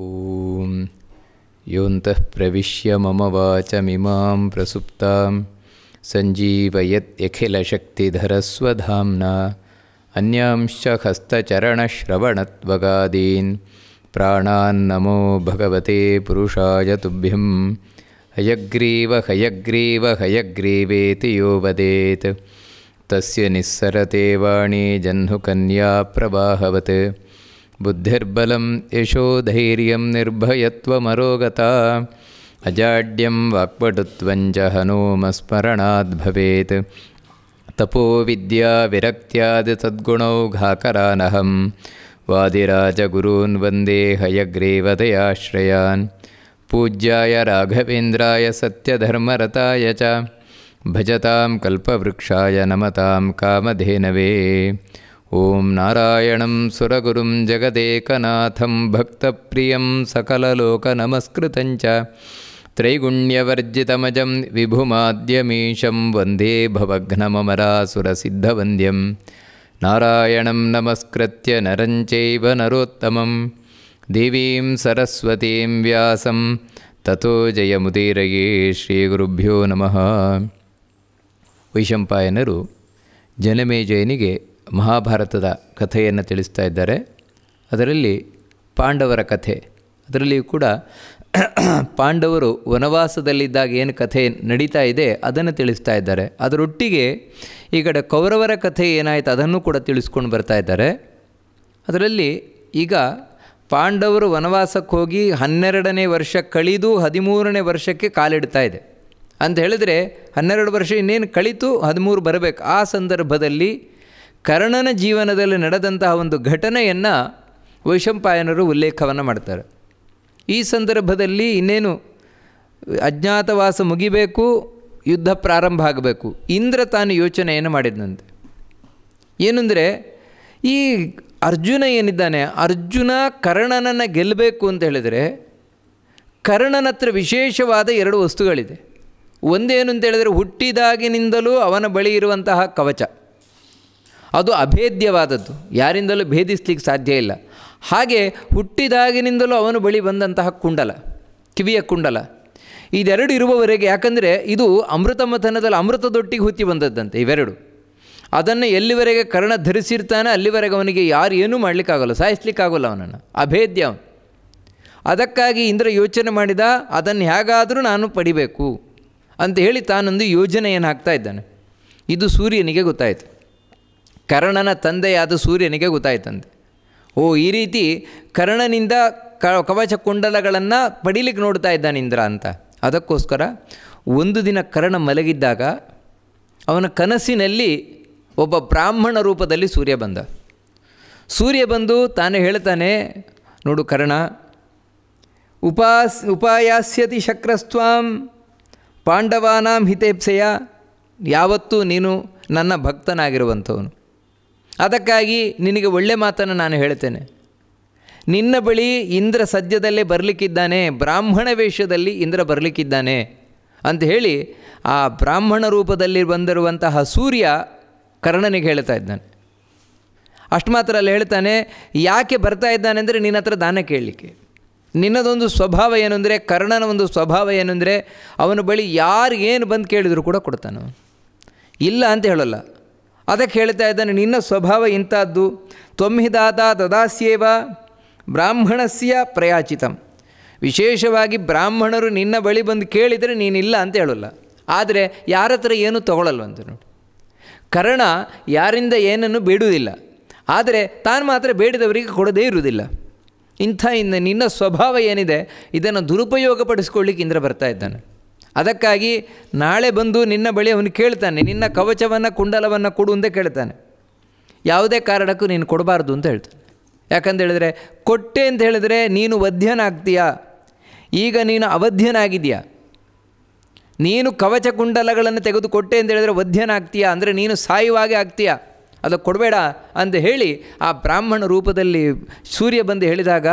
ॐ प्रविश्य मम वाचमिमां प्रसुप्तां सञ्जीवयत्यखिलशक्तिधरस्वधाम्ना अन्यांश्च हस्तचरणश्रवणत्वगादीन् प्राणान् नमो भगवते पुरुषाय तुभ्यं हयग्रीव हयग्रीव हयग्रीवेति यो वदेत् तस्य निःसरते वाणी जह्नुकन्याप्रवाहवत् बुद्धिर्बलं यशो धैर्यं निर्भयत्वमरोगता अजाड्यं वाक्पटुत्वं च हनूमस्मरणाद्भवेत् तपोविद्या विरक्त्यादि सद्गुणौ घाकरानहं वादिराजगुरून् वन्दे हयग्रीवदयाश्रयान् पूज्याय राघवेन्द्राय सत्यधर्मरताय च भजतां कल्पवृक्षाय नमतां कामधेनवे ॐ नारायणं सुरगुरुं जगदेकनाथं भक्तप्रियं सकललोकनमस्कृतं च त्रैगुण्यवर्जितमजं विभुमाद्यमीशं वन्दे भवघ्नमरासुरसिद्धवन्द्यं नारायणं नमस्कृत्य नरञ्चैव नरोत्तमं देवीं सरस्वतीं व्यासं ततो जयमुदीरये श्रीगुरुभ्यो नमः वैशम्पायनरु जनमेजयनिगे ಮಹಾಭಾರತದ ಕಥೆಯನ್ನು ತಿಳಿಸ್ತಾ ಇದ್ದಾರೆ ಅದರಲ್ಲಿ ಪಾಂಡವರ ಕಥೆ ಅದರಲ್ಲಿಯೂ ಕೂಡ ಪಾಂಡವರು ವನವಾಸದಲ್ಲಿದ್ದಾಗ ಏನು ಕಥೆ ನಡೀತಾ ಇದೆ ಅದನ್ನು ತಿಳಿಸ್ತಾ ಇದ್ದಾರೆ ಅದರೊಟ್ಟಿಗೆ ಈ ಕಡೆ ಕೌರವರ ಕಥೆ ಏನಾಯಿತು ಅದನ್ನು ಕೂಡ ತಿಳಿಸ್ಕೊಂಡು ಬರ್ತಾ ಇದ್ದಾರೆ ಅದರಲ್ಲಿ ಈಗ ಪಾಂಡವರು ವನವಾಸಕ್ಕೆ ಹೋಗಿ ಹನ್ನೆರಡನೇ ವರ್ಷ ಕಳೆದು ಹದಿಮೂರನೇ ವರ್ಷಕ್ಕೆ ಕಾಲಿಡ್ತಾ ಇದೆ ಅಂತ ಹೇಳಿದರೆ ಹನ್ನೆರಡು ವರ್ಷ ಇನ್ನೇನು ಕಳೀತು ಹದಿಮೂರು ಬರಬೇಕು ಆ ಸಂದರ್ಭದಲ್ಲಿ ಕರ್ಣನ ಜೀವನದಲ್ಲಿ ನಡೆದಂತಹ ಒಂದು ಘಟನೆಯನ್ನು ವೈಶಂಪಾಯನರು ಉಲ್ಲೇಖವನ್ನು ಮಾಡ್ತಾರೆ ಈ ಸಂದರ್ಭದಲ್ಲಿ ಇನ್ನೇನು ಅಜ್ಞಾತವಾಸ ಮುಗಿಬೇಕು ಯುದ್ಧ ಪ್ರಾರಂಭ ಆಗಬೇಕು ಇಂದ್ರ ತಾನು ಯೋಚನೆಯನ್ನು ಮಾಡಿದ್ನಂತೆ ಏನಂದರೆ ಈ ಅರ್ಜುನ ಏನಿದ್ದಾನೆ ಅರ್ಜುನ ಕರ್ಣನನ್ನು ಗೆಲ್ಲಬೇಕು ಅಂತ ಹೇಳಿದರೆ ಕರ್ಣನ ಹತ್ರ ವಿಶೇಷವಾದ ಎರಡು ವಸ್ತುಗಳಿದೆ ಒಂದೇನು ಅಂತ ಹೇಳಿದರೆ ಹುಟ್ಟಿದಾಗಿನಿಂದಲೂ ಅವನ ಬಳಿ ಇರುವಂತಹ ಕವಚ ಅದು ಅಭೇದ್ಯವಾದದ್ದು ಯಾರಿಂದಲೂ ಭೇದಿಸ್ಲಿಕ್ಕೆ ಸಾಧ್ಯ ಇಲ್ಲ ಹಾಗೆ ಹುಟ್ಟಿದಾಗಿನಿಂದಲೂ ಅವನು ಬಳಿ ಬಂದಂತಹ ಕುಂಡಲ ಕಿವಿಯ ಕುಂಡಲ ಇದೆರಡು ಇರುವವರೆಗೆ ಯಾಕಂದರೆ ಇದು ಅಮೃತ ಮಥನದಲ್ಲಿ ಅಮೃತದೊಟ್ಟಿಗೆ ಹುತ್ತಿ ಬಂದದ್ದಂತೆ ಇವೆರಡು ಅದನ್ನು ಎಲ್ಲಿವರೆಗೆ ಕರ್ಣ ಧರಿಸಿರ್ತಾನೆ ಅಲ್ಲಿವರೆಗೆ ಅವನಿಗೆ ಯಾರು ಏನೂ ಮಾಡಲಿಕ್ಕಾಗಲ್ಲ ಸಾಯಿಸ್ಲಿಕ್ಕಾಗಲ್ಲ ಅವನನ್ನು ಅಭೇದ್ಯ ಅವನು ಅದಕ್ಕಾಗಿ ಇಂದ್ರ ಯೋಚನೆ ಮಾಡಿದ ಅದನ್ನು ಹೇಗಾದರೂ ನಾನು ಪಡಿಬೇಕು ಅಂತ ಹೇಳಿ ತಾನೊಂದು ಯೋಜನೆಯನ್ನು ಹಾಕ್ತಾ ಇದ್ದಾನೆ ಇದು ಸೂರ್ಯನಿಗೆ ಗೊತ್ತಾಯಿತು ಕರ್ಣನ ತಂದೆಯಾದ ಸೂರ್ಯನಿಗೆ ಗೊತ್ತಾಯ್ತಂತೆ ಓ ಈ ರೀತಿ ಕರ್ಣನಿಂದ ಕ ಕವಚ ಕುಂಡಲಗಳನ್ನು ಪಡೀಲಿಕ್ಕೆ ನೋಡ್ತಾ ಇದ್ದಾನೆ ಇಂದ್ರ ಅಂತ ಅದಕ್ಕೋಸ್ಕರ ಒಂದು ದಿನ ಕರ್ಣ ಮಲಗಿದ್ದಾಗ ಅವನ ಕನಸಿನಲ್ಲಿ ಒಬ್ಬ ಬ್ರಾಹ್ಮಣ ರೂಪದಲ್ಲಿ ಸೂರ್ಯ ಬಂದ ಸೂರ್ಯ ಬಂದು ತಾನೇ ಹೇಳ್ತಾನೆ ನೋಡು ಕರ್ಣ ಉಪಾಸ್ ಉಪಾಯಾಸ್ಯತಿ ಶಕ್ರಸ್ವಾಂ ಪಾಂಡವಾನಾಂ ಹಿತೇಪ್ಸೆಯ ಯಾವತ್ತೂ ನೀನು ನನ್ನ ಭಕ್ತನಾಗಿರುವಂಥವನು ಅದಕ್ಕಾಗಿ ನಿನಗೆ ಒಳ್ಳೆ ಮಾತನ್ನು ನಾನು ಹೇಳ್ತೇನೆ ನಿನ್ನ ಬಳಿ ಇಂದ್ರ ಸದ್ಯದಲ್ಲೇ ಬರಲಿಕ್ಕಿದ್ದಾನೆ ಬ್ರಾಹ್ಮಣ ವೇಷದಲ್ಲಿ ಇಂದ್ರ ಬರಲಿಕ್ಕಿದ್ದಾನೆ ಅಂತ ಹೇಳಿ ಆ ಬ್ರಾಹ್ಮಣ ರೂಪದಲ್ಲಿ ಬಂದಿರುವಂತಹ ಸೂರ್ಯ ಕರ್ಣನಿಗೆ ಹೇಳ್ತಾ ಇದ್ದಾನೆ ಅಷ್ಟು ಮಾತ್ರ ಅಲ್ಲಿ ಹೇಳ್ತಾನೆ ಯಾಕೆ ಬರ್ತಾ ಇದ್ದಾನೆ ಅಂದರೆ ನಿನ್ನ ಹತ್ರ ದಾನ ಕೇಳಲಿಕ್ಕೆ ನಿನ್ನದೊಂದು ಸ್ವಭಾವ ಏನು ಅಂದರೆ ಕರ್ಣನ ಒಂದು ಸ್ವಭಾವ ಏನು ಅಂದರೆ ಅವನ ಬಳಿ ಯಾರು ಏನು ಬಂದು ಕೇಳಿದರೂ ಕೂಡ ಕೊಡ್ತಾನೆ ಇಲ್ಲ ಅಂತ ಹೇಳಲ್ಲ ಅದಕ್ಕೆ ಹೇಳ್ತಾ ಇದ್ದಾನೆ ನಿನ್ನ ಸ್ವಭಾವ ಇಂಥದ್ದು ತೊಮ್ಮಿದಾದ ತದಾಸ್ಯೇವ ಬ್ರಾಹ್ಮಣಸ್ಯ ಪ್ರಯಾಚಿತಂ ವಿಶೇಷವಾಗಿ ಬ್ರಾಹ್ಮಣರು ನಿನ್ನ ಬಳಿ ಬಂದು ಕೇಳಿದರೆ ನೀನಿಲ್ಲ ಅಂತ ಹೇಳಲ್ಲ ಆದರೆ ಯಾರ ಹತ್ರ ಏನೂ ಅಂತ ನೋಡಿ ಕರ್ಣ ಯಾರಿಂದ ಏನನ್ನು ಬೇಡುವುದಿಲ್ಲ ಆದರೆ ತಾನು ಮಾತ್ರ ಬೇಡಿದವರಿಗೆ ಕೊಡದೇ ಇರುವುದಿಲ್ಲ ಇಂಥ ಇನ್ನು ನಿನ್ನ ಸ್ವಭಾವ ಏನಿದೆ ಇದನ್ನು ದುರುಪಯೋಗಪಡಿಸ್ಕೊಳ್ಳಿಕ್ಕೆ ಇಂದ್ರ ಬರ್ತಾ ಇದ್ದಾನೆ ಅದಕ್ಕಾಗಿ ನಾಳೆ ಬಂದು ನಿನ್ನ ಬಳಿ ಅವನು ಕೇಳ್ತಾನೆ ನಿನ್ನ ಕವಚವನ್ನು ಕುಂಡಲವನ್ನು ಕೊಡು ಅಂತ ಕೇಳ್ತಾನೆ ಯಾವುದೇ ಕಾರಣಕ್ಕೂ ನೀನು ಕೊಡಬಾರ್ದು ಅಂತ ಹೇಳ್ತಾನೆ ಯಾಕಂತ ಹೇಳಿದ್ರೆ ಕೊಟ್ಟೆ ಅಂತ ಹೇಳಿದ್ರೆ ನೀನು ಆಗ್ತೀಯಾ ಈಗ ನೀನು ಅವಧ್ಯನಾಗಿದೆಯಾ ನೀನು ಕವಚ ಕುಂಡಲಗಳನ್ನು ತೆಗೆದು ಕೊಟ್ಟೆ ಅಂತ ಹೇಳಿದ್ರೆ ಆಗ್ತೀಯಾ ಅಂದರೆ ನೀನು ಸಾಯುವಾಗೆ ಆಗ್ತೀಯಾ ಅದು ಕೊಡಬೇಡ ಅಂತ ಹೇಳಿ ಆ ಬ್ರಾಹ್ಮಣ ರೂಪದಲ್ಲಿ ಸೂರ್ಯ ಬಂದು ಹೇಳಿದಾಗ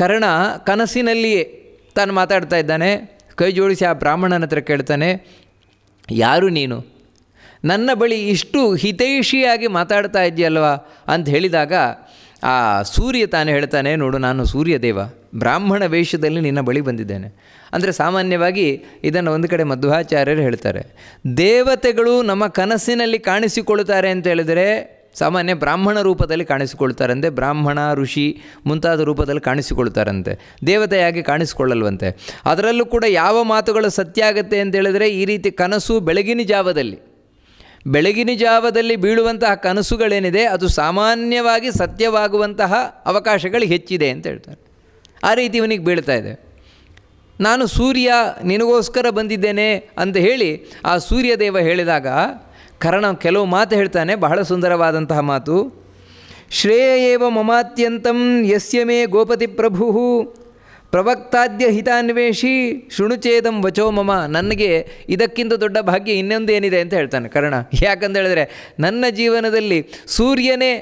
ಕರ್ಣ ಕನಸಿನಲ್ಲಿಯೇ ತಾನು ಮಾತಾಡ್ತಾ ಇದ್ದಾನೆ ಕೈ ಜೋಡಿಸಿ ಆ ಬ್ರಾಹ್ಮಣನ ಹತ್ರ ಕೇಳ್ತಾನೆ ಯಾರು ನೀನು ನನ್ನ ಬಳಿ ಇಷ್ಟು ಹಿತೈಷಿಯಾಗಿ ಮಾತಾಡ್ತಾ ಇದೆಯಲ್ವಾ ಅಂತ ಹೇಳಿದಾಗ ಆ ಸೂರ್ಯ ತಾನೇ ಹೇಳ್ತಾನೆ ನೋಡು ನಾನು ಸೂರ್ಯದೇವ ಬ್ರಾಹ್ಮಣ ವೇಷದಲ್ಲಿ ನಿನ್ನ ಬಳಿ ಬಂದಿದ್ದೇನೆ ಅಂದರೆ ಸಾಮಾನ್ಯವಾಗಿ ಇದನ್ನು ಒಂದು ಕಡೆ ಮಧ್ವಾಚಾರ್ಯರು ಹೇಳ್ತಾರೆ ದೇವತೆಗಳು ನಮ್ಮ ಕನಸಿನಲ್ಲಿ ಕಾಣಿಸಿಕೊಳ್ಳುತ್ತಾರೆ ಅಂತ ಹೇಳಿದರೆ ಸಾಮಾನ್ಯ ಬ್ರಾಹ್ಮಣ ರೂಪದಲ್ಲಿ ಕಾಣಿಸಿಕೊಳ್ತಾರಂತೆ ಬ್ರಾಹ್ಮಣ ಋಷಿ ಮುಂತಾದ ರೂಪದಲ್ಲಿ ಕಾಣಿಸಿಕೊಳ್ತಾರಂತೆ ದೇವತೆಯಾಗಿ ಕಾಣಿಸಿಕೊಳ್ಳಲ್ವಂತೆ ಅದರಲ್ಲೂ ಕೂಡ ಯಾವ ಮಾತುಗಳು ಸತ್ಯ ಆಗುತ್ತೆ ಅಂತೇಳಿದರೆ ಈ ರೀತಿ ಕನಸು ಬೆಳಗಿನ ಜಾವದಲ್ಲಿ ಬೆಳಗಿನ ಜಾವದಲ್ಲಿ ಬೀಳುವಂತಹ ಕನಸುಗಳೇನಿದೆ ಅದು ಸಾಮಾನ್ಯವಾಗಿ ಸತ್ಯವಾಗುವಂತಹ ಅವಕಾಶಗಳು ಹೆಚ್ಚಿದೆ ಅಂತ ಹೇಳ್ತಾರೆ ಆ ರೀತಿ ಇವನಿಗೆ ಬೀಳ್ತಾ ಇದೆ ನಾನು ಸೂರ್ಯ ನಿನಗೋಸ್ಕರ ಬಂದಿದ್ದೇನೆ ಅಂತ ಹೇಳಿ ಆ ಸೂರ್ಯದೇವ ಹೇಳಿದಾಗ ಕರಣ ಕೆಲವು ಮಾತು ಹೇಳ್ತಾನೆ ಬಹಳ ಸುಂದರವಾದಂತಹ ಮಾತು ಶ್ರೇಯೇವ ಮಮಾತ್ಯಂತಂ ಯಸ್ಯ ಮೇ ಗೋಪತಿ ಪ್ರಭು ಪ್ರವಕ್ತಾದ್ಯ ಹಿತಾನ್ವೇಷಿ ಶೃಣುಚೇದಂ ವಚೋ ಮಮ ನನಗೆ ಇದಕ್ಕಿಂತ ದೊಡ್ಡ ಭಾಗ್ಯ ಇನ್ನೊಂದೇನಿದೆ ಅಂತ ಹೇಳ್ತಾನೆ ಕರ್ಣ ಯಾಕಂತ ಹೇಳಿದ್ರೆ ನನ್ನ ಜೀವನದಲ್ಲಿ ಸೂರ್ಯನೇ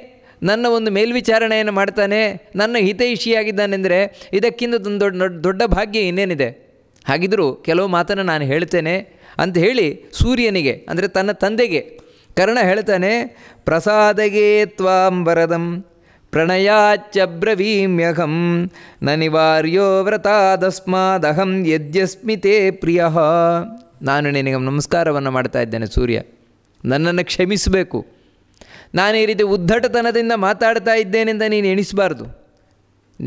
ನನ್ನ ಒಂದು ಮೇಲ್ವಿಚಾರಣೆಯನ್ನು ಮಾಡ್ತಾನೆ ನನ್ನ ಹಿತೈಷಿಯಾಗಿದ್ದಾನೆಂದರೆ ಇದಕ್ಕಿಂತ ದೊಡ್ಡ ದೊಡ್ಡ ಭಾಗ್ಯ ಇನ್ನೇನಿದೆ ಹಾಗಿದ್ದರೂ ಕೆಲವು ಮಾತನ್ನು ನಾನು ಹೇಳ್ತೇನೆ ಅಂತ ಹೇಳಿ ಸೂರ್ಯನಿಗೆ ಅಂದರೆ ತನ್ನ ತಂದೆಗೆ ಕರ್ಣ ಹೇಳ್ತಾನೆ ಪ್ರಸಾದಗೇ ತ್ವಾಂಬರದಂ ಪ್ರಣಯಾಚ್ಚಬ್ರವೀಮ್ಯಹಂ ನ ನಿವಾರ್ಯೋ ವ್ರತಾದಸ್ಮಾದಹಂ ಯದ್ಯಸ್ಮಿ ಪ್ರಿಯ ನಾನು ನಿನಗೆ ನಮಸ್ಕಾರವನ್ನು ಮಾಡ್ತಾ ಇದ್ದೇನೆ ಸೂರ್ಯ ನನ್ನನ್ನು ಕ್ಷಮಿಸಬೇಕು ನಾನು ಈ ರೀತಿ ಉದ್ದಟತನದಿಂದ ಮಾತಾಡ್ತಾ ಇದ್ದೇನೆಂದ ನೀನು ಎಣಿಸಬಾರ್ದು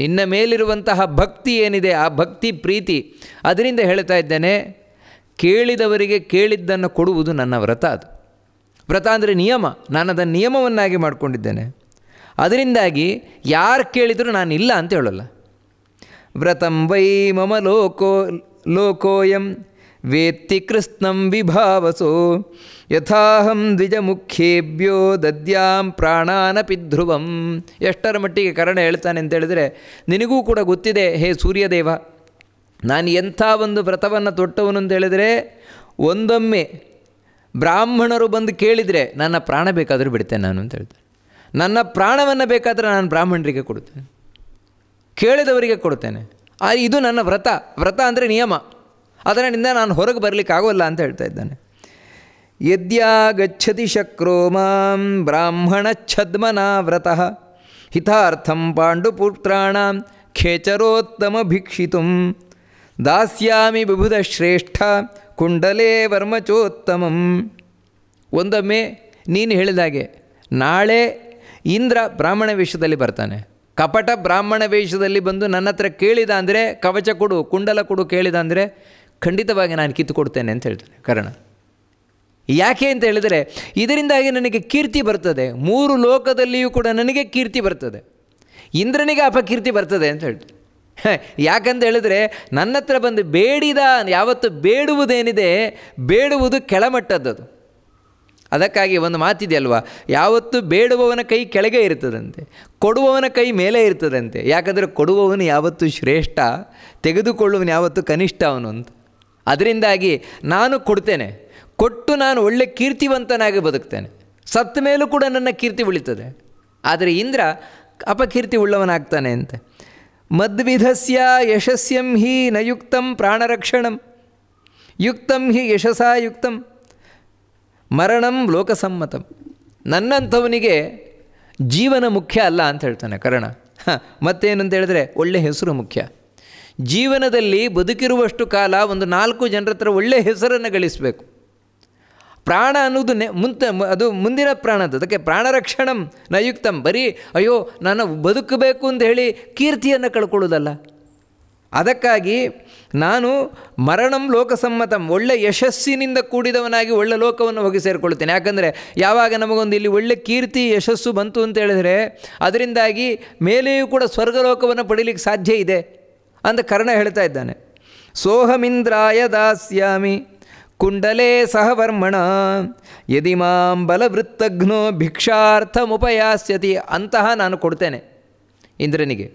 ನಿನ್ನ ಮೇಲಿರುವಂತಹ ಭಕ್ತಿ ಏನಿದೆ ಆ ಭಕ್ತಿ ಪ್ರೀತಿ ಅದರಿಂದ ಹೇಳ್ತಾ ಇದ್ದೇನೆ ಕೇಳಿದವರಿಗೆ ಕೇಳಿದ್ದನ್ನು ಕೊಡುವುದು ನನ್ನ ವ್ರತ ಅದು ವ್ರತ ಅಂದರೆ ನಿಯಮ ನಾನು ಅದನ್ನು ನಿಯಮವನ್ನಾಗಿ ಮಾಡಿಕೊಂಡಿದ್ದೇನೆ ಅದರಿಂದಾಗಿ ಯಾರು ಕೇಳಿದರೂ ನಾನು ಇಲ್ಲ ಅಂತ ಹೇಳಲ್ಲ ವ್ರತಂ ವೈ ಮಮ ಲೋಕೋ ಲೋಕೋಯಂ ವೇತ್ತಿ ಕೃಷ್ಣಂ ವಿಭಾವಸೋ ಯಥಾಹಂ ಮುಖ್ಯೇಭ್ಯೋ ದದ್ಯಾಂ ಪ್ರಾಣಾನಪಿ ಧ್ರುವಂ ಎಷ್ಟರ ಮಟ್ಟಿಗೆ ಕರಣ ಹೇಳ್ತಾನೆ ಅಂತ ಹೇಳಿದರೆ ನಿನಗೂ ಕೂಡ ಗೊತ್ತಿದೆ ಹೇ ಸೂರ್ಯದೇವ ನಾನು ಎಂಥ ಒಂದು ವ್ರತವನ್ನು ತೊಟ್ಟವನು ಅಂತ ಹೇಳಿದರೆ ಒಂದೊಮ್ಮೆ ಬ್ರಾಹ್ಮಣರು ಬಂದು ಕೇಳಿದರೆ ನನ್ನ ಪ್ರಾಣ ಬೇಕಾದರೂ ಬಿಡ್ತೇನೆ ನಾನು ಅಂತ ಹೇಳ್ತೇನೆ ನನ್ನ ಪ್ರಾಣವನ್ನು ಬೇಕಾದರೆ ನಾನು ಬ್ರಾಹ್ಮಣರಿಗೆ ಕೊಡ್ತೇನೆ ಕೇಳಿದವರಿಗೆ ಕೊಡ್ತೇನೆ ಆ ಇದು ನನ್ನ ವ್ರತ ವ್ರತ ಅಂದರೆ ನಿಯಮ ಅದರಿಂದ ನಾನು ಹೊರಗೆ ಆಗೋಲ್ಲ ಅಂತ ಹೇಳ್ತಾ ಇದ್ದಾನೆ ಯದ್ಯಾ ಗಚ್ಚತಿ ಶಕ್ರೋ ಮಾಂ ಬ್ರಾಹ್ಮಣ ಛದ್ಮನಾ ವ್ರತ ಹಿತಾರ್ಥಂ ಪಾಂಡುಪುತ್ರಾಣ ಖೇಚರೋತ್ತಮ ಭಿಕ್ಷಿತು ದಾಸ್ಯಾಮಿ ವಿಭುಧ ಶ್ರೇಷ್ಠ ಕುಂಡಲೇ ವರ್ಮಚೋತ್ತಮಂ ಒಂದೊಮ್ಮೆ ನೀನು ಹೇಳಿದಾಗೆ ನಾಳೆ ಇಂದ್ರ ಬ್ರಾಹ್ಮಣ ವೇಷದಲ್ಲಿ ಬರ್ತಾನೆ ಕಪಟ ಬ್ರಾಹ್ಮಣ ವೇಷದಲ್ಲಿ ಬಂದು ನನ್ನ ಹತ್ರ ಕೇಳಿದ ಅಂದರೆ ಕವಚ ಕೊಡು ಕುಂಡಲ ಕೊಡು ಕೇಳಿದ ಅಂದರೆ ಖಂಡಿತವಾಗಿ ನಾನು ಕಿತ್ತುಕೊಡ್ತೇನೆ ಅಂತ ಹೇಳ್ತಾನೆ ಕರ್ಣ ಯಾಕೆ ಅಂತ ಹೇಳಿದರೆ ಇದರಿಂದಾಗಿ ನನಗೆ ಕೀರ್ತಿ ಬರ್ತದೆ ಮೂರು ಲೋಕದಲ್ಲಿಯೂ ಕೂಡ ನನಗೆ ಕೀರ್ತಿ ಬರ್ತದೆ ಇಂದ್ರನಿಗೆ ಅಪಕೀರ್ತಿ ಬರ್ತದೆ ಅಂತ ಹೇಳ್ತಾರೆ ಯಾಕಂತ ಹೇಳಿದ್ರೆ ನನ್ನ ಹತ್ರ ಬಂದು ಬೇಡಿದ ಯಾವತ್ತು ಬೇಡುವುದೇನಿದೆ ಬೇಡುವುದು ಕೆಳಮಟ್ಟದ್ದದು ಅದಕ್ಕಾಗಿ ಒಂದು ಮಾತಿದೆಯಲ್ವಾ ಯಾವತ್ತು ಬೇಡುವವನ ಕೈ ಕೆಳಗೆ ಇರ್ತದಂತೆ ಕೊಡುವವನ ಕೈ ಮೇಲೆ ಇರ್ತದಂತೆ ಯಾಕಂದರೆ ಕೊಡುವವನು ಯಾವತ್ತು ಶ್ರೇಷ್ಠ ತೆಗೆದುಕೊಳ್ಳುವನು ಯಾವತ್ತು ಕನಿಷ್ಠ ಅವನು ಅಂತ ಅದರಿಂದಾಗಿ ನಾನು ಕೊಡ್ತೇನೆ ಕೊಟ್ಟು ನಾನು ಒಳ್ಳೆ ಕೀರ್ತಿವಂತನಾಗಿ ಬದುಕ್ತೇನೆ ಸತ್ತ ಮೇಲೂ ಕೂಡ ನನ್ನ ಕೀರ್ತಿ ಉಳಿತದೆ ಆದರೆ ಇಂದ್ರ ಅಪಕೀರ್ತಿ ಉಳ್ಳವನಾಗ್ತಾನೆ ಅಂತೆ ಮದ್ವಿಧಸ್ಯ ಯಶಸ್ಯಂ ಹಿ ನಯುಕ್ತಂ ಪ್ರಾಣರಕ್ಷಣಂ ಯುಕ್ತಂ ಹಿ ಯಶಸಾಯುಕ್ತಂ ಯುಕ್ತಂ ಮರಣಂ ಲೋಕಸಮ್ಮತಂ ನನ್ನಂಥವನಿಗೆ ಜೀವನ ಮುಖ್ಯ ಅಲ್ಲ ಅಂತ ಹೇಳ್ತಾನೆ ಕರ್ಣ ಮತ್ತೇನು ಅಂತ ಹೇಳಿದ್ರೆ ಒಳ್ಳೆ ಹೆಸರು ಮುಖ್ಯ ಜೀವನದಲ್ಲಿ ಬದುಕಿರುವಷ್ಟು ಕಾಲ ಒಂದು ನಾಲ್ಕು ಜನರ ಹತ್ರ ಒಳ್ಳೆಯ ಹೆಸರನ್ನು ಗಳಿಸಬೇಕು ಪ್ರಾಣ ಅನ್ನೋದು ನೆ ಮುಂತ ಅದು ಮುಂದಿನ ಪ್ರಾಣ ಅಂತ ಅದಕ್ಕೆ ಪ್ರಾಣರಕ್ಷಣಂ ನಯುಕ್ತಂ ಬರೀ ಅಯ್ಯೋ ನಾನು ಬದುಕಬೇಕು ಅಂತ ಹೇಳಿ ಕೀರ್ತಿಯನ್ನು ಕಳ್ಕೊಳ್ಳೋದಲ್ಲ ಅದಕ್ಕಾಗಿ ನಾನು ಮರಣಂ ಲೋಕಸಮ್ಮತಂ ಒಳ್ಳೆ ಯಶಸ್ಸಿನಿಂದ ಕೂಡಿದವನಾಗಿ ಒಳ್ಳೆ ಲೋಕವನ್ನು ಹೋಗಿ ಸೇರಿಕೊಳ್ಳುತ್ತೇನೆ ಯಾಕಂದರೆ ಯಾವಾಗ ನಮಗೊಂದು ಇಲ್ಲಿ ಒಳ್ಳೆ ಕೀರ್ತಿ ಯಶಸ್ಸು ಬಂತು ಅಂತ ಹೇಳಿದರೆ ಅದರಿಂದಾಗಿ ಮೇಲೆಯೂ ಕೂಡ ಸ್ವರ್ಗ ಲೋಕವನ್ನು ಪಡೀಲಿಕ್ಕೆ ಸಾಧ್ಯ ಇದೆ ಅಂತ ಕರ್ಣ ಹೇಳ್ತಾ ಇದ್ದಾನೆ ಸೋಹಮಿಂದ್ರಾಯ ದಾಸ್ಯಾಮಿ ಕುಂಡಲೇ ಸಹವರ್ಮಣ ಯದಿ ಮಾಂ ಬಲವೃತ್ತಘ್ನೋ ಭಿಕ್ಷಾರ್ಥಮುಪಯಾಸ್ಯತಿ ಅಂತಹ ನಾನು ಕೊಡ್ತೇನೆ ಇಂದ್ರನಿಗೆ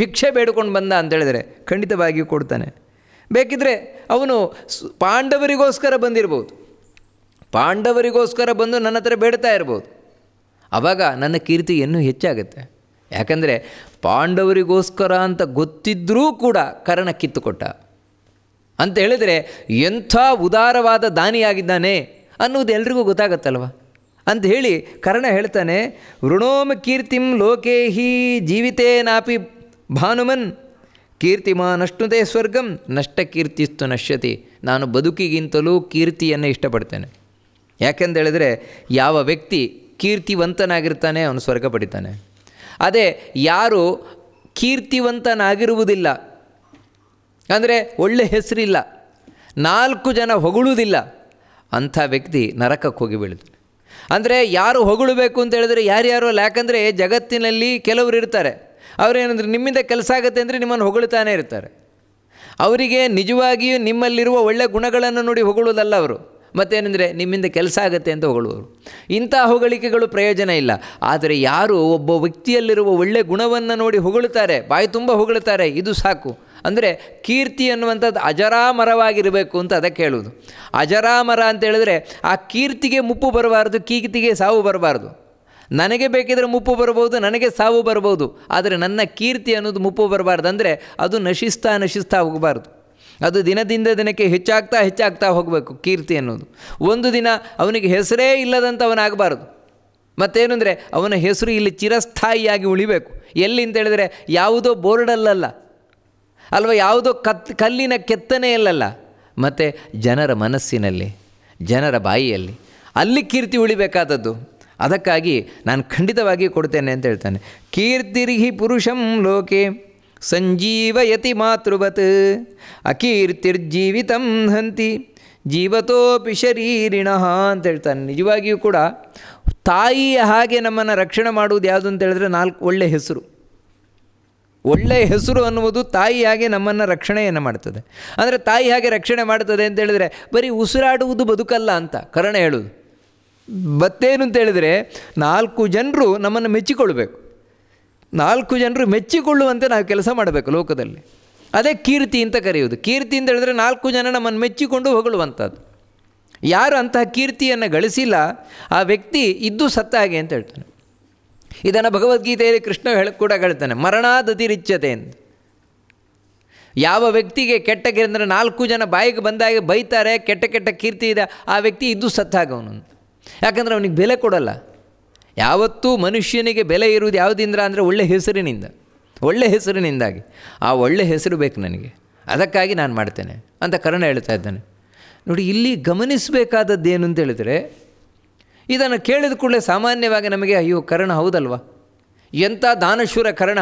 ಭಿಕ್ಷೆ ಬೇಡಿಕೊಂಡು ಬಂದ ಅಂತೇಳಿದರೆ ಖಂಡಿತವಾಗಿಯೂ ಕೊಡ್ತಾನೆ ಬೇಕಿದ್ರೆ ಅವನು ಪಾಂಡವರಿಗೋಸ್ಕರ ಬಂದಿರ್ಬೋದು ಪಾಂಡವರಿಗೋಸ್ಕರ ಬಂದು ನನ್ನ ಹತ್ರ ಬೇಡ್ತಾ ಇರ್ಬೋದು ಆವಾಗ ನನ್ನ ಕೀರ್ತಿ ಇನ್ನೂ ಹೆಚ್ಚಾಗುತ್ತೆ ಯಾಕಂದರೆ ಪಾಂಡವರಿಗೋಸ್ಕರ ಅಂತ ಗೊತ್ತಿದ್ದರೂ ಕೂಡ ಕರ್ಣ ಕಿತ್ತುಕೊಟ್ಟ ಅಂತ ಹೇಳಿದರೆ ಎಂಥ ಉದಾರವಾದ ದಾನಿಯಾಗಿದ್ದಾನೆ ಅನ್ನೋದು ಎಲ್ರಿಗೂ ಗೊತ್ತಾಗತ್ತಲ್ವ ಅಂತ ಹೇಳಿ ಕರ್ಣ ಹೇಳ್ತಾನೆ ವೃಣೋಮ ಕೀರ್ತಿಂ ಲೋಕೇಹಿ ಜೀವಿತೇನಾಪಿ ಜೀವಿತೇ ನಾಪಿ ಭಾನುಮನ್ ಕೀರ್ತಿಮಾನಷ್ಟುತೇ ಸ್ವರ್ಗಂ ನಷ್ಟ ಕೀರ್ತಿಸ್ತು ನಶ್ಯತಿ ನಾನು ಬದುಕಿಗಿಂತಲೂ ಕೀರ್ತಿಯನ್ನು ಇಷ್ಟಪಡ್ತೇನೆ ಯಾಕೆಂದೇಳಿದರೆ ಯಾವ ವ್ಯಕ್ತಿ ಕೀರ್ತಿವಂತನಾಗಿರ್ತಾನೆ ಅವನು ಸ್ವರ್ಗ ಪಡಿತಾನೆ ಅದೇ ಯಾರು ಕೀರ್ತಿವಂತನಾಗಿರುವುದಿಲ್ಲ ಅಂದರೆ ಒಳ್ಳೆ ಹೆಸರಿಲ್ಲ ನಾಲ್ಕು ಜನ ಹೊಗಳುವುದಿಲ್ಲ ಅಂಥ ವ್ಯಕ್ತಿ ನರಕಕ್ಕೆ ಹೋಗಿ ಬೀಳುತ್ತಾನೆ ಅಂದರೆ ಯಾರು ಹೊಗಳಬೇಕು ಅಂತ ಹೇಳಿದ್ರೆ ಯಾರ್ಯಾರು ಅಲ್ಲ ಯಾಕಂದರೆ ಜಗತ್ತಿನಲ್ಲಿ ಕೆಲವರು ಇರ್ತಾರೆ ಅವರೇನಂದ್ರೆ ನಿಮ್ಮಿಂದ ಕೆಲಸ ಆಗುತ್ತೆ ಅಂದರೆ ನಿಮ್ಮನ್ನು ಹೊಗಳುತ್ತಾನೆ ಇರ್ತಾರೆ ಅವರಿಗೆ ನಿಜವಾಗಿಯೂ ನಿಮ್ಮಲ್ಲಿರುವ ಒಳ್ಳೆ ಗುಣಗಳನ್ನು ನೋಡಿ ಹೊಗಳುವುದಲ್ಲ ಅವರು ಮತ್ತೇನೆಂದರೆ ನಿಮ್ಮಿಂದ ಕೆಲಸ ಆಗುತ್ತೆ ಅಂತ ಹೊಗಳುವರು ಇಂಥ ಹೊಗಳಿಕೆಗಳು ಪ್ರಯೋಜನ ಇಲ್ಲ ಆದರೆ ಯಾರು ಒಬ್ಬ ವ್ಯಕ್ತಿಯಲ್ಲಿರುವ ಒಳ್ಳೆಯ ಗುಣವನ್ನು ನೋಡಿ ಹೊಗಳುತ್ತಾರೆ ಬಾಯಿ ತುಂಬ ಹೊಗಳುತ್ತಾರೆ ಇದು ಸಾಕು ಅಂದರೆ ಕೀರ್ತಿ ಅನ್ನುವಂಥದ್ದು ಅಜರಾಮರವಾಗಿರಬೇಕು ಅಂತ ಅದಕ್ಕೆ ಹೇಳುವುದು ಅಜರಾಮರ ಅಂತ ಆ ಕೀರ್ತಿಗೆ ಮುಪ್ಪು ಬರಬಾರ್ದು ಕೀರ್ತಿಗೆ ಸಾವು ಬರಬಾರ್ದು ನನಗೆ ಬೇಕಿದ್ರೆ ಮುಪ್ಪು ಬರ್ಬೋದು ನನಗೆ ಸಾವು ಬರಬಹುದು ಆದರೆ ನನ್ನ ಕೀರ್ತಿ ಅನ್ನೋದು ಮುಪ್ಪು ಬರಬಾರ್ದು ಅಂದರೆ ಅದು ನಶಿಸ್ತಾ ನಶಿಸ್ತಾ ಹೋಗಬಾರ್ದು ಅದು ದಿನದಿಂದ ದಿನಕ್ಕೆ ಹೆಚ್ಚಾಗ್ತಾ ಹೆಚ್ಚಾಗ್ತಾ ಹೋಗಬೇಕು ಕೀರ್ತಿ ಅನ್ನೋದು ಒಂದು ದಿನ ಅವನಿಗೆ ಹೆಸರೇ ಅವನಾಗಬಾರ್ದು ಮತ್ತೇನು ಅಂದರೆ ಅವನ ಹೆಸರು ಇಲ್ಲಿ ಚಿರಸ್ಥಾಯಿಯಾಗಿ ಉಳಿಬೇಕು ಎಲ್ಲಿ ಅಂತ ಹೇಳಿದರೆ ಯಾವುದೋ ಬೋರ್ಡಲ್ಲಲ್ಲ ಅಲ್ವಾ ಯಾವುದೋ ಕತ್ ಕಲ್ಲಿನ ಇಲ್ಲಲ್ಲ ಮತ್ತು ಜನರ ಮನಸ್ಸಿನಲ್ಲಿ ಜನರ ಬಾಯಿಯಲ್ಲಿ ಅಲ್ಲಿ ಕೀರ್ತಿ ಉಳಿಬೇಕಾದದ್ದು ಅದಕ್ಕಾಗಿ ನಾನು ಖಂಡಿತವಾಗಿ ಕೊಡ್ತೇನೆ ಅಂತ ಹೇಳ್ತಾನೆ ಕೀರ್ತಿರ್ಹಿ ಪುರುಷಂ ಲೋಕೆ ಸಂಜೀವಯತಿ ಮಾತೃವತ್ ಅಕೀರ್ತಿರ್ಜೀವಿತಂ ಹಂತಿ ಜೀವತೋಪಿ ಶರೀರಿಣಃ ಅಂತ ಹೇಳ್ತಾನೆ ನಿಜವಾಗಿಯೂ ಕೂಡ ತಾಯಿಯ ಹಾಗೆ ನಮ್ಮನ್ನು ರಕ್ಷಣೆ ಮಾಡುವುದು ಯಾವುದು ಅಂತ ಹೇಳಿದ್ರೆ ನಾಲ್ಕು ಒಳ್ಳೆಯ ಹೆಸರು ಒಳ್ಳೆಯ ಹೆಸರು ಅನ್ನುವುದು ತಾಯಿ ಹಾಗೆ ನಮ್ಮನ್ನು ರಕ್ಷಣೆಯನ್ನು ಮಾಡ್ತದೆ ಅಂದರೆ ತಾಯಿ ಹಾಗೆ ರಕ್ಷಣೆ ಮಾಡ್ತದೆ ಅಂತ ಹೇಳಿದರೆ ಬರೀ ಉಸಿರಾಡುವುದು ಬದುಕಲ್ಲ ಅಂತ ಕರಣ ಹೇಳೋದು ಮತ್ತೇನು ಅಂತ ಹೇಳಿದರೆ ನಾಲ್ಕು ಜನರು ನಮ್ಮನ್ನು ಮೆಚ್ಚಿಕೊಳ್ಳಬೇಕು ನಾಲ್ಕು ಜನರು ಮೆಚ್ಚಿಕೊಳ್ಳುವಂತೆ ನಾವು ಕೆಲಸ ಮಾಡಬೇಕು ಲೋಕದಲ್ಲಿ ಅದೇ ಕೀರ್ತಿ ಅಂತ ಕರೆಯುವುದು ಕೀರ್ತಿ ಅಂತ ಹೇಳಿದರೆ ನಾಲ್ಕು ಜನ ನಮ್ಮನ್ನು ಮೆಚ್ಚಿಕೊಂಡು ಹೊಗಳುವಂಥದ್ದು ಯಾರು ಅಂತಹ ಕೀರ್ತಿಯನ್ನು ಗಳಿಸಿಲ್ಲ ಆ ವ್ಯಕ್ತಿ ಇದ್ದು ಸತ್ತ ಹಾಗೆ ಅಂತ ಹೇಳ್ತಾನೆ ಇದನ್ನು ಭಗವದ್ಗೀತೆಯಲ್ಲಿ ಕೃಷ್ಣ ಹೇಳಿ ಕೂಡ ಹೇಳ್ತಾನೆ ಮರಣಾದತಿರಿಚ್ಯತೆ ಅಂತ ಯಾವ ವ್ಯಕ್ತಿಗೆ ಕೆಟ್ಟ ಅಂದರೆ ನಾಲ್ಕು ಜನ ಬಾಯಿಗೆ ಬಂದಾಗ ಬೈತಾರೆ ಕೆಟ್ಟ ಕೆಟ್ಟ ಕೀರ್ತಿ ಇದೆ ಆ ವ್ಯಕ್ತಿ ಇದ್ದು ಸತ್ತಾಗವನು ಯಾಕಂದರೆ ಅವನಿಗೆ ಬೆಲೆ ಕೊಡಲ್ಲ ಯಾವತ್ತೂ ಮನುಷ್ಯನಿಗೆ ಬೆಲೆ ಇರುವುದು ಯಾವುದಿಂದ ಅಂದರೆ ಒಳ್ಳೆ ಹೆಸರಿನಿಂದ ಒಳ್ಳೆ ಹೆಸರಿನಿಂದಾಗಿ ಆ ಒಳ್ಳೆ ಹೆಸರು ಬೇಕು ನನಗೆ ಅದಕ್ಕಾಗಿ ನಾನು ಮಾಡ್ತೇನೆ ಅಂತ ಕರ್ಣ ಹೇಳ್ತಾ ಇದ್ದಾನೆ ನೋಡಿ ಇಲ್ಲಿ ಗಮನಿಸಬೇಕಾದದ್ದೇನು ಅಂತ ಹೇಳಿದರೆ ಇದನ್ನು ಕೇಳಿದ ಕೂಡಲೇ ಸಾಮಾನ್ಯವಾಗಿ ನಮಗೆ ಅಯ್ಯೋ ಕರ್ಣ ಹೌದಲ್ವಾ ಎಂಥ ದಾನಶೂರ ಕರ್ಣ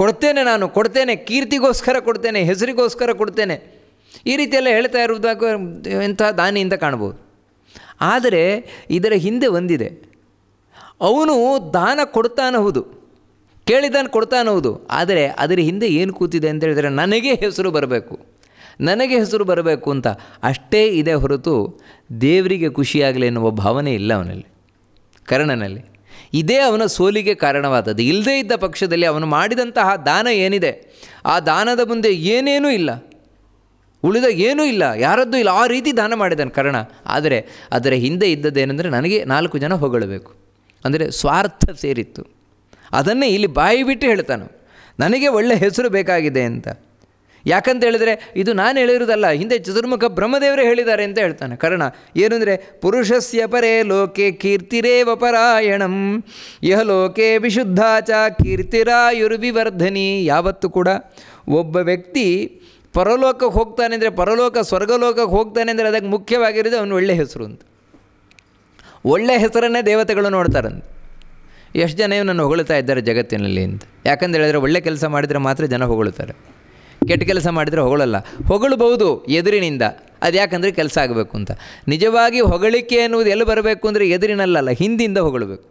ಕೊಡ್ತೇನೆ ನಾನು ಕೊಡ್ತೇನೆ ಕೀರ್ತಿಗೋಸ್ಕರ ಕೊಡ್ತೇನೆ ಹೆಸರಿಗೋಸ್ಕರ ಕೊಡ್ತೇನೆ ಈ ರೀತಿಯೆಲ್ಲ ಹೇಳ್ತಾ ಇರುವುದಾಗ ಎಂಥ ದಾನಿಯಿಂದ ಕಾಣ್ಬೋದು ಆದರೆ ಇದರ ಹಿಂದೆ ಒಂದಿದೆ ಅವನು ದಾನ ಕೊಡ್ತಾನಹುದು ಕೇಳಿದ್ದಾನೆ ಕೊಡ್ತಾನಹುದು ಆದರೆ ಅದರ ಹಿಂದೆ ಏನು ಕೂತಿದೆ ಅಂತ ಹೇಳಿದರೆ ನನಗೆ ಹೆಸರು ಬರಬೇಕು ನನಗೆ ಹೆಸರು ಬರಬೇಕು ಅಂತ ಅಷ್ಟೇ ಇದೆ ಹೊರತು ದೇವರಿಗೆ ಖುಷಿಯಾಗಲಿ ಎನ್ನುವ ಭಾವನೆ ಇಲ್ಲ ಅವನಲ್ಲಿ ಕರ್ಣನಲ್ಲಿ ಇದೇ ಅವನ ಸೋಲಿಗೆ ಕಾರಣವಾದದ್ದು ಇಲ್ಲದೇ ಇದ್ದ ಪಕ್ಷದಲ್ಲಿ ಅವನು ಮಾಡಿದಂತಹ ದಾನ ಏನಿದೆ ಆ ದಾನದ ಮುಂದೆ ಏನೇನೂ ಇಲ್ಲ ಉಳಿದ ಏನೂ ಇಲ್ಲ ಯಾರದ್ದು ಇಲ್ಲ ಆ ರೀತಿ ದಾನ ಮಾಡಿದನು ಕರ್ಣ ಆದರೆ ಅದರ ಹಿಂದೆ ಇದ್ದದ್ದೇನೆಂದರೆ ನನಗೆ ನಾಲ್ಕು ಜನ ಹೊಗಳಬೇಕು ಅಂದರೆ ಸ್ವಾರ್ಥ ಸೇರಿತ್ತು ಅದನ್ನೇ ಇಲ್ಲಿ ಬಾಯಿ ಬಿಟ್ಟು ಹೇಳ್ತಾನೆ ನನಗೆ ಒಳ್ಳೆಯ ಹೆಸರು ಬೇಕಾಗಿದೆ ಅಂತ ಯಾಕಂತ ಹೇಳಿದರೆ ಇದು ನಾನು ಹೇಳಿರೋದಲ್ಲ ಹಿಂದೆ ಚತುರ್ಮುಖ ಬ್ರಹ್ಮದೇವರೇ ಹೇಳಿದ್ದಾರೆ ಅಂತ ಹೇಳ್ತಾನೆ ಏನು ಅಂದರೆ ಪುರುಷಸ್ಯ ಪರೇ ಲೋಕೆ ಕೀರ್ತಿರೇವಪರಾಯಣಂ ಯಹ ಲೋಕೆ ವಿಶುದ್ಧಾಚ ಕೀರ್ತಿರಾಯುರ್ವಿವರ್ಧನಿ ಯಾವತ್ತು ಕೂಡ ಒಬ್ಬ ವ್ಯಕ್ತಿ ಪರಲೋಕಕ್ಕೆ ಹೋಗ್ತಾನೆ ಅಂದರೆ ಪರಲೋಕ ಸ್ವರ್ಗಲೋಕಕ್ಕೆ ಹೋಗ್ತಾನೆ ಅಂದರೆ ಅದಕ್ಕೆ ಮುಖ್ಯವಾಗಿರೋದು ಅವನು ಒಳ್ಳೆ ಹೆಸರು ಅಂತ ಒಳ್ಳೆ ಹೆಸರನ್ನೇ ದೇವತೆಗಳು ನೋಡ್ತಾರಂತೆ ಎಷ್ಟು ಜನ ಇವನನ್ನು ಹೊಗಳ್ತಾ ಇದ್ದಾರೆ ಜಗತ್ತಿನಲ್ಲಿ ಅಂತ ಯಾಕಂತ ಹೇಳಿದರೆ ಒಳ್ಳೆ ಕೆಲಸ ಮಾಡಿದರೆ ಮಾತ್ರ ಜನ ಹೊಗಳುತ್ತಾರೆ ಕೆಟ್ಟ ಕೆಲಸ ಮಾಡಿದರೆ ಹೊಗಳಲ್ಲ ಹೊಗಳಬಹುದು ಎದುರಿನಿಂದ ಅದು ಯಾಕಂದರೆ ಕೆಲಸ ಆಗಬೇಕು ಅಂತ ನಿಜವಾಗಿ ಹೊಗಳಿಕೆ ಎನ್ನುವುದು ಎಲ್ಲಿ ಬರಬೇಕು ಅಂದರೆ ಎದುರಿನಲ್ಲಲ್ಲ ಹಿಂದಿಂದ ಹೊಗಳಬೇಕು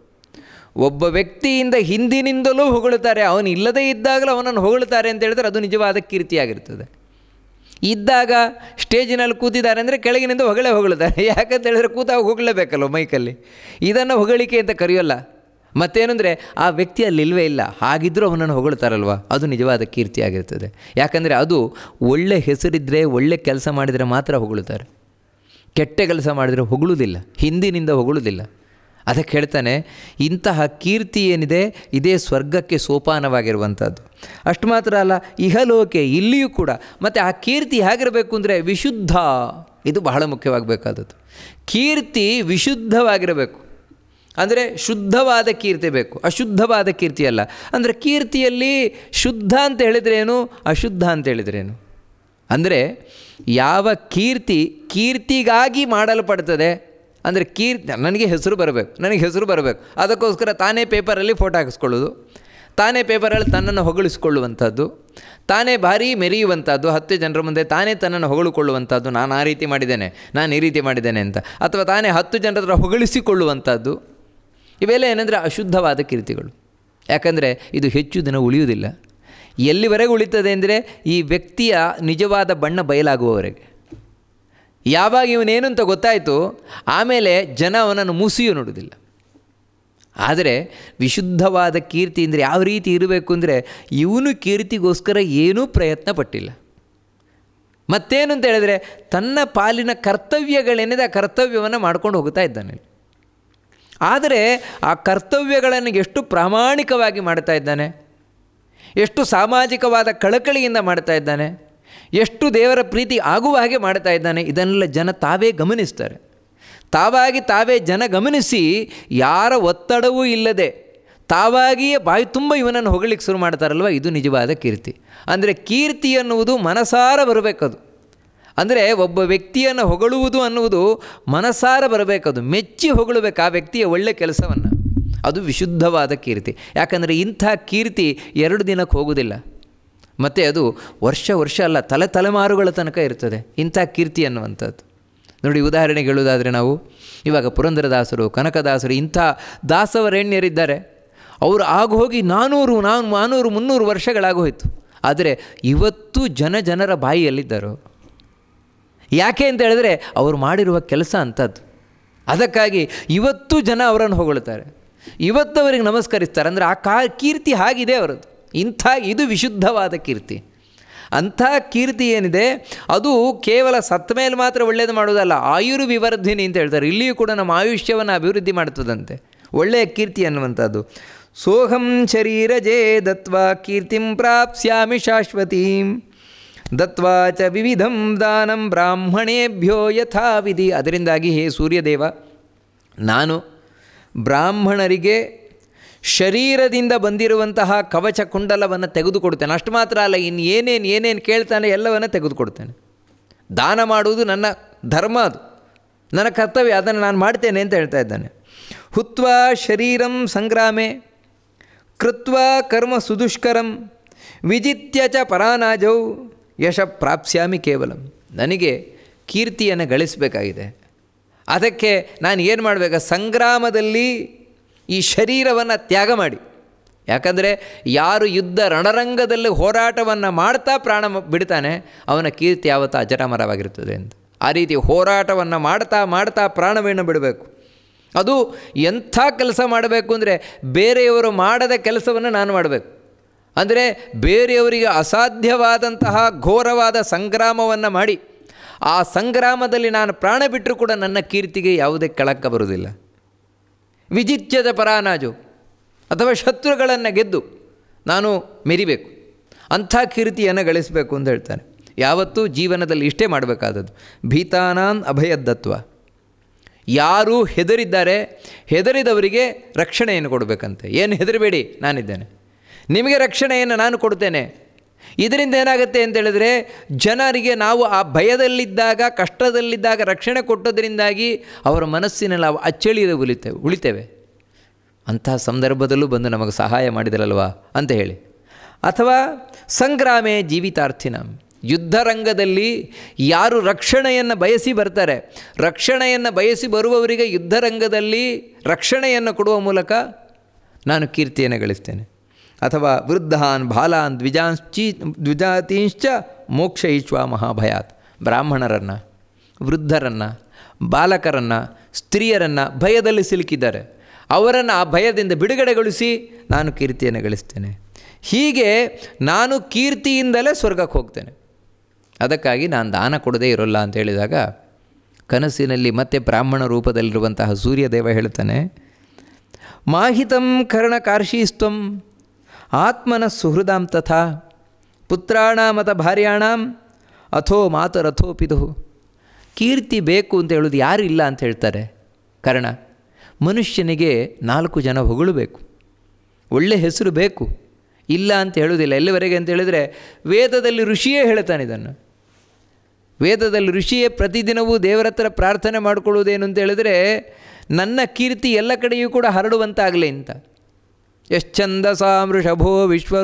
ಒಬ್ಬ ವ್ಯಕ್ತಿಯಿಂದ ಹಿಂದಿನಿಂದಲೂ ಹೊಗಳುತ್ತಾರೆ ಅವನು ಇಲ್ಲದೇ ಇದ್ದಾಗಲೂ ಅವನನ್ನು ಹೊಗಳುತ್ತಾರೆ ಅಂತ ಹೇಳಿದ್ರೆ ಅದು ನಿಜವಾದ ಕೀರ್ತಿಯಾಗಿರ್ತದೆ ಇದ್ದಾಗ ಸ್ಟೇಜಿನಲ್ಲಿ ಕೂತಿದ್ದಾರೆ ಅಂದರೆ ಕೆಳಗಿನಿಂದ ಹೊಗಳೇ ಹೊಗಳುತ್ತಾರೆ ಯಾಕಂತ ಹೇಳಿದ್ರೆ ಕೂತಾಗ ಹೊಗಳಬೇಕಲ್ಲ ಮೈಕಲ್ಲಿ ಇದನ್ನು ಹೊಗಳಿಕೆ ಅಂತ ಕರೆಯೋಲ್ಲ ಮತ್ತೇನೆಂದರೆ ಆ ವ್ಯಕ್ತಿ ಇಲ್ವೇ ಇಲ್ಲ ಹಾಗಿದ್ದರೂ ಅವನನ್ನು ಹೊಗಳ್ತಾರಲ್ವ ಅದು ನಿಜವಾದ ಕೀರ್ತಿ ಆಗಿರ್ತದೆ ಯಾಕಂದರೆ ಅದು ಒಳ್ಳೆ ಹೆಸರಿದ್ದರೆ ಒಳ್ಳೆ ಕೆಲಸ ಮಾಡಿದರೆ ಮಾತ್ರ ಹೊಗಳುತ್ತಾರೆ ಕೆಟ್ಟ ಕೆಲಸ ಮಾಡಿದರೆ ಹೊಗಳುವುದಿಲ್ಲ ಹಿಂದಿನಿಂದ ಹೊಗಳುವುದಿಲ್ಲ ಅದಕ್ಕೆ ಹೇಳ್ತಾನೆ ಇಂತಹ ಕೀರ್ತಿ ಏನಿದೆ ಇದೇ ಸ್ವರ್ಗಕ್ಕೆ ಸೋಪಾನವಾಗಿರುವಂಥದ್ದು ಅಷ್ಟು ಮಾತ್ರ ಅಲ್ಲ ಇಹಲೋಕೆ ಇಲ್ಲಿಯೂ ಕೂಡ ಮತ್ತು ಆ ಕೀರ್ತಿ ಹೇಗಿರಬೇಕು ಅಂದರೆ ವಿಶುದ್ಧ ಇದು ಬಹಳ ಮುಖ್ಯವಾಗಬೇಕಾದದ್ದು ಕೀರ್ತಿ ವಿಶುದ್ಧವಾಗಿರಬೇಕು ಅಂದರೆ ಶುದ್ಧವಾದ ಕೀರ್ತಿ ಬೇಕು ಅಶುದ್ಧವಾದ ಕೀರ್ತಿಯಲ್ಲ ಅಂದರೆ ಕೀರ್ತಿಯಲ್ಲಿ ಶುದ್ಧ ಅಂತ ಹೇಳಿದ್ರೇನು ಅಶುದ್ಧ ಅಂತ ಹೇಳಿದ್ರೇನು ಅಂದರೆ ಯಾವ ಕೀರ್ತಿ ಕೀರ್ತಿಗಾಗಿ ಮಾಡಲ್ಪಡ್ತದೆ ಅಂದರೆ ಕೀರ್ತಿ ನನಗೆ ಹೆಸರು ಬರಬೇಕು ನನಗೆ ಹೆಸರು ಬರಬೇಕು ಅದಕ್ಕೋಸ್ಕರ ತಾನೇ ಪೇಪರಲ್ಲಿ ಫೋಟೋ ಹಾಕಿಸ್ಕೊಳ್ಳೋದು ತಾನೇ ಪೇಪರಲ್ಲಿ ತನ್ನನ್ನು ಹೊಗಳಿಸ್ಕೊಳ್ಳುವಂಥದ್ದು ತಾನೇ ಭಾರೀ ಮೆರೆಯುವಂಥದ್ದು ಹತ್ತು ಜನರ ಮುಂದೆ ತಾನೇ ತನ್ನನ್ನು ಹೊಗಳಿಕೊಳ್ಳುವಂಥದ್ದು ನಾನು ಆ ರೀತಿ ಮಾಡಿದ್ದೇನೆ ನಾನು ಈ ರೀತಿ ಮಾಡಿದ್ದೇನೆ ಅಂತ ಅಥವಾ ತಾನೇ ಹತ್ತು ಜನರ ಹೊಗಳಿಸಿಕೊಳ್ಳುವಂಥದ್ದು ಇವೆಲ್ಲ ಏನಂದರೆ ಅಶುದ್ಧವಾದ ಕೀರ್ತಿಗಳು ಯಾಕಂದರೆ ಇದು ಹೆಚ್ಚು ದಿನ ಉಳಿಯುವುದಿಲ್ಲ ಎಲ್ಲಿವರೆಗೂ ಉಳಿತದೆ ಅಂದರೆ ಈ ವ್ಯಕ್ತಿಯ ನಿಜವಾದ ಬಣ್ಣ ಬಯಲಾಗುವವರೆಗೆ ಯಾವಾಗ ಇವನೇನು ಅಂತ ಗೊತ್ತಾಯಿತು ಆಮೇಲೆ ಜನ ಅವನನ್ನು ಮುಸಿಯೂ ನೋಡುವುದಿಲ್ಲ ಆದರೆ ವಿಶುದ್ಧವಾದ ಕೀರ್ತಿ ಅಂದರೆ ಯಾವ ರೀತಿ ಇರಬೇಕು ಅಂದರೆ ಇವನು ಕೀರ್ತಿಗೋಸ್ಕರ ಏನೂ ಪ್ರಯತ್ನ ಪಟ್ಟಿಲ್ಲ ಮತ್ತೇನು ಅಂತ ಹೇಳಿದರೆ ತನ್ನ ಪಾಲಿನ ಕರ್ತವ್ಯಗಳೇನಿದೆ ಆ ಕರ್ತವ್ಯವನ್ನು ಮಾಡ್ಕೊಂಡು ಹೋಗ್ತಾ ಇದ್ದಾನೆ ಆದರೆ ಆ ಕರ್ತವ್ಯಗಳನ್ನು ಎಷ್ಟು ಪ್ರಾಮಾಣಿಕವಾಗಿ ಮಾಡ್ತಾ ಇದ್ದಾನೆ ಎಷ್ಟು ಸಾಮಾಜಿಕವಾದ ಕಳಕಳಿಯಿಂದ ಮಾಡ್ತಾ ಇದ್ದಾನೆ ಎಷ್ಟು ದೇವರ ಪ್ರೀತಿ ಆಗುವ ಹಾಗೆ ಮಾಡ್ತಾ ಇದ್ದಾನೆ ಇದನ್ನೆಲ್ಲ ಜನ ತಾವೇ ಗಮನಿಸ್ತಾರೆ ತಾವಾಗಿ ತಾವೇ ಜನ ಗಮನಿಸಿ ಯಾರ ಒತ್ತಡವೂ ಇಲ್ಲದೆ ತಾವಾಗಿಯೇ ಬಾಯಿ ತುಂಬ ಇವನನ್ನು ಹೊಗಳಿಕ್ಕೆ ಶುರು ಮಾಡ್ತಾರಲ್ವ ಇದು ನಿಜವಾದ ಕೀರ್ತಿ ಅಂದರೆ ಕೀರ್ತಿ ಅನ್ನುವುದು ಮನಸಾರ ಬರಬೇಕದು ಅಂದರೆ ಒಬ್ಬ ವ್ಯಕ್ತಿಯನ್ನು ಹೊಗಳುವುದು ಅನ್ನುವುದು ಮನಸಾರ ಬರಬೇಕದು ಮೆಚ್ಚಿ ಹೊಗಳಬೇಕು ಆ ವ್ಯಕ್ತಿಯ ಒಳ್ಳೆ ಕೆಲಸವನ್ನು ಅದು ವಿಶುದ್ಧವಾದ ಕೀರ್ತಿ ಯಾಕಂದರೆ ಇಂಥ ಕೀರ್ತಿ ಎರಡು ದಿನಕ್ಕೆ ಹೋಗುವುದಿಲ್ಲ ಮತ್ತು ಅದು ವರ್ಷ ವರ್ಷ ಅಲ್ಲ ತಲೆ ತಲೆಮಾರುಗಳ ತನಕ ಇರ್ತದೆ ಇಂಥ ಕೀರ್ತಿ ಅನ್ನುವಂಥದ್ದು ನೋಡಿ ಉದಾಹರಣೆಗೆ ಹೇಳುವುದಾದರೆ ನಾವು ಇವಾಗ ಪುರಂದರದಾಸರು ಕನಕದಾಸರು ಇಂಥ ದಾಸವರೇಣ್ಯರಿದ್ದಾರೆ ಅವರು ಆಗ ಹೋಗಿ ನಾನೂರು ನಾನ್ ನಾನೂರು ಮುನ್ನೂರು ವರ್ಷಗಳಾಗೋಯಿತು ಆದರೆ ಇವತ್ತು ಜನ ಜನರ ಬಾಯಿಯಲ್ಲಿದ್ದರು ಯಾಕೆ ಅಂತ ಹೇಳಿದ್ರೆ ಅವರು ಮಾಡಿರುವ ಕೆಲಸ ಅಂಥದ್ದು ಅದಕ್ಕಾಗಿ ಇವತ್ತು ಜನ ಅವರನ್ನು ಹೊಗಳುತ್ತಾರೆ ಇವತ್ತು ಅವರಿಗೆ ನಮಸ್ಕರಿಸ್ತಾರೆ ಅಂದರೆ ಆ ಕಾ ಕೀರ್ತಿ ಆಗಿದೆ ಅವರದ್ದು ಇಂಥ ಇದು ವಿಶುದ್ಧವಾದ ಕೀರ್ತಿ ಅಂಥ ಕೀರ್ತಿ ಏನಿದೆ ಅದು ಕೇವಲ ಸತ್ತ ಮೇಲೆ ಮಾತ್ರ ಒಳ್ಳೆಯದು ಮಾಡೋದಲ್ಲ ಆಯುರ್ವಿವರ್ಧಿನಿ ಅಂತ ಹೇಳ್ತಾರೆ ಇಲ್ಲಿಯೂ ಕೂಡ ನಮ್ಮ ಆಯುಷ್ಯವನ್ನು ಅಭಿವೃದ್ಧಿ ಮಾಡ್ತದಂತೆ ಒಳ್ಳೆಯ ಕೀರ್ತಿ ಅನ್ನುವಂಥದ್ದು ಸೋಹಂ ಶರೀರ ಜೇ ದತ್ವಾ ಕೀರ್ತಿಂ ಪ್ರಾಪ್ಸ್ಯಾಮಿ ಶಾಶ್ವತೀಂ ದತ್ವಾ ಚ ವಿವಿಧಂ ದಾನಂ ಬ್ರಾಹ್ಮಣೇಭ್ಯೋ ಯಥಾವಿಧಿ ಅದರಿಂದಾಗಿ ಹೇ ಸೂರ್ಯದೇವ ನಾನು ಬ್ರಾಹ್ಮಣರಿಗೆ ಶರೀರದಿಂದ ಬಂದಿರುವಂತಹ ಕವಚ ಕುಂಡಲವನ್ನು ತೆಗೆದುಕೊಡ್ತೇನೆ ಅಷ್ಟು ಮಾತ್ರ ಅಲ್ಲ ಇನ್ನು ಏನೇನು ಏನೇನು ಕೇಳ್ತಾನೆ ಎಲ್ಲವನ್ನು ತೆಗೆದುಕೊಡ್ತೇನೆ ದಾನ ಮಾಡುವುದು ನನ್ನ ಧರ್ಮ ಅದು ನನ್ನ ಕರ್ತವ್ಯ ಅದನ್ನು ನಾನು ಮಾಡ್ತೇನೆ ಅಂತ ಹೇಳ್ತಾ ಇದ್ದಾನೆ ಹುತ್ವ ಶರೀರಂ ಸಂಗ್ರಾಮೆ ಕೃತ್ವ ಕರ್ಮ ಸುದುಷ್ಕರಂ ವಿಜಿತ್ಯ ಚ ಪರಾನಾಜೌ ಯಶ ಪ್ರಾಪ್ಸ್ಯಾಮಿ ಕೇವಲ ನನಗೆ ಕೀರ್ತಿಯನ್ನು ಗಳಿಸಬೇಕಾಗಿದೆ ಅದಕ್ಕೆ ನಾನು ಏನು ಮಾಡಬೇಕು ಸಂಗ್ರಾಮದಲ್ಲಿ ಈ ಶರೀರವನ್ನು ತ್ಯಾಗ ಮಾಡಿ ಯಾಕಂದರೆ ಯಾರು ಯುದ್ಧ ರಣರಂಗದಲ್ಲಿ ಹೋರಾಟವನ್ನು ಮಾಡ್ತಾ ಪ್ರಾಣ ಬಿಡ್ತಾನೆ ಅವನ ಕೀರ್ತಿ ಯಾವತ್ತ ಅಜರಾಮರವಾಗಿರ್ತದೆ ಅಂತ ಆ ರೀತಿ ಹೋರಾಟವನ್ನು ಮಾಡ್ತಾ ಮಾಡ್ತಾ ಪ್ರಾಣವನ್ನು ಬಿಡಬೇಕು ಅದು ಎಂಥ ಕೆಲಸ ಮಾಡಬೇಕು ಅಂದರೆ ಬೇರೆಯವರು ಮಾಡದ ಕೆಲಸವನ್ನು ನಾನು ಮಾಡಬೇಕು ಅಂದರೆ ಬೇರೆಯವರಿಗೆ ಅಸಾಧ್ಯವಾದಂತಹ ಘೋರವಾದ ಸಂಗ್ರಾಮವನ್ನು ಮಾಡಿ ಆ ಸಂಗ್ರಾಮದಲ್ಲಿ ನಾನು ಪ್ರಾಣ ಬಿಟ್ಟರೂ ಕೂಡ ನನ್ನ ಕೀರ್ತಿಗೆ ಯಾವುದೇ ಕೆಳಕ ಬರುವುದಿಲ್ಲ ವಿಜಿತ್ಯದ ಪರಾನಾಜು ಅಥವಾ ಶತ್ರುಗಳನ್ನು ಗೆದ್ದು ನಾನು ಮೆರಿಬೇಕು ಅಂಥ ಕೀರ್ತಿಯನ್ನು ಗಳಿಸಬೇಕು ಅಂತ ಹೇಳ್ತಾನೆ ಯಾವತ್ತೂ ಜೀವನದಲ್ಲಿ ಇಷ್ಟೇ ಮಾಡಬೇಕಾದದ್ದು ಭೀತಾನಾನ್ ಅಭಯದತ್ವ ಯಾರು ಹೆದರಿದ್ದಾರೆ ಹೆದರಿದವರಿಗೆ ರಕ್ಷಣೆಯನ್ನು ಕೊಡಬೇಕಂತೆ ಏನು ಹೆದರಬೇಡಿ ನಾನಿದ್ದೇನೆ ನಿಮಗೆ ರಕ್ಷಣೆಯನ್ನು ನಾನು ಕೊಡ್ತೇನೆ ಇದರಿಂದ ಏನಾಗುತ್ತೆ ಹೇಳಿದರೆ ಜನರಿಗೆ ನಾವು ಆ ಭಯದಲ್ಲಿದ್ದಾಗ ಕಷ್ಟದಲ್ಲಿದ್ದಾಗ ರಕ್ಷಣೆ ಕೊಟ್ಟೋದ್ರಿಂದಾಗಿ ಅವರ ಮನಸ್ಸಿನಲ್ಲಿ ನಾವು ಅಚ್ಚಳಿಯದೆ ಉಳಿತೇವೆ ಉಳಿತೇವೆ ಅಂತಹ ಸಂದರ್ಭದಲ್ಲೂ ಬಂದು ನಮಗೆ ಸಹಾಯ ಮಾಡಿದರಲ್ವಾ ಅಂತ ಹೇಳಿ ಅಥವಾ ಸಂಗ್ರಾಮೇ ಜೀವಿತಾರ್ಥಿನ ಯುದ್ಧರಂಗದಲ್ಲಿ ಯಾರು ರಕ್ಷಣೆಯನ್ನು ಬಯಸಿ ಬರ್ತಾರೆ ರಕ್ಷಣೆಯನ್ನು ಬಯಸಿ ಬರುವವರಿಗೆ ಯುದ್ಧರಂಗದಲ್ಲಿ ರಕ್ಷಣೆಯನ್ನು ಕೊಡುವ ಮೂಲಕ ನಾನು ಕೀರ್ತಿಯನ್ನು ಗಳಿಸ್ತೇನೆ ಅಥವಾ ವೃದ್ಧಾನ್ ಬಾಲಾನ್ ದ್ವಿಜಾಂಶ್ಚಿ ದ್ವಿಜಾತೀಂಶ್ಚ ಮೋಕ್ಷಯಿಷ್ವ ಮಹಾಭಯಾತ್ ಬ್ರಾಹ್ಮಣರನ್ನು ವೃದ್ಧರನ್ನು ಬಾಲಕರನ್ನು ಸ್ತ್ರೀಯರನ್ನು ಭಯದಲ್ಲಿ ಸಿಲುಕಿದ್ದಾರೆ ಅವರನ್ನು ಆ ಭಯದಿಂದ ಬಿಡುಗಡೆಗೊಳಿಸಿ ನಾನು ಕೀರ್ತಿಯನ್ನು ಗಳಿಸ್ತೇನೆ ಹೀಗೆ ನಾನು ಕೀರ್ತಿಯಿಂದಲೇ ಸ್ವರ್ಗಕ್ಕೆ ಹೋಗ್ತೇನೆ ಅದಕ್ಕಾಗಿ ನಾನು ದಾನ ಕೊಡದೇ ಇರೋಲ್ಲ ಅಂತ ಹೇಳಿದಾಗ ಕನಸಿನಲ್ಲಿ ಮತ್ತೆ ಬ್ರಾಹ್ಮಣ ರೂಪದಲ್ಲಿರುವಂತಹ ಸೂರ್ಯದೇವ ಹೇಳ್ತಾನೆ ಮಾಹಿತಂ ಕರ್ಣ ಕಾರ್ಶೀಸ್ತಂ ಆತ್ಮನ ಸುಹೃದಾಂ ತಥಾ ಪುತ್ರಾಣಾಂ ಅಥ ಭಾರ್ಯಾಣಾಂ ಅಥೋ ಪಿತು ಕೀರ್ತಿ ಬೇಕು ಅಂತ ಹೇಳೋದು ಯಾರು ಇಲ್ಲ ಅಂತ ಹೇಳ್ತಾರೆ ಕಾರಣ ಮನುಷ್ಯನಿಗೆ ನಾಲ್ಕು ಜನ ಬೇಕು ಒಳ್ಳೆ ಹೆಸರು ಬೇಕು ಇಲ್ಲ ಅಂತ ಹೇಳೋದಿಲ್ಲ ಎಲ್ಲಿವರೆಗೆ ಅಂತ ಹೇಳಿದರೆ ವೇದದಲ್ಲಿ ಋಷಿಯೇ ಹೇಳ್ತಾನೆ ಇದನ್ನು ವೇದದಲ್ಲಿ ಋಷಿಯೇ ಪ್ರತಿದಿನವೂ ದೇವರ ಹತ್ರ ಪ್ರಾರ್ಥನೆ ಮಾಡಿಕೊಳ್ಳುವುದೇನು ಅಂತ ಹೇಳಿದರೆ ನನ್ನ ಕೀರ್ತಿ ಎಲ್ಲ ಕಡೆಯೂ ಕೂಡ ಹರಡುವಂತಾಗಲಿ ಅಂತ यश्चंदसा विश्व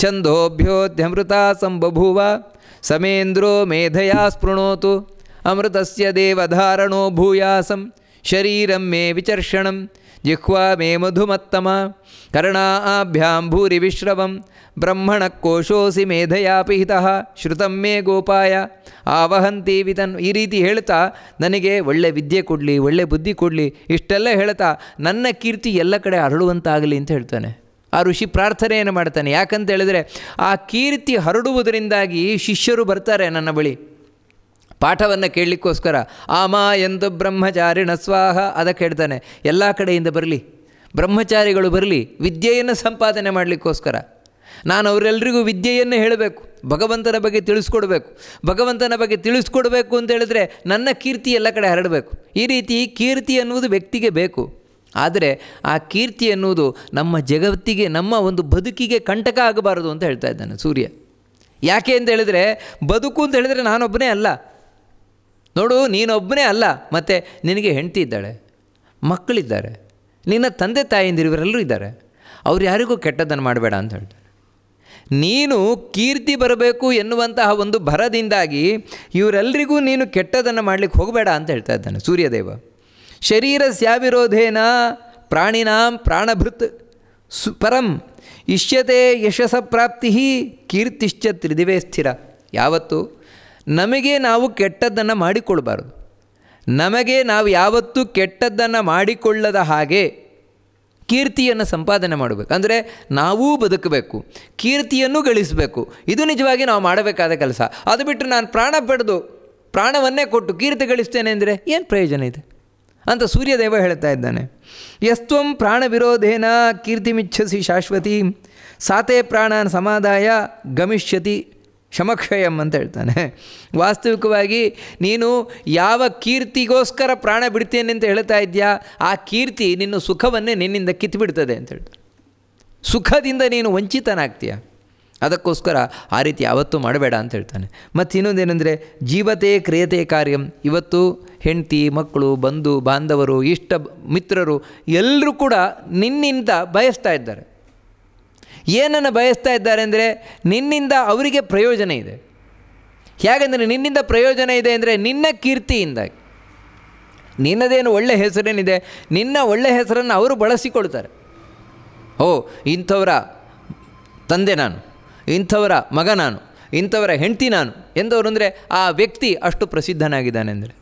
छंदोभ्योध्यमृता संबभूव समेन्द्रो मेधया अमृत से देवधारणो भूयासम शरीर मे विचर्षणं ಜಿಹ್ವಾ ಮೇ ಮಧುಮತ್ತಮ ಕರ್ಣಾಭ್ಯಾಂ ಭೂರಿ ವಿಶ್ರವಂ ಬ್ರಹ್ಮಣ ಕೋಶೋಸಿ ಮೇಧಯಾ ಪಿಹಿತ ಶ್ರುತಂ ಮೇ ಗೋಪಾಯ ಆವಹಂತಿ ವಿತನ್ ಈ ರೀತಿ ಹೇಳ್ತಾ ನನಗೆ ಒಳ್ಳೆ ವಿದ್ಯೆ ಕೊಡಲಿ ಒಳ್ಳೆ ಬುದ್ಧಿ ಕೊಡಲಿ ಇಷ್ಟೆಲ್ಲ ಹೇಳ್ತಾ ನನ್ನ ಕೀರ್ತಿ ಎಲ್ಲ ಕಡೆ ಹರಡುವಂತಾಗಲಿ ಅಂತ ಹೇಳ್ತಾನೆ ಆ ಋಷಿ ಪ್ರಾರ್ಥನೆಯನ್ನು ಮಾಡ್ತಾನೆ ಯಾಕಂತ ಹೇಳಿದರೆ ಆ ಕೀರ್ತಿ ಹರಡುವುದರಿಂದಾಗಿ ಶಿಷ್ಯರು ಬರ್ತಾರೆ ನನ್ನ ಬಳಿ ಪಾಠವನ್ನು ಕೇಳಲಿಕ್ಕೋಸ್ಕರ ಆಮ ಎಂದು ಬ್ರಹ್ಮಚಾರಿಣ ಸ್ವಾಹ ಅದಕ್ಕೆ ಹೇಳ್ತಾನೆ ಎಲ್ಲ ಕಡೆಯಿಂದ ಬರಲಿ ಬ್ರಹ್ಮಚಾರಿಗಳು ಬರಲಿ ವಿದ್ಯೆಯನ್ನು ಸಂಪಾದನೆ ಮಾಡಲಿಕ್ಕೋಸ್ಕರ ನಾನು ಅವರೆಲ್ಲರಿಗೂ ವಿದ್ಯೆಯನ್ನು ಹೇಳಬೇಕು ಭಗವಂತನ ಬಗ್ಗೆ ತಿಳಿಸ್ಕೊಡ್ಬೇಕು ಭಗವಂತನ ಬಗ್ಗೆ ತಿಳಿಸ್ಕೊಡ್ಬೇಕು ಅಂತ ಹೇಳಿದ್ರೆ ನನ್ನ ಕೀರ್ತಿ ಎಲ್ಲ ಕಡೆ ಹರಡಬೇಕು ಈ ರೀತಿ ಕೀರ್ತಿ ಅನ್ನುವುದು ವ್ಯಕ್ತಿಗೆ ಬೇಕು ಆದರೆ ಆ ಕೀರ್ತಿ ಅನ್ನುವುದು ನಮ್ಮ ಜಗತ್ತಿಗೆ ನಮ್ಮ ಒಂದು ಬದುಕಿಗೆ ಕಂಟಕ ಆಗಬಾರದು ಅಂತ ಹೇಳ್ತಾ ಇದ್ದಾನೆ ಸೂರ್ಯ ಯಾಕೆ ಅಂತ ಹೇಳಿದರೆ ಬದುಕು ಅಂತ ಹೇಳಿದರೆ ನಾನೊಬ್ಬನೇ ಅಲ್ಲ ನೋಡು ನೀನೊಬ್ಬನೇ ಅಲ್ಲ ಮತ್ತು ನಿನಗೆ ಹೆಂಡತಿ ಇದ್ದಾಳೆ ಮಕ್ಕಳಿದ್ದಾರೆ ನಿನ್ನ ತಂದೆ ಇವರೆಲ್ಲರೂ ಇದ್ದಾರೆ ಅವ್ರು ಯಾರಿಗೂ ಕೆಟ್ಟದ್ದನ್ನು ಮಾಡಬೇಡ ಅಂತ ಹೇಳ್ತಾರೆ ನೀನು ಕೀರ್ತಿ ಬರಬೇಕು ಎನ್ನುವಂತಹ ಒಂದು ಭರದಿಂದಾಗಿ ಇವರೆಲ್ಲರಿಗೂ ನೀನು ಕೆಟ್ಟದನ್ನು ಮಾಡಲಿಕ್ಕೆ ಹೋಗಬೇಡ ಅಂತ ಹೇಳ್ತಾ ಇದ್ದಾನೆ ಸೂರ್ಯದೇವ ಶರೀರ ಸ್ಯಾವಿರೋಧೇನ ಪ್ರಾಣಿನಾಂ ಪ್ರಾಣಭೃತ್ ಸು ಪರಂ ಇಷ್ಯತೆ ಯಶಸ ಪ್ರಾಪ್ತಿ ಕೀರ್ತಿಶ್ಚ ತ್ರಿದಿವೇ ಸ್ಥಿರ ಯಾವತ್ತು ನಮಗೆ ನಾವು ಕೆಟ್ಟದ್ದನ್ನು ಮಾಡಿಕೊಳ್ಬಾರ್ದು ನಮಗೆ ನಾವು ಯಾವತ್ತೂ ಕೆಟ್ಟದ್ದನ್ನು ಮಾಡಿಕೊಳ್ಳದ ಹಾಗೆ ಕೀರ್ತಿಯನ್ನು ಸಂಪಾದನೆ ಮಾಡಬೇಕು ಅಂದರೆ ನಾವೂ ಬದುಕಬೇಕು ಕೀರ್ತಿಯನ್ನು ಗಳಿಸಬೇಕು ಇದು ನಿಜವಾಗಿ ನಾವು ಮಾಡಬೇಕಾದ ಕೆಲಸ ಅದು ಬಿಟ್ಟು ನಾನು ಪ್ರಾಣ ಪಡೆದು ಪ್ರಾಣವನ್ನೇ ಕೊಟ್ಟು ಕೀರ್ತಿ ಗಳಿಸ್ತೇನೆ ಅಂದರೆ ಏನು ಪ್ರಯೋಜನ ಇದೆ ಅಂತ ಸೂರ್ಯದೇವ ಹೇಳ್ತಾ ಇದ್ದಾನೆ ಯಸ್ತ್ವಂ ಪ್ರಾಣ ವಿರೋಧೇನ ಕೀರ್ತಿಮಿಚ್ಛಸಿ ಶಾಶ್ವತಿ ಸಾತೇ ಪ್ರಾಣ ಸಮಾದಾಯ ಗಮಿಷ್ಯತಿ ಶಮಕ್ಷಯಂ ಅಂತ ಹೇಳ್ತಾನೆ ವಾಸ್ತವಿಕವಾಗಿ ನೀನು ಯಾವ ಕೀರ್ತಿಗೋಸ್ಕರ ಪ್ರಾಣ ಬಿಡ್ತೇನೆ ಅಂತ ಹೇಳ್ತಾ ಇದೆಯಾ ಆ ಕೀರ್ತಿ ನಿನ್ನ ಸುಖವನ್ನೇ ನಿನ್ನಿಂದ ಕಿತ್ಬಿಡ್ತದೆ ಅಂತ ಹೇಳ್ತಾರೆ ಸುಖದಿಂದ ನೀನು ವಂಚಿತನಾಗ್ತೀಯ ಅದಕ್ಕೋಸ್ಕರ ಆ ರೀತಿ ಯಾವತ್ತೂ ಮಾಡಬೇಡ ಅಂತ ಹೇಳ್ತಾನೆ ಮತ್ತು ಇನ್ನೊಂದೇನೆಂದರೆ ಜೀವತೆ ಕ್ರಿಯತೆ ಕಾರ್ಯಂ ಇವತ್ತು ಹೆಂಡತಿ ಮಕ್ಕಳು ಬಂಧು ಬಾಂಧವರು ಇಷ್ಟ ಮಿತ್ರರು ಎಲ್ಲರೂ ಕೂಡ ನಿನ್ನಿಂದ ಬಯಸ್ತಾ ಇದ್ದಾರೆ ಏನನ್ನು ಬಯಸ್ತಾ ಇದ್ದಾರೆ ಅಂದರೆ ನಿನ್ನಿಂದ ಅವರಿಗೆ ಪ್ರಯೋಜನ ಇದೆ ಹೇಗೆಂದರೆ ನಿನ್ನಿಂದ ಪ್ರಯೋಜನ ಇದೆ ಅಂದರೆ ನಿನ್ನ ಕೀರ್ತಿಯಿಂದ ನಿನ್ನದೇನು ಒಳ್ಳೆ ಹೆಸರೇನಿದೆ ನಿನ್ನ ಒಳ್ಳೆ ಹೆಸರನ್ನು ಅವರು ಬಳಸಿಕೊಳ್ತಾರೆ ಓ ಇಂಥವರ ತಂದೆ ನಾನು ಇಂಥವರ ಮಗ ನಾನು ಇಂಥವರ ಹೆಂಡತಿ ನಾನು ಎಂದವರು ಅಂದರೆ ಆ ವ್ಯಕ್ತಿ ಅಷ್ಟು ಪ್ರಸಿದ್ಧನಾಗಿದ್ದಾನೆ ಅಂದರೆ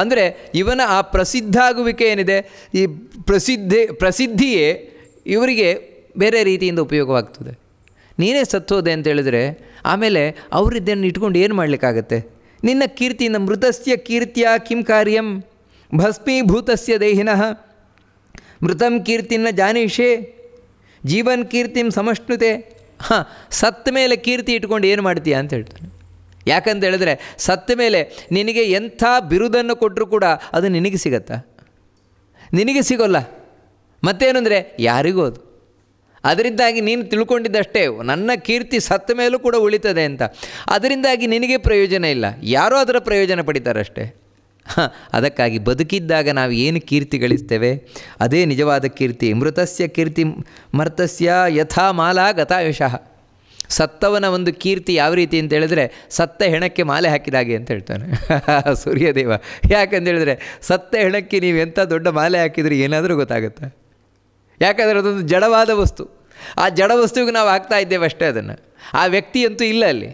ಅಂದರೆ ಇವನ ಆ ಪ್ರಸಿದ್ಧ ಆಗುವಿಕೆ ಏನಿದೆ ಈ ಪ್ರಸಿದ್ಧಿ ಪ್ರಸಿದ್ಧಿಯೇ ಇವರಿಗೆ ಬೇರೆ ರೀತಿಯಿಂದ ಉಪಯೋಗವಾಗ್ತದೆ ನೀನೇ ಸತ್ತೋದೆ ಅಂತ ಹೇಳಿದ್ರೆ ಆಮೇಲೆ ಅವರಿದ್ದನ್ನು ಇಟ್ಕೊಂಡು ಏನು ಮಾಡಲಿಕ್ಕಾಗತ್ತೆ ನಿನ್ನ ಕೀರ್ತಿಯಿಂದ ಮೃತಸ್ಯ ಕೀರ್ತಿಯ ಕಿಂ ಕಾರ್ಯಂ ಭಸ್ಮೀಭೂತಸ್ಯ ದೇಹಿನಃ ಮೃತಂ ಕೀರ್ತಿನ ಜಾನೀಷೆ ಜೀವನ್ ಕೀರ್ತಿಂ ಸಮಷ್ಣುತೆ ಹಾಂ ಸತ್ತ ಮೇಲೆ ಕೀರ್ತಿ ಇಟ್ಕೊಂಡು ಏನು ಮಾಡ್ತೀಯ ಅಂತ ಹೇಳ್ತಾನೆ ಯಾಕಂತ ಹೇಳಿದ್ರೆ ಸತ್ತ ಮೇಲೆ ನಿನಗೆ ಎಂಥ ಬಿರುದನ್ನು ಕೊಟ್ಟರೂ ಕೂಡ ಅದು ನಿನಗೆ ಸಿಗತ್ತಾ ನಿನಗೆ ಸಿಗೋಲ್ಲ ಮತ್ತೇನೆಂದರೆ ಯಾರಿಗೂ ಅದು ಅದರಿಂದಾಗಿ ನೀನು ತಿಳ್ಕೊಂಡಿದ್ದಷ್ಟೇ ನನ್ನ ಕೀರ್ತಿ ಸತ್ತ ಮೇಲೂ ಕೂಡ ಉಳಿತದೆ ಅಂತ ಅದರಿಂದಾಗಿ ನಿನಗೆ ಪ್ರಯೋಜನ ಇಲ್ಲ ಯಾರೋ ಅದರ ಪ್ರಯೋಜನ ಪಡಿತಾರಷ್ಟೇ ಅದಕ್ಕಾಗಿ ಬದುಕಿದ್ದಾಗ ನಾವು ಏನು ಕೀರ್ತಿ ಗಳಿಸ್ತೇವೆ ಅದೇ ನಿಜವಾದ ಕೀರ್ತಿ ಮೃತಸ್ಯ ಕೀರ್ತಿ ಮರ್ತಸ್ಯ ಯಥಾ ಮಾಲಾ ಗತಾಯುಷಃ ಸತ್ತವನ ಒಂದು ಕೀರ್ತಿ ಯಾವ ರೀತಿ ಅಂತ ಹೇಳಿದ್ರೆ ಸತ್ತ ಹೆಣಕ್ಕೆ ಮಾಲೆ ಹಾಕಿದಾಗೆ ಅಂತ ಹೇಳ್ತಾನೆ ಸೂರ್ಯದೇವ ಯಾಕಂತೇಳಿದರೆ ಸತ್ತ ಹೆಣಕ್ಕೆ ನೀವು ಎಂಥ ದೊಡ್ಡ ಮಾಲೆ ಹಾಕಿದರೆ ಏನಾದರೂ ಗೊತ್ತಾಗುತ್ತೆ ಯಾಕಂದರೆ ಅದೊಂದು ಜಡವಾದ ವಸ್ತು ಆ ಜಡ ವಸ್ತುವಿಗೆ ನಾವು ಆಗ್ತಾ ಇದ್ದೇವೆ ಅಷ್ಟೇ ಅದನ್ನು ಆ ವ್ಯಕ್ತಿಯಂತೂ ಇಲ್ಲ ಅಲ್ಲಿ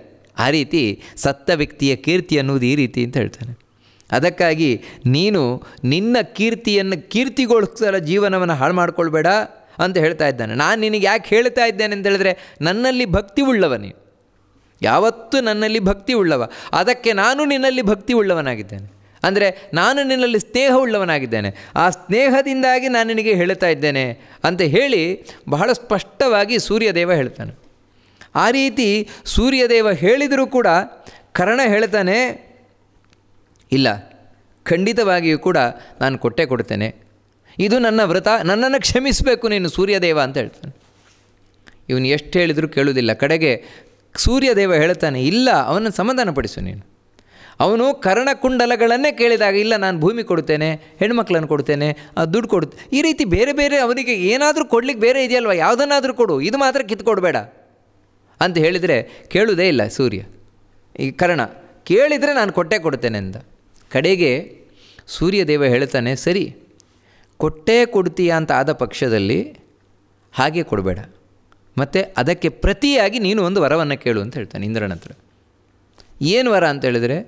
ಆ ರೀತಿ ಸತ್ತ ವ್ಯಕ್ತಿಯ ಕೀರ್ತಿ ಅನ್ನುವುದು ಈ ರೀತಿ ಅಂತ ಹೇಳ್ತಾನೆ ಅದಕ್ಕಾಗಿ ನೀನು ನಿನ್ನ ಕೀರ್ತಿಯನ್ನು ಕೀರ್ತಿಗೋಸ್ಕರ ಜೀವನವನ್ನು ಹಾಳು ಮಾಡಿಕೊಳ್ಬೇಡ ಅಂತ ಹೇಳ್ತಾ ಇದ್ದಾನೆ ನಾನು ನಿನಗೆ ಯಾಕೆ ಹೇಳ್ತಾ ಇದ್ದೇನೆ ಅಂತ ಹೇಳಿದ್ರೆ ನನ್ನಲ್ಲಿ ಭಕ್ತಿ ಉಳ್ಳವ ನೀನು ಯಾವತ್ತೂ ನನ್ನಲ್ಲಿ ಭಕ್ತಿ ಉಳ್ಳವ ಅದಕ್ಕೆ ನಾನು ನಿನ್ನಲ್ಲಿ ಭಕ್ತಿ ಉಳ್ಳವನಾಗಿದ್ದೇನೆ ಅಂದರೆ ನಾನು ನಿನ್ನಲ್ಲಿ ಸ್ನೇಹವುಳ್ಳವನಾಗಿದ್ದೇನೆ ಆ ಸ್ನೇಹದಿಂದಾಗಿ ನಾನು ನಿನಗೆ ಹೇಳ್ತಾ ಇದ್ದೇನೆ ಅಂತ ಹೇಳಿ ಬಹಳ ಸ್ಪಷ್ಟವಾಗಿ ಸೂರ್ಯದೇವ ಹೇಳ್ತಾನೆ ಆ ರೀತಿ ಸೂರ್ಯದೇವ ಹೇಳಿದರೂ ಕೂಡ ಕರ್ಣ ಹೇಳ್ತಾನೆ ಇಲ್ಲ ಖಂಡಿತವಾಗಿಯೂ ಕೂಡ ನಾನು ಕೊಟ್ಟೆ ಕೊಡ್ತೇನೆ ಇದು ನನ್ನ ವ್ರತ ನನ್ನನ್ನು ಕ್ಷಮಿಸಬೇಕು ನೀನು ಸೂರ್ಯದೇವ ಅಂತ ಹೇಳ್ತಾನೆ ಇವನು ಎಷ್ಟು ಹೇಳಿದರೂ ಕೇಳುವುದಿಲ್ಲ ಕಡೆಗೆ ಸೂರ್ಯದೇವ ಹೇಳ್ತಾನೆ ಇಲ್ಲ ಅವನನ್ನು ಸಮಾಧಾನಪಡಿಸು ನೀನು ಅವನು ಕರ್ಣಕುಂಡಲಗಳನ್ನೇ ಕೇಳಿದಾಗ ಇಲ್ಲ ನಾನು ಭೂಮಿ ಕೊಡ್ತೇನೆ ಹೆಣ್ಮಕ್ಳನ್ನು ಕೊಡ್ತೇನೆ ದುಡ್ಡು ಕೊಡ್ತೆ ಈ ರೀತಿ ಬೇರೆ ಬೇರೆ ಅವನಿಗೆ ಏನಾದರೂ ಕೊಡ್ಲಿಕ್ಕೆ ಬೇರೆ ಇದೆಯಲ್ವ ಯಾವುದನ್ನಾದರೂ ಕೊಡು ಇದು ಮಾತ್ರ ಕಿತ್ಕೊಡ್ಬೇಡ ಅಂತ ಹೇಳಿದರೆ ಕೇಳುವುದೇ ಇಲ್ಲ ಸೂರ್ಯ ಈ ಕರ್ಣ ಕೇಳಿದರೆ ನಾನು ಕೊಟ್ಟೆ ಕೊಡ್ತೇನೆ ಅಂತ ಕಡೆಗೆ ಸೂರ್ಯದೇವ ಹೇಳ್ತಾನೆ ಸರಿ ಕೊಟ್ಟೆ ಕೊಡ್ತೀಯ ಅಂತ ಆದ ಪಕ್ಷದಲ್ಲಿ ಹಾಗೆ ಕೊಡಬೇಡ ಮತ್ತು ಅದಕ್ಕೆ ಪ್ರತಿಯಾಗಿ ನೀನು ಒಂದು ವರವನ್ನು ಕೇಳು ಅಂತ ಹೇಳ್ತಾನೆ ಇಂದ್ರನ ಹತ್ರ ಏನು ವರ ಅಂತೇಳಿದರೆ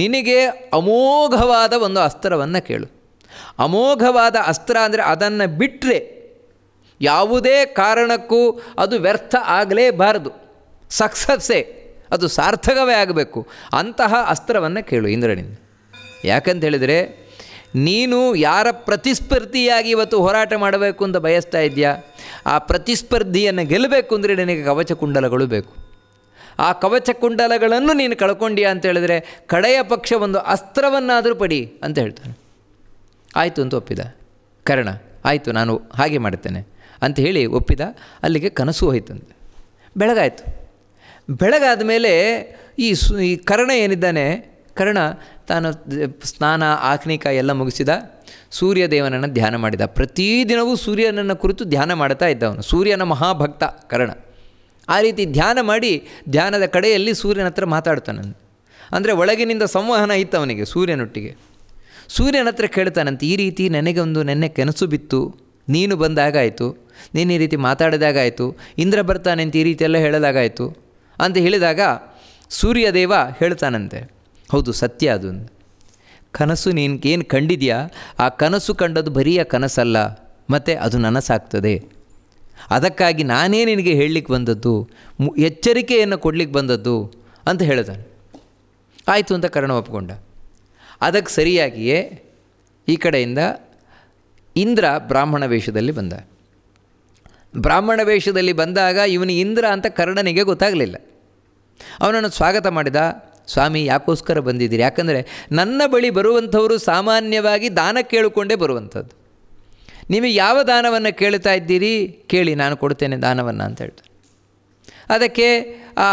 ನಿನಗೆ ಅಮೋಘವಾದ ಒಂದು ಅಸ್ತ್ರವನ್ನು ಕೇಳು ಅಮೋಘವಾದ ಅಸ್ತ್ರ ಅಂದರೆ ಅದನ್ನು ಬಿಟ್ಟರೆ ಯಾವುದೇ ಕಾರಣಕ್ಕೂ ಅದು ವ್ಯರ್ಥ ಆಗಲೇಬಾರದು ಸಕ್ಸಸ್ಸೇ ಅದು ಸಾರ್ಥಕವೇ ಆಗಬೇಕು ಅಂತಹ ಅಸ್ತ್ರವನ್ನು ಕೇಳು ಇಂದ್ರನಿಂದ ಯಾಕಂತ ಹೇಳಿದರೆ ನೀನು ಯಾರ ಪ್ರತಿಸ್ಪರ್ಧಿಯಾಗಿ ಇವತ್ತು ಹೋರಾಟ ಮಾಡಬೇಕು ಅಂತ ಬಯಸ್ತಾ ಇದೆಯಾ ಆ ಪ್ರತಿಸ್ಪರ್ಧಿಯನ್ನು ಗೆಲ್ಲಬೇಕು ಅಂದರೆ ನಿನಗೆ ಕವಚ ಕುಂಡಲಗಳು ಬೇಕು ಆ ಕವಚ ಕುಂಡಲಗಳನ್ನು ನೀನು ಕಳ್ಕೊಂಡಿಯ ಅಂತ ಹೇಳಿದ್ರೆ ಕಡೆಯ ಪಕ್ಷ ಒಂದು ಅಸ್ತ್ರವನ್ನಾದರೂ ಪಡಿ ಅಂತ ಹೇಳ್ತಾನೆ ಆಯಿತು ಅಂತ ಒಪ್ಪಿದ ಕರ್ಣ ಆಯಿತು ನಾನು ಹಾಗೆ ಮಾಡ್ತೇನೆ ಅಂತ ಹೇಳಿ ಒಪ್ಪಿದ ಅಲ್ಲಿಗೆ ಕನಸು ಹೋಯ್ತಂತೆ ಬೆಳಗಾಯಿತು ಬೆಳಗಾದ ಮೇಲೆ ಈ ಸು ಈ ಕರ್ಣ ಏನಿದ್ದಾನೆ ಕರ್ಣ ತಾನು ಸ್ನಾನ ಆಕ್ನಿಕ ಎಲ್ಲ ಮುಗಿಸಿದ ಸೂರ್ಯದೇವನನ್ನು ಧ್ಯಾನ ಮಾಡಿದ ಪ್ರತಿದಿನವೂ ಸೂರ್ಯನನ್ನು ಕುರಿತು ಧ್ಯಾನ ಮಾಡ್ತಾ ಇದ್ದವನು ಸೂರ್ಯನ ಮಹಾಭಕ್ತ ಕರ್ಣ ಆ ರೀತಿ ಧ್ಯಾನ ಮಾಡಿ ಧ್ಯಾನದ ಕಡೆಯಲ್ಲಿ ಸೂರ್ಯನ ಹತ್ರ ಮಾತಾಡ್ತಾನಂತೆ ಅಂದರೆ ಒಳಗಿನಿಂದ ಸಂವಹನ ಇತ್ತು ಅವನಿಗೆ ಸೂರ್ಯನೊಟ್ಟಿಗೆ ಸೂರ್ಯನ ಹತ್ರ ಕೇಳ್ತಾನಂತೆ ಈ ರೀತಿ ನನಗೆ ಒಂದು ನೆನ್ನೆ ಕನಸು ಬಿತ್ತು ನೀನು ಬಂದಾಗಾಯಿತು ನೀನು ಈ ರೀತಿ ಮಾತಾಡಿದಾಗಾಯಿತು ಇಂದ್ರ ಬರ್ತಾನೆ ಅಂತ ಈ ರೀತಿ ಎಲ್ಲ ಅಂತ ಹೇಳಿದಾಗ ಸೂರ್ಯದೇವ ಹೇಳ್ತಾನಂತೆ ಹೌದು ಸತ್ಯ ಅದು ಕನಸು ನೀನು ಏನು ಕಂಡಿದೆಯಾ ಆ ಕನಸು ಕಂಡದ್ದು ಬರೀ ಕನಸಲ್ಲ ಮತ್ತು ಅದು ನನಸಾಗ್ತದೆ ಅದಕ್ಕಾಗಿ ನಾನೇ ನಿನಗೆ ಹೇಳಲಿಕ್ಕೆ ಬಂದದ್ದು ಎಚ್ಚರಿಕೆಯನ್ನು ಕೊಡಲಿಕ್ಕೆ ಬಂದದ್ದು ಅಂತ ಹೇಳಿದಾನೆ ಆಯಿತು ಅಂತ ಕರ್ಣ ಒಪ್ಕೊಂಡ ಅದಕ್ಕೆ ಸರಿಯಾಗಿಯೇ ಈ ಕಡೆಯಿಂದ ಇಂದ್ರ ಬ್ರಾಹ್ಮಣ ವೇಷದಲ್ಲಿ ಬಂದ ಬ್ರಾಹ್ಮಣ ವೇಷದಲ್ಲಿ ಬಂದಾಗ ಇವನು ಇಂದ್ರ ಅಂತ ಕರ್ಣನಿಗೆ ಗೊತ್ತಾಗಲಿಲ್ಲ ಅವನನ್ನು ಸ್ವಾಗತ ಮಾಡಿದ ಸ್ವಾಮಿ ಯಾಕೋಸ್ಕರ ಬಂದಿದ್ದೀರಿ ಯಾಕಂದರೆ ನನ್ನ ಬಳಿ ಬರುವಂಥವರು ಸಾಮಾನ್ಯವಾಗಿ ದಾನ ಕೇಳಿಕೊಂಡೇ ಬರುವಂಥದ್ದು ನಿಮಗೆ ಯಾವ ದಾನವನ್ನು ಕೇಳ್ತಾ ಇದ್ದೀರಿ ಕೇಳಿ ನಾನು ಕೊಡ್ತೇನೆ ದಾನವನ್ನು ಅಂತ ಹೇಳ್ತಾರೆ ಅದಕ್ಕೆ ಆ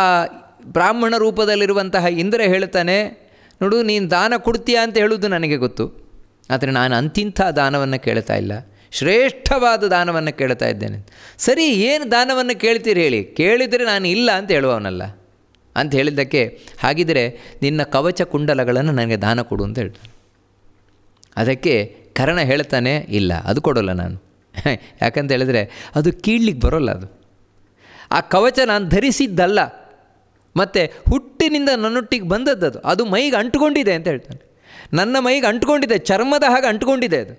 ಬ್ರಾಹ್ಮಣ ರೂಪದಲ್ಲಿರುವಂತಹ ಇಂದ್ರ ಹೇಳ್ತಾನೆ ನೋಡು ನೀನು ದಾನ ಕೊಡ್ತೀಯಾ ಅಂತ ಹೇಳೋದು ನನಗೆ ಗೊತ್ತು ಆದರೆ ನಾನು ಅಂತಿಂಥ ದಾನವನ್ನು ಕೇಳ್ತಾ ಇಲ್ಲ ಶ್ರೇಷ್ಠವಾದ ದಾನವನ್ನು ಕೇಳ್ತಾ ಇದ್ದೇನೆ ಸರಿ ಏನು ದಾನವನ್ನು ಕೇಳ್ತೀರಿ ಹೇಳಿ ಕೇಳಿದರೆ ನಾನು ಇಲ್ಲ ಅಂತ ಹೇಳುವವನಲ್ಲ ಅಂತ ಹೇಳಿದ್ದಕ್ಕೆ ಹಾಗಿದ್ರೆ ನಿನ್ನ ಕವಚ ಕುಂಡಲಗಳನ್ನು ನನಗೆ ದಾನ ಕೊಡು ಅಂತ ಹೇಳ್ತಾನೆ ಅದಕ್ಕೆ ಕರಣ ಹೇಳ್ತಾನೆ ಇಲ್ಲ ಅದು ಕೊಡೋಲ್ಲ ನಾನು ಯಾಕಂತ ಹೇಳಿದ್ರೆ ಅದು ಕೀಳ್ಲಿಕ್ಕೆ ಬರೋಲ್ಲ ಅದು ಆ ಕವಚ ನಾನು ಧರಿಸಿದ್ದಲ್ಲ ಮತ್ತು ಹುಟ್ಟಿನಿಂದ ನನ್ನೊಟ್ಟಿಗೆ ಬಂದದ್ದದು ಅದು ಮೈಗೆ ಅಂಟ್ಕೊಂಡಿದೆ ಅಂತ ಹೇಳ್ತಾನೆ ನನ್ನ ಮೈಗೆ ಅಂಟ್ಕೊಂಡಿದೆ ಚರ್ಮದ ಹಾಗೆ ಅಂಟ್ಕೊಂಡಿದೆ ಅದು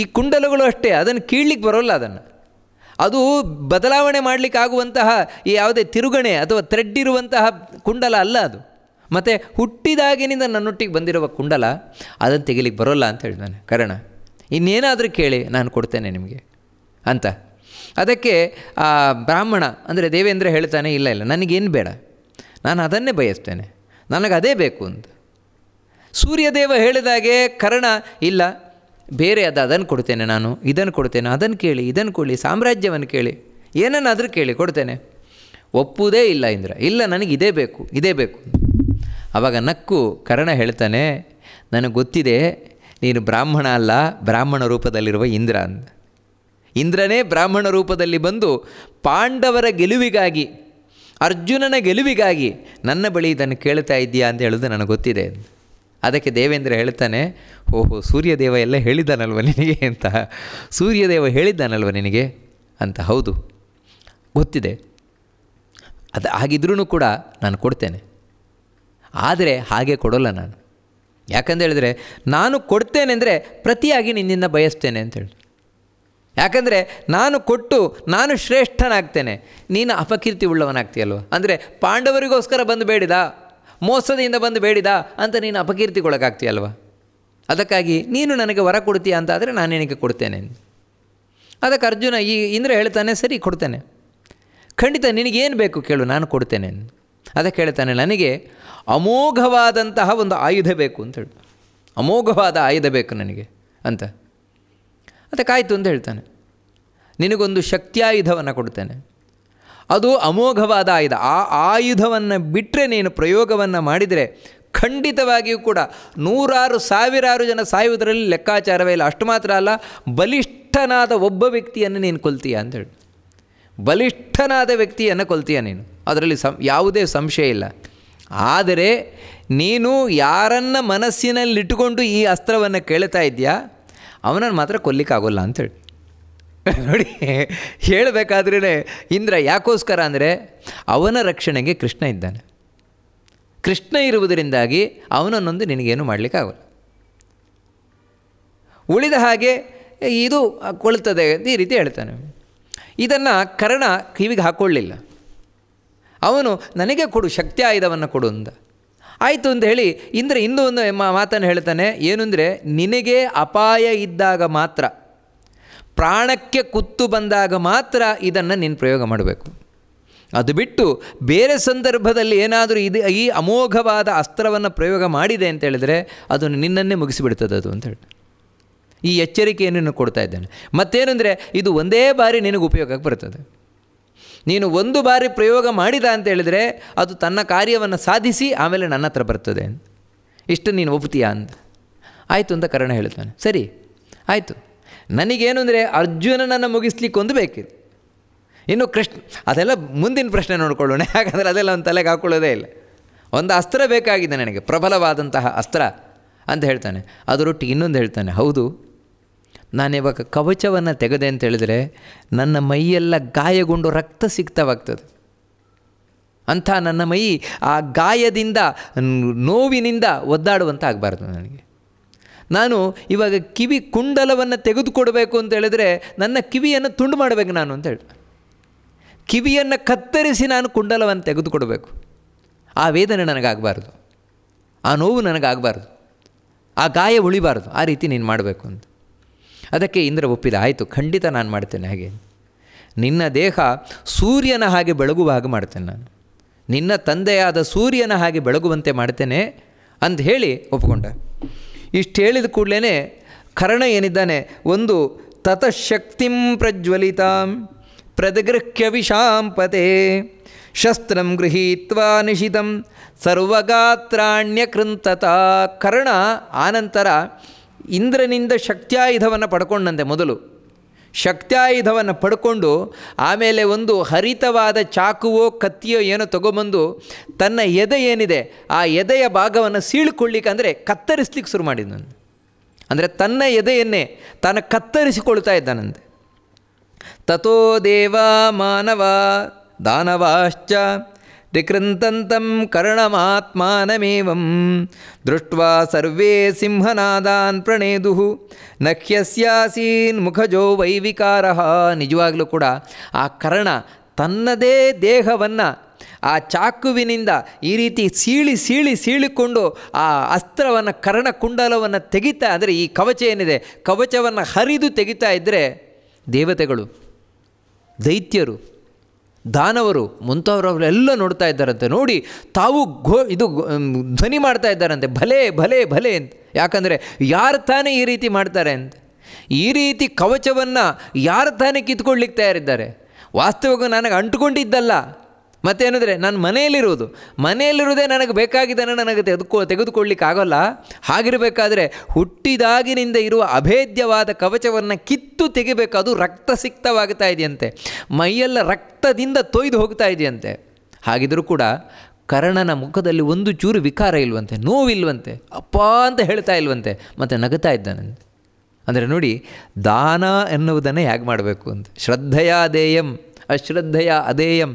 ಈ ಕುಂಡಲಗಳು ಅಷ್ಟೇ ಅದನ್ನು ಕೀಳ್ಲಿಕ್ಕೆ ಬರೋಲ್ಲ ಅದನ್ನು ಅದು ಬದಲಾವಣೆ ಮಾಡಲಿಕ್ಕಾಗುವಂತಹ ಈ ಯಾವುದೇ ತಿರುಗಣೆ ಅಥವಾ ಥ್ರೆಡ್ ಕುಂಡಲ ಅಲ್ಲ ಅದು ಮತ್ತು ಹುಟ್ಟಿದಾಗಿನಿಂದ ನನ್ನೊಟ್ಟಿಗೆ ಬಂದಿರುವ ಕುಂಡಲ ಅದನ್ನು ತೆಗಿಲಿಕ್ಕೆ ಬರೋಲ್ಲ ಅಂತ ಹೇಳ್ತಾನೆ ಕರಣ ಇನ್ನೇನಾದರೂ ಕೇಳಿ ನಾನು ಕೊಡ್ತೇನೆ ನಿಮಗೆ ಅಂತ ಅದಕ್ಕೆ ಆ ಬ್ರಾಹ್ಮಣ ಅಂದರೆ ದೇವೇಂದ್ರ ಹೇಳ್ತಾನೆ ಇಲ್ಲ ಇಲ್ಲ ನನಗೇನು ಬೇಡ ನಾನು ಅದನ್ನೇ ಬಯಸ್ತೇನೆ ನನಗೆ ಅದೇ ಬೇಕು ಅಂತ ಸೂರ್ಯದೇವ ಹೇಳಿದಾಗೆ ಕರ್ಣ ಇಲ್ಲ ಬೇರೆ ಅದು ಅದನ್ನು ಕೊಡ್ತೇನೆ ನಾನು ಇದನ್ನು ಕೊಡ್ತೇನೆ ಅದನ್ನು ಕೇಳಿ ಇದನ್ನು ಕೊಡಿ ಸಾಮ್ರಾಜ್ಯವನ್ನು ಕೇಳಿ ಏನನ್ನಾದರೂ ಕೇಳಿ ಕೊಡ್ತೇನೆ ಒಪ್ಪುವುದೇ ಇಲ್ಲ ಇಂದ್ರ ಇಲ್ಲ ನನಗೆ ಇದೇ ಬೇಕು ಇದೇ ಬೇಕು ಆವಾಗ ನಕ್ಕು ಕರ್ಣ ಹೇಳ್ತಾನೆ ನನಗೆ ಗೊತ್ತಿದೆ ನೀನು ಬ್ರಾಹ್ಮಣ ಅಲ್ಲ ಬ್ರಾಹ್ಮಣ ರೂಪದಲ್ಲಿರುವ ಇಂದ್ರ ಅಂದ ಇಂದ್ರನೇ ಬ್ರಾಹ್ಮಣ ರೂಪದಲ್ಲಿ ಬಂದು ಪಾಂಡವರ ಗೆಲುವಿಗಾಗಿ ಅರ್ಜುನನ ಗೆಲುವಿಗಾಗಿ ನನ್ನ ಬಳಿ ಇದನ್ನು ಕೇಳ್ತಾ ಇದ್ದೀಯಾ ಅಂತ ಹೇಳೋದು ನನಗೆ ಗೊತ್ತಿದೆ ಅದಕ್ಕೆ ದೇವೇಂದ್ರ ಹೇಳ್ತಾನೆ ಓಹೋ ಸೂರ್ಯದೇವ ಎಲ್ಲ ಹೇಳಿದ್ದಾನಲ್ವ ನಿನಗೆ ಅಂತ ಸೂರ್ಯದೇವ ಹೇಳಿದ್ದಾನಲ್ವ ನಿನಗೆ ಅಂತ ಹೌದು ಗೊತ್ತಿದೆ ಅದು ಆಗಿದ್ರೂ ಕೂಡ ನಾನು ಕೊಡ್ತೇನೆ ಆದರೆ ಹಾಗೆ ಕೊಡೋಲ್ಲ ನಾನು ಯಾಕಂದೇಳಿದ್ರೆ ನಾನು ಅಂದರೆ ಪ್ರತಿಯಾಗಿ ನಿನ್ನಿಂದ ಬಯಸ್ತೇನೆ ಅಂತೇಳಿ ಯಾಕಂದರೆ ನಾನು ಕೊಟ್ಟು ನಾನು ಶ್ರೇಷ್ಠನಾಗ್ತೇನೆ ನೀನು ಅಪಕೀರ್ತಿ ಉಳ್ಳವನಾಗ್ತೀಯಲ್ವ ಅಂದರೆ ಪಾಂಡವರಿಗೋಸ್ಕರ ಬಂದು ಬೇಡಿದ ಮೋಸದಿಂದ ಬಂದು ಬೇಡಿದ ಅಂತ ನೀನು ಅಪಕೀರ್ತಿಗೊಳಗಾಗ್ತೀಯಲ್ವ ಅದಕ್ಕಾಗಿ ನೀನು ನನಗೆ ವರ ಅಂತ ಆದರೆ ನಾನು ನಿನಗೆ ಕೊಡ್ತೇನೆ ಅದಕ್ಕೆ ಅರ್ಜುನ ಈ ಇಂದ್ರ ಹೇಳ್ತಾನೆ ಸರಿ ಕೊಡ್ತೇನೆ ಖಂಡಿತ ನಿನಗೇನು ಬೇಕು ಕೇಳು ನಾನು ಕೊಡ್ತೇನೆ ಅದಕ್ಕೆ ಹೇಳ್ತಾನೆ ನನಗೆ ಅಮೋಘವಾದಂತಹ ಒಂದು ಆಯುಧ ಬೇಕು ಅಂತ ಹೇಳಿ ಅಮೋಘವಾದ ಆಯುಧ ಬೇಕು ನನಗೆ ಅಂತ ಅದಕ್ಕಾಯಿತು ಅಂತ ಹೇಳ್ತಾನೆ ನಿನಗೊಂದು ಶಕ್ತಿಯಾಯುಧವನ್ನು ಕೊಡ್ತೇನೆ ಅದು ಅಮೋಘವಾದ ಆಯುಧ ಆ ಆಯುಧವನ್ನು ಬಿಟ್ಟರೆ ನೀನು ಪ್ರಯೋಗವನ್ನು ಮಾಡಿದರೆ ಖಂಡಿತವಾಗಿಯೂ ಕೂಡ ನೂರಾರು ಸಾವಿರಾರು ಜನ ಸಾಯುವುದರಲ್ಲಿ ಲೆಕ್ಕಾಚಾರವೇ ಇಲ್ಲ ಅಷ್ಟು ಮಾತ್ರ ಅಲ್ಲ ಬಲಿಷ್ಠನಾದ ಒಬ್ಬ ವ್ಯಕ್ತಿಯನ್ನು ನೀನು ಕೊಲ್ತೀಯ ಅಂತೇಳಿ ಬಲಿಷ್ಠನಾದ ವ್ಯಕ್ತಿಯನ್ನು ಕೊಲ್ತೀಯ ನೀನು ಅದರಲ್ಲಿ ಸಂ ಯಾವುದೇ ಸಂಶಯ ಇಲ್ಲ ಆದರೆ ನೀನು ಯಾರನ್ನ ಮನಸ್ಸಿನಲ್ಲಿಟ್ಟುಕೊಂಡು ಈ ಅಸ್ತ್ರವನ್ನು ಕೇಳ್ತಾ ಇದೆಯಾ ಅವನನ್ನು ಮಾತ್ರ ಕೊಲ್ಲಿಕ್ಕಾಗೋಲ್ಲ ಅಂತೇಳಿ ನೋಡಿ ಹೇಳಬೇಕಾದ್ರೇ ಇಂದ್ರ ಯಾಕೋಸ್ಕರ ಅಂದರೆ ಅವನ ರಕ್ಷಣೆಗೆ ಕೃಷ್ಣ ಇದ್ದಾನೆ ಕೃಷ್ಣ ಇರುವುದರಿಂದಾಗಿ ಅವನನ್ನೊಂದು ನಿನಗೇನು ಮಾಡಲಿಕ್ಕಾಗಲ್ಲ ಉಳಿದ ಹಾಗೆ ಇದು ಕೊಳ್ತದೆ ಈ ರೀತಿ ಹೇಳ್ತಾನೆ ಇದನ್ನು ಕರ್ಣ ಕಿವಿಗೆ ಹಾಕ್ಕೊಳ್ಳಿಲ್ಲ ಅವನು ನನಗೆ ಕೊಡು ಶಕ್ತಿ ಆಯುಧವನ್ನು ಕೊಡು ಅಂದ ಆಯಿತು ಅಂತ ಹೇಳಿ ಇಂದ್ರ ಇನ್ನೂ ಒಂದು ಮಾತನ್ನು ಹೇಳ್ತಾನೆ ಏನು ಅಂದರೆ ನಿನಗೆ ಅಪಾಯ ಇದ್ದಾಗ ಮಾತ್ರ ಪ್ರಾಣಕ್ಕೆ ಕುತ್ತು ಬಂದಾಗ ಮಾತ್ರ ಇದನ್ನು ನೀನು ಪ್ರಯೋಗ ಮಾಡಬೇಕು ಅದು ಬಿಟ್ಟು ಬೇರೆ ಸಂದರ್ಭದಲ್ಲಿ ಏನಾದರೂ ಇದು ಈ ಅಮೋಘವಾದ ಅಸ್ತ್ರವನ್ನು ಪ್ರಯೋಗ ಮಾಡಿದೆ ಅಂತ ಹೇಳಿದರೆ ಅದನ್ನು ನಿನ್ನನ್ನೇ ಮುಗಿಸಿಬಿಡ್ತದೆ ಅದು ಹೇಳಿ ಈ ಎಚ್ಚರಿಕೆಯನ್ನು ಕೊಡ್ತಾ ಇದ್ದಾನೆ ಮತ್ತೇನೆಂದರೆ ಇದು ಒಂದೇ ಬಾರಿ ನಿನಗೆ ಉಪಯೋಗಕ್ಕೆ ಬರ್ತದೆ ನೀನು ಒಂದು ಬಾರಿ ಪ್ರಯೋಗ ಮಾಡಿದ ಅಂತ ಹೇಳಿದರೆ ಅದು ತನ್ನ ಕಾರ್ಯವನ್ನು ಸಾಧಿಸಿ ಆಮೇಲೆ ನನ್ನ ಹತ್ರ ಬರ್ತದೆ ಇಷ್ಟು ನೀನು ಒಪ್ತೀಯಾ ಅಂತ ಆಯಿತು ಅಂತ ಕರ್ಣ ಹೇಳ್ತಾನೆ ಸರಿ ಆಯಿತು ನನಗೇನು ಅಂದರೆ ಅರ್ಜುನನನ್ನು ಮುಗಿಸ್ಲಿಕ್ಕೆ ಒಂದು ಬೇಕಿತ್ತು ಇನ್ನು ಕೃಷ್ಣ ಅದೆಲ್ಲ ಮುಂದಿನ ಪ್ರಶ್ನೆ ನೋಡಿಕೊಳ್ಳೋಣ ಯಾಕಂದರೆ ಅದೆಲ್ಲ ಒಂದು ತಲೆಗೆ ಹಾಕೊಳ್ಳೋದೇ ಇಲ್ಲ ಒಂದು ಅಸ್ತ್ರ ಬೇಕಾಗಿದೆ ನನಗೆ ಪ್ರಬಲವಾದಂತಹ ಅಸ್ತ್ರ ಅಂತ ಹೇಳ್ತಾನೆ ಅದರೊಟ್ಟಿಗೆ ಇನ್ನೊಂದು ಹೇಳ್ತಾನೆ ಹೌದು ನಾನಿವಾಗ ಕವಚವನ್ನು ತೆಗೆದೆ ಅಂತ ಹೇಳಿದರೆ ನನ್ನ ಮೈಯೆಲ್ಲ ಗಾಯಗೊಂಡು ರಕ್ತ ಸಿಕ್ತವಾಗ್ತದೆ ಅಂಥ ನನ್ನ ಮೈ ಆ ಗಾಯದಿಂದ ನೋವಿನಿಂದ ಒದ್ದಾಡುವಂಥ ಆಗಬಾರ್ದು ನನಗೆ ನಾನು ಇವಾಗ ಕಿವಿ ಕುಂಡಲವನ್ನು ತೆಗೆದುಕೊಡಬೇಕು ಅಂತ ಹೇಳಿದರೆ ನನ್ನ ಕಿವಿಯನ್ನು ತುಂಡು ಮಾಡಬೇಕು ನಾನು ಅಂತ ಹೇಳಿ ಕಿವಿಯನ್ನು ಕತ್ತರಿಸಿ ನಾನು ಕುಂಡಲವನ್ನು ತೆಗೆದುಕೊಡಬೇಕು ಆ ವೇದನೆ ನನಗಾಗಬಾರ್ದು ಆ ನೋವು ನನಗಾಗಬಾರ್ದು ಆ ಗಾಯ ಉಳಿಬಾರ್ದು ಆ ರೀತಿ ನೀನು ಮಾಡಬೇಕು ಅಂತ ಅದಕ್ಕೆ ಇಂದ್ರ ಒಪ್ಪಿದ ಆಯಿತು ಖಂಡಿತ ನಾನು ಮಾಡ್ತೇನೆ ಹಾಗೆ ನಿನ್ನ ದೇಹ ಸೂರ್ಯನ ಹಾಗೆ ಬೆಳಗುವ ಹಾಗೆ ಮಾಡ್ತೇನೆ ನಾನು ನಿನ್ನ ತಂದೆಯಾದ ಸೂರ್ಯನ ಹಾಗೆ ಬೆಳಗುವಂತೆ ಮಾಡ್ತೇನೆ ಅಂತ ಹೇಳಿ ಒಪ್ಪಿಕೊಂಡ ಇಷ್ಟು ಹೇಳಿದ ಕೂಡಲೇ ಕರ್ಣ ಏನಿದ್ದಾನೆ ಒಂದು ತತಃಶಕ್ತಿಂ ಪ್ರಜ್ವಲಿತಾಂ ಪ್ರದಗೃಹ್ಯ ವಿಶಾಂಪತೆ ಶಸ್ತ್ರಂ ಗೃಹೀತ್ವಾ ನಿಶಿತಂ ಸರ್ವಗಾತ್ರಣ್ಯಕೃಂತತ ಕರ್ಣ ಆನಂತರ ಇಂದ್ರನಿಂದ ಶಕ್ತಿಯಾಯುಧವನ್ನು ಪಡ್ಕೊಂಡಂತೆ ಮೊದಲು ಶಕ್ತಿಯಾಯುಧವನ್ನು ಪಡ್ಕೊಂಡು ಆಮೇಲೆ ಒಂದು ಹರಿತವಾದ ಚಾಕುವೋ ಕತ್ತಿಯೋ ಏನೋ ತಗೊಬಂದು ತನ್ನ ಎದೆ ಏನಿದೆ ಆ ಎದೆಯ ಭಾಗವನ್ನು ಸೀಳ್ಕೊಳ್ಳಿಕ್ಕೆ ಅಂದರೆ ಕತ್ತರಿಸ್ಲಿಕ್ಕೆ ಶುರು ಮಾಡಿದ್ದನು ಅಂದರೆ ತನ್ನ ಎದೆಯನ್ನೇ ತಾನು ಕತ್ತರಿಸಿಕೊಳ್ತಾ ಇದ್ದಾನಂತೆ ತಥೋ ದೇವ ಮಾನವ ದಾನವಾಶ್ಚ ತ್ರಿಕೃಂತಂತಂ ಕರ್ಣಮಾತ್ಮಾನಮೇವಂ ದೃಷ್ಟ ಸರ್ವೇ ಸಿಂಹನಾದಾನ್ ಪ್ರಣೇದು ನಖ್ಯಸ್ಯಾಸೀನ್ ಮುಖಜೋ ವೈವಿಕಾರ ನಿಜವಾಗಲೂ ಕೂಡ ಆ ಕರ್ಣ ತನ್ನದೇ ದೇಹವನ್ನು ಆ ಚಾಕುವಿನಿಂದ ಈ ರೀತಿ ಸೀಳಿ ಸೀಳಿ ಸೀಳಿಕೊಂಡು ಆ ಅಸ್ತ್ರವನ್ನು ಕುಂಡಲವನ್ನು ತೆಗಿತಾ ಅಂದರೆ ಈ ಕವಚ ಏನಿದೆ ಕವಚವನ್ನು ಹರಿದು ತೆಗಿತಾ ಇದ್ದರೆ ದೇವತೆಗಳು ದೈತ್ಯರು ದಾನವರು ಅವರೆಲ್ಲ ನೋಡ್ತಾ ಇದ್ದಾರಂತೆ ನೋಡಿ ತಾವು ಘೋ ಇದು ಧ್ವನಿ ಮಾಡ್ತಾ ಇದ್ದಾರಂತೆ ಭಲೆ ಭಲೆ ಭಲೆ ಅಂತ ಯಾಕಂದರೆ ಯಾರು ತಾನೇ ಈ ರೀತಿ ಮಾಡ್ತಾರೆ ಅಂತ ಈ ರೀತಿ ಕವಚವನ್ನು ಯಾರು ತಾನೇ ಕಿತ್ಕೊಳ್ಳಿಕ್ಕೆ ತಯಾರಿದ್ದಾರೆ ವಾಸ್ತವವಾಗಿ ನನಗೆ ಅಂಟುಕೊಂಡಿದ್ದಲ್ಲ ಮತ್ತೇನಿದ್ರೆ ನಾನು ಮನೆಯಲ್ಲಿರುವುದು ಮನೆಯಲ್ಲಿರುವುದೇ ನನಗೆ ಬೇಕಾಗಿದ್ದಾನೆ ನನಗೆ ತೆಗೆದುಕೊ ತೆಗೆದುಕೊಳ್ಳಿಕ್ಕಾಗಲ್ಲ ಹಾಗಿರಬೇಕಾದ್ರೆ ಹುಟ್ಟಿದಾಗಿನಿಂದ ಇರುವ ಅಭೇದ್ಯವಾದ ಕವಚವನ್ನು ಕಿತ್ತು ತೆಗಿಬೇಕು ಅದು ರಕ್ತ ಸಿಕ್ತವಾಗ್ತಾ ಇದೆಯಂತೆ ಮೈಯೆಲ್ಲ ರಕ್ತದಿಂದ ತೊಯ್ದು ಹೋಗ್ತಾ ಇದೆಯಂತೆ ಹಾಗಿದ್ರೂ ಕೂಡ ಕರ್ಣನ ಮುಖದಲ್ಲಿ ಒಂದು ಚೂರು ವಿಕಾರ ಇಲ್ವಂತೆ ನೋವಿಲ್ವಂತೆ ಅಪ್ಪ ಅಂತ ಹೇಳ್ತಾ ಇಲ್ವಂತೆ ಮತ್ತು ನಗುತ್ತಾ ಇದ್ದಾನಂತೆ ಅಂದರೆ ನೋಡಿ ದಾನ ಎನ್ನುವುದನ್ನು ಹೇಗೆ ಮಾಡಬೇಕು ಅಂತ ಶ್ರದ್ಧೆಯ ದೇಯಂ ಅಶ್ರದ್ಧೆಯ ಅದೇಯಂ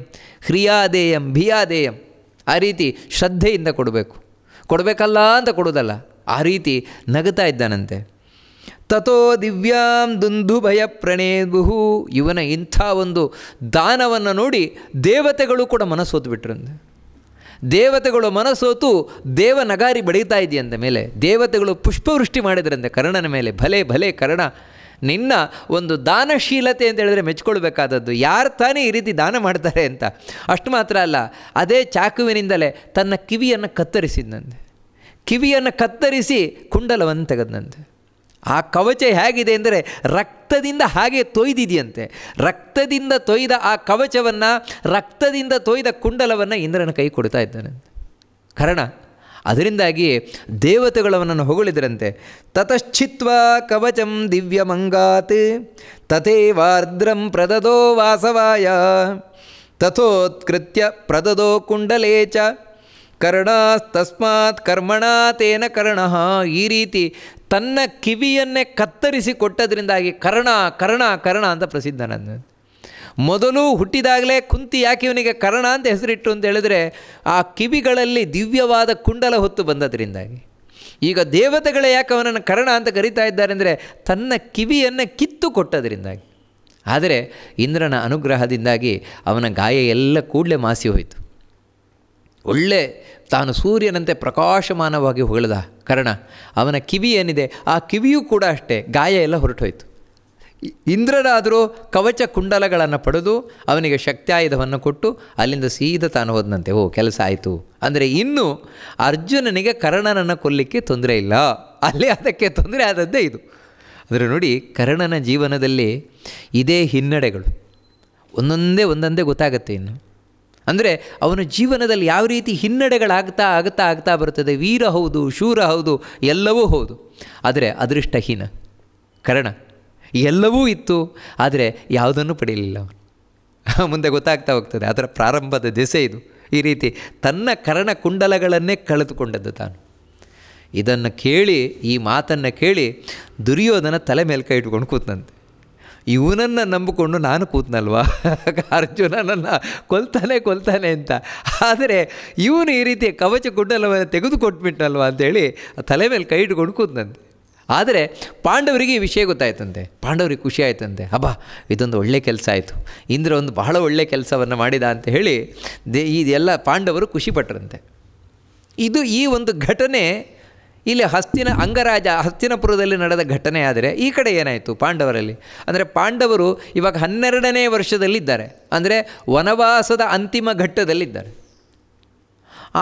ಹ್ರಿಯಾದೇಯಂ ಭಿಯಾದೇಯಂ ಆ ರೀತಿ ಶ್ರದ್ಧೆಯಿಂದ ಕೊಡಬೇಕು ಕೊಡಬೇಕಲ್ಲ ಅಂತ ಕೊಡೋದಲ್ಲ ಆ ರೀತಿ ನಗುತ್ತಾ ಇದ್ದಾನಂತೆ ತಥೋ ದಿವ್ಯಾಂ ಭಯ ಪ್ರಣೇಬುಹು ಇವನ ಇಂಥ ಒಂದು ದಾನವನ್ನು ನೋಡಿ ದೇವತೆಗಳು ಕೂಡ ಮನಸ್ಸೋತು ಬಿಟ್ಟರಂತೆ ದೇವತೆಗಳು ಮನಸ್ಸೋತು ದೇವ ನಗಾರಿ ಬಡೀತಾ ಇದೆಯಂತೆ ಮೇಲೆ ದೇವತೆಗಳು ಪುಷ್ಪವೃಷ್ಟಿ ಮಾಡಿದ್ರಂತೆ ಕರ್ಣನ ಮೇಲೆ ಭಲೆ ಭಲೆ ಕರ್ಣ ನಿನ್ನ ಒಂದು ದಾನಶೀಲತೆ ಅಂತ ಹೇಳಿದ್ರೆ ಮೆಚ್ಕೊಳ್ಬೇಕಾದದ್ದು ಯಾರು ತಾನೇ ಈ ರೀತಿ ದಾನ ಮಾಡ್ತಾರೆ ಅಂತ ಅಷ್ಟು ಮಾತ್ರ ಅಲ್ಲ ಅದೇ ಚಾಕುವಿನಿಂದಲೇ ತನ್ನ ಕಿವಿಯನ್ನು ಕತ್ತರಿಸಿದ್ನಂದೆ ಕಿವಿಯನ್ನು ಕತ್ತರಿಸಿ ಕುಂಡಲವನ್ನು ತೆಗೆದನಂತೆ ಆ ಕವಚ ಹೇಗಿದೆ ಅಂದರೆ ರಕ್ತದಿಂದ ಹಾಗೆ ತೊಯ್ದಿದೆಯಂತೆ ರಕ್ತದಿಂದ ತೊಯ್ದ ಆ ಕವಚವನ್ನು ರಕ್ತದಿಂದ ತೊಯ್ದ ಕುಂಡಲವನ್ನು ಇಂದ್ರನ ಕೈ ಕೊಡ್ತಾ ಇದ್ದಾನೆ ಕಾರಣ ಅದರಿಂದಾಗಿ ದೇವತೆಗಳವನನ್ನು ಹೊಗಳಿದರಂತೆ ತತಶ್ಚಿತ್ವ ಕವಚಂ ದಿವ್ಯಮಂಗಾತ್ ತಥೇವಾರ್ದ್ರಂ ಪ್ರದದೋ ವಾಸವಾಯ ತಥೋತ್ಕೃತ್ಯ ಪ್ರದದೋ ಕುಂಡಲೇ ಚ ಕರ್ಣಾಸ್ತಸ್ಮಾತ್ ಕರ್ಮಣ ತೇನ ಕರ್ಣ ಈ ರೀತಿ ತನ್ನ ಕಿವಿಯನ್ನೇ ಕತ್ತರಿಸಿ ಕೊಟ್ಟದ್ರಿಂದಾಗಿ ಕರ್ಣ ಕರ್ಣ ಕರ್ಣ ಅಂತ ನನ್ನ ಮೊದಲು ಹುಟ್ಟಿದಾಗಲೇ ಕುಂತಿ ಯಾಕೆ ಇವನಿಗೆ ಕರ್ಣ ಅಂತ ಹೆಸರಿಟ್ಟು ಅಂತ ಹೇಳಿದ್ರೆ ಆ ಕಿವಿಗಳಲ್ಲಿ ದಿವ್ಯವಾದ ಕುಂಡಲ ಹೊತ್ತು ಬಂದದರಿಂದಾಗಿ ಈಗ ದೇವತೆಗಳೇ ಯಾಕೆ ಅವನನ್ನು ಕರಣ ಅಂತ ಕರೀತಾ ಇದ್ದಾರೆ ಅಂದರೆ ತನ್ನ ಕಿವಿಯನ್ನು ಕಿತ್ತು ಕೊಟ್ಟದರಿಂದಾಗಿ ಆದರೆ ಇಂದ್ರನ ಅನುಗ್ರಹದಿಂದಾಗಿ ಅವನ ಗಾಯ ಎಲ್ಲ ಕೂಡಲೇ ಮಾಸಿ ಹೋಯಿತು ಒಳ್ಳೆ ತಾನು ಸೂರ್ಯನಂತೆ ಪ್ರಕಾಶಮಾನವಾಗಿ ಹೊಗಳದ ಕರಣ ಅವನ ಕಿವಿ ಏನಿದೆ ಆ ಕಿವಿಯೂ ಕೂಡ ಅಷ್ಟೇ ಗಾಯ ಎಲ್ಲ ಹೊರಟೋಯ್ತು ಇಂದ್ರನಾದರೂ ಕವಚ ಕುಂಡಲಗಳನ್ನು ಪಡೆದು ಅವನಿಗೆ ಶಕ್ತಾಯುಧವನ್ನು ಕೊಟ್ಟು ಅಲ್ಲಿಂದ ಸೀದಾ ತಾನು ಹೋದನಂತೆ ಓ ಕೆಲಸ ಆಯಿತು ಅಂದರೆ ಇನ್ನು ಅರ್ಜುನನಿಗೆ ಕರ್ಣನನ್ನು ಕೊಲ್ಲಿಕ್ಕೆ ತೊಂದರೆ ಇಲ್ಲ ಅಲ್ಲಿ ಅದಕ್ಕೆ ತೊಂದರೆ ಆದದ್ದೇ ಇದು ಅಂದರೆ ನೋಡಿ ಕರ್ಣನ ಜೀವನದಲ್ಲಿ ಇದೇ ಹಿನ್ನಡೆಗಳು ಒಂದೊಂದೇ ಒಂದೊಂದೇ ಗೊತ್ತಾಗುತ್ತೆ ಇನ್ನು ಅಂದರೆ ಅವನ ಜೀವನದಲ್ಲಿ ಯಾವ ರೀತಿ ಹಿನ್ನಡೆಗಳಾಗ್ತಾ ಆಗ್ತಾ ಆಗ್ತಾ ಬರ್ತದೆ ವೀರ ಹೌದು ಶೂರ ಹೌದು ಎಲ್ಲವೂ ಹೌದು ಆದರೆ ಅದೃಷ್ಟಹೀನ ಕರ್ಣ ಎಲ್ಲವೂ ಇತ್ತು ಆದರೆ ಯಾವುದನ್ನು ಪಡೆಯಲಿಲ್ಲ ಅವನು ಮುಂದೆ ಗೊತ್ತಾಗ್ತಾ ಹೋಗ್ತದೆ ಅದರ ಪ್ರಾರಂಭದ ದೆಸೆ ಇದು ಈ ರೀತಿ ತನ್ನ ಕರಣ ಕುಂಡಲಗಳನ್ನೇ ಕಳೆದುಕೊಂಡದ್ದು ತಾನು ಇದನ್ನು ಕೇಳಿ ಈ ಮಾತನ್ನು ಕೇಳಿ ದುರ್ಯೋಧನ ತಲೆ ಮೇಲೆ ಕೈ ಇಟ್ಕೊಂಡು ಕೂತನಂತೆ ಇವನನ್ನು ನಂಬಿಕೊಂಡು ನಾನು ಕೂತ್ನಲ್ವಾ ಅರ್ಜುನನನ್ನು ಕೊಲ್ತಾನೆ ಕೊಲ್ತಾನೆ ಅಂತ ಆದರೆ ಇವನು ಈ ರೀತಿ ಕವಚ ಕುಂಡಲವನ್ನು ತೆಗೆದುಕೊಟ್ಬಿಟ್ನಲ್ವಾ ಅಂತೇಳಿ ತಲೆ ಮೇಲೆ ಕೈ ಇಟ್ಕೊಂಡು ಕೂತನಂತೆ ಆದರೆ ಪಾಂಡವರಿಗೆ ಈ ವಿಷಯ ಗೊತ್ತಾಯ್ತಂತೆ ಪಾಂಡವರಿಗೆ ಖುಷಿ ಆಯ್ತಂತೆ ಹಬ್ಬ ಇದೊಂದು ಒಳ್ಳೆ ಕೆಲಸ ಆಯಿತು ಇಂದ್ರ ಒಂದು ಬಹಳ ಒಳ್ಳೆ ಕೆಲಸವನ್ನು ಮಾಡಿದ ಅಂತ ಹೇಳಿ ದೇ ಇದೆಲ್ಲ ಪಾಂಡವರು ಖುಷಿಪಟ್ಟರಂತೆ ಇದು ಈ ಒಂದು ಘಟನೆ ಇಲ್ಲಿ ಹಸ್ತಿನ ಅಂಗರಾಜ ಹಸ್ತಿನಪುರದಲ್ಲಿ ನಡೆದ ಘಟನೆ ಆದರೆ ಈ ಕಡೆ ಏನಾಯಿತು ಪಾಂಡವರಲ್ಲಿ ಅಂದರೆ ಪಾಂಡವರು ಇವಾಗ ಹನ್ನೆರಡನೇ ವರ್ಷದಲ್ಲಿದ್ದಾರೆ ಅಂದರೆ ವನವಾಸದ ಅಂತಿಮ ಘಟ್ಟದಲ್ಲಿದ್ದಾರೆ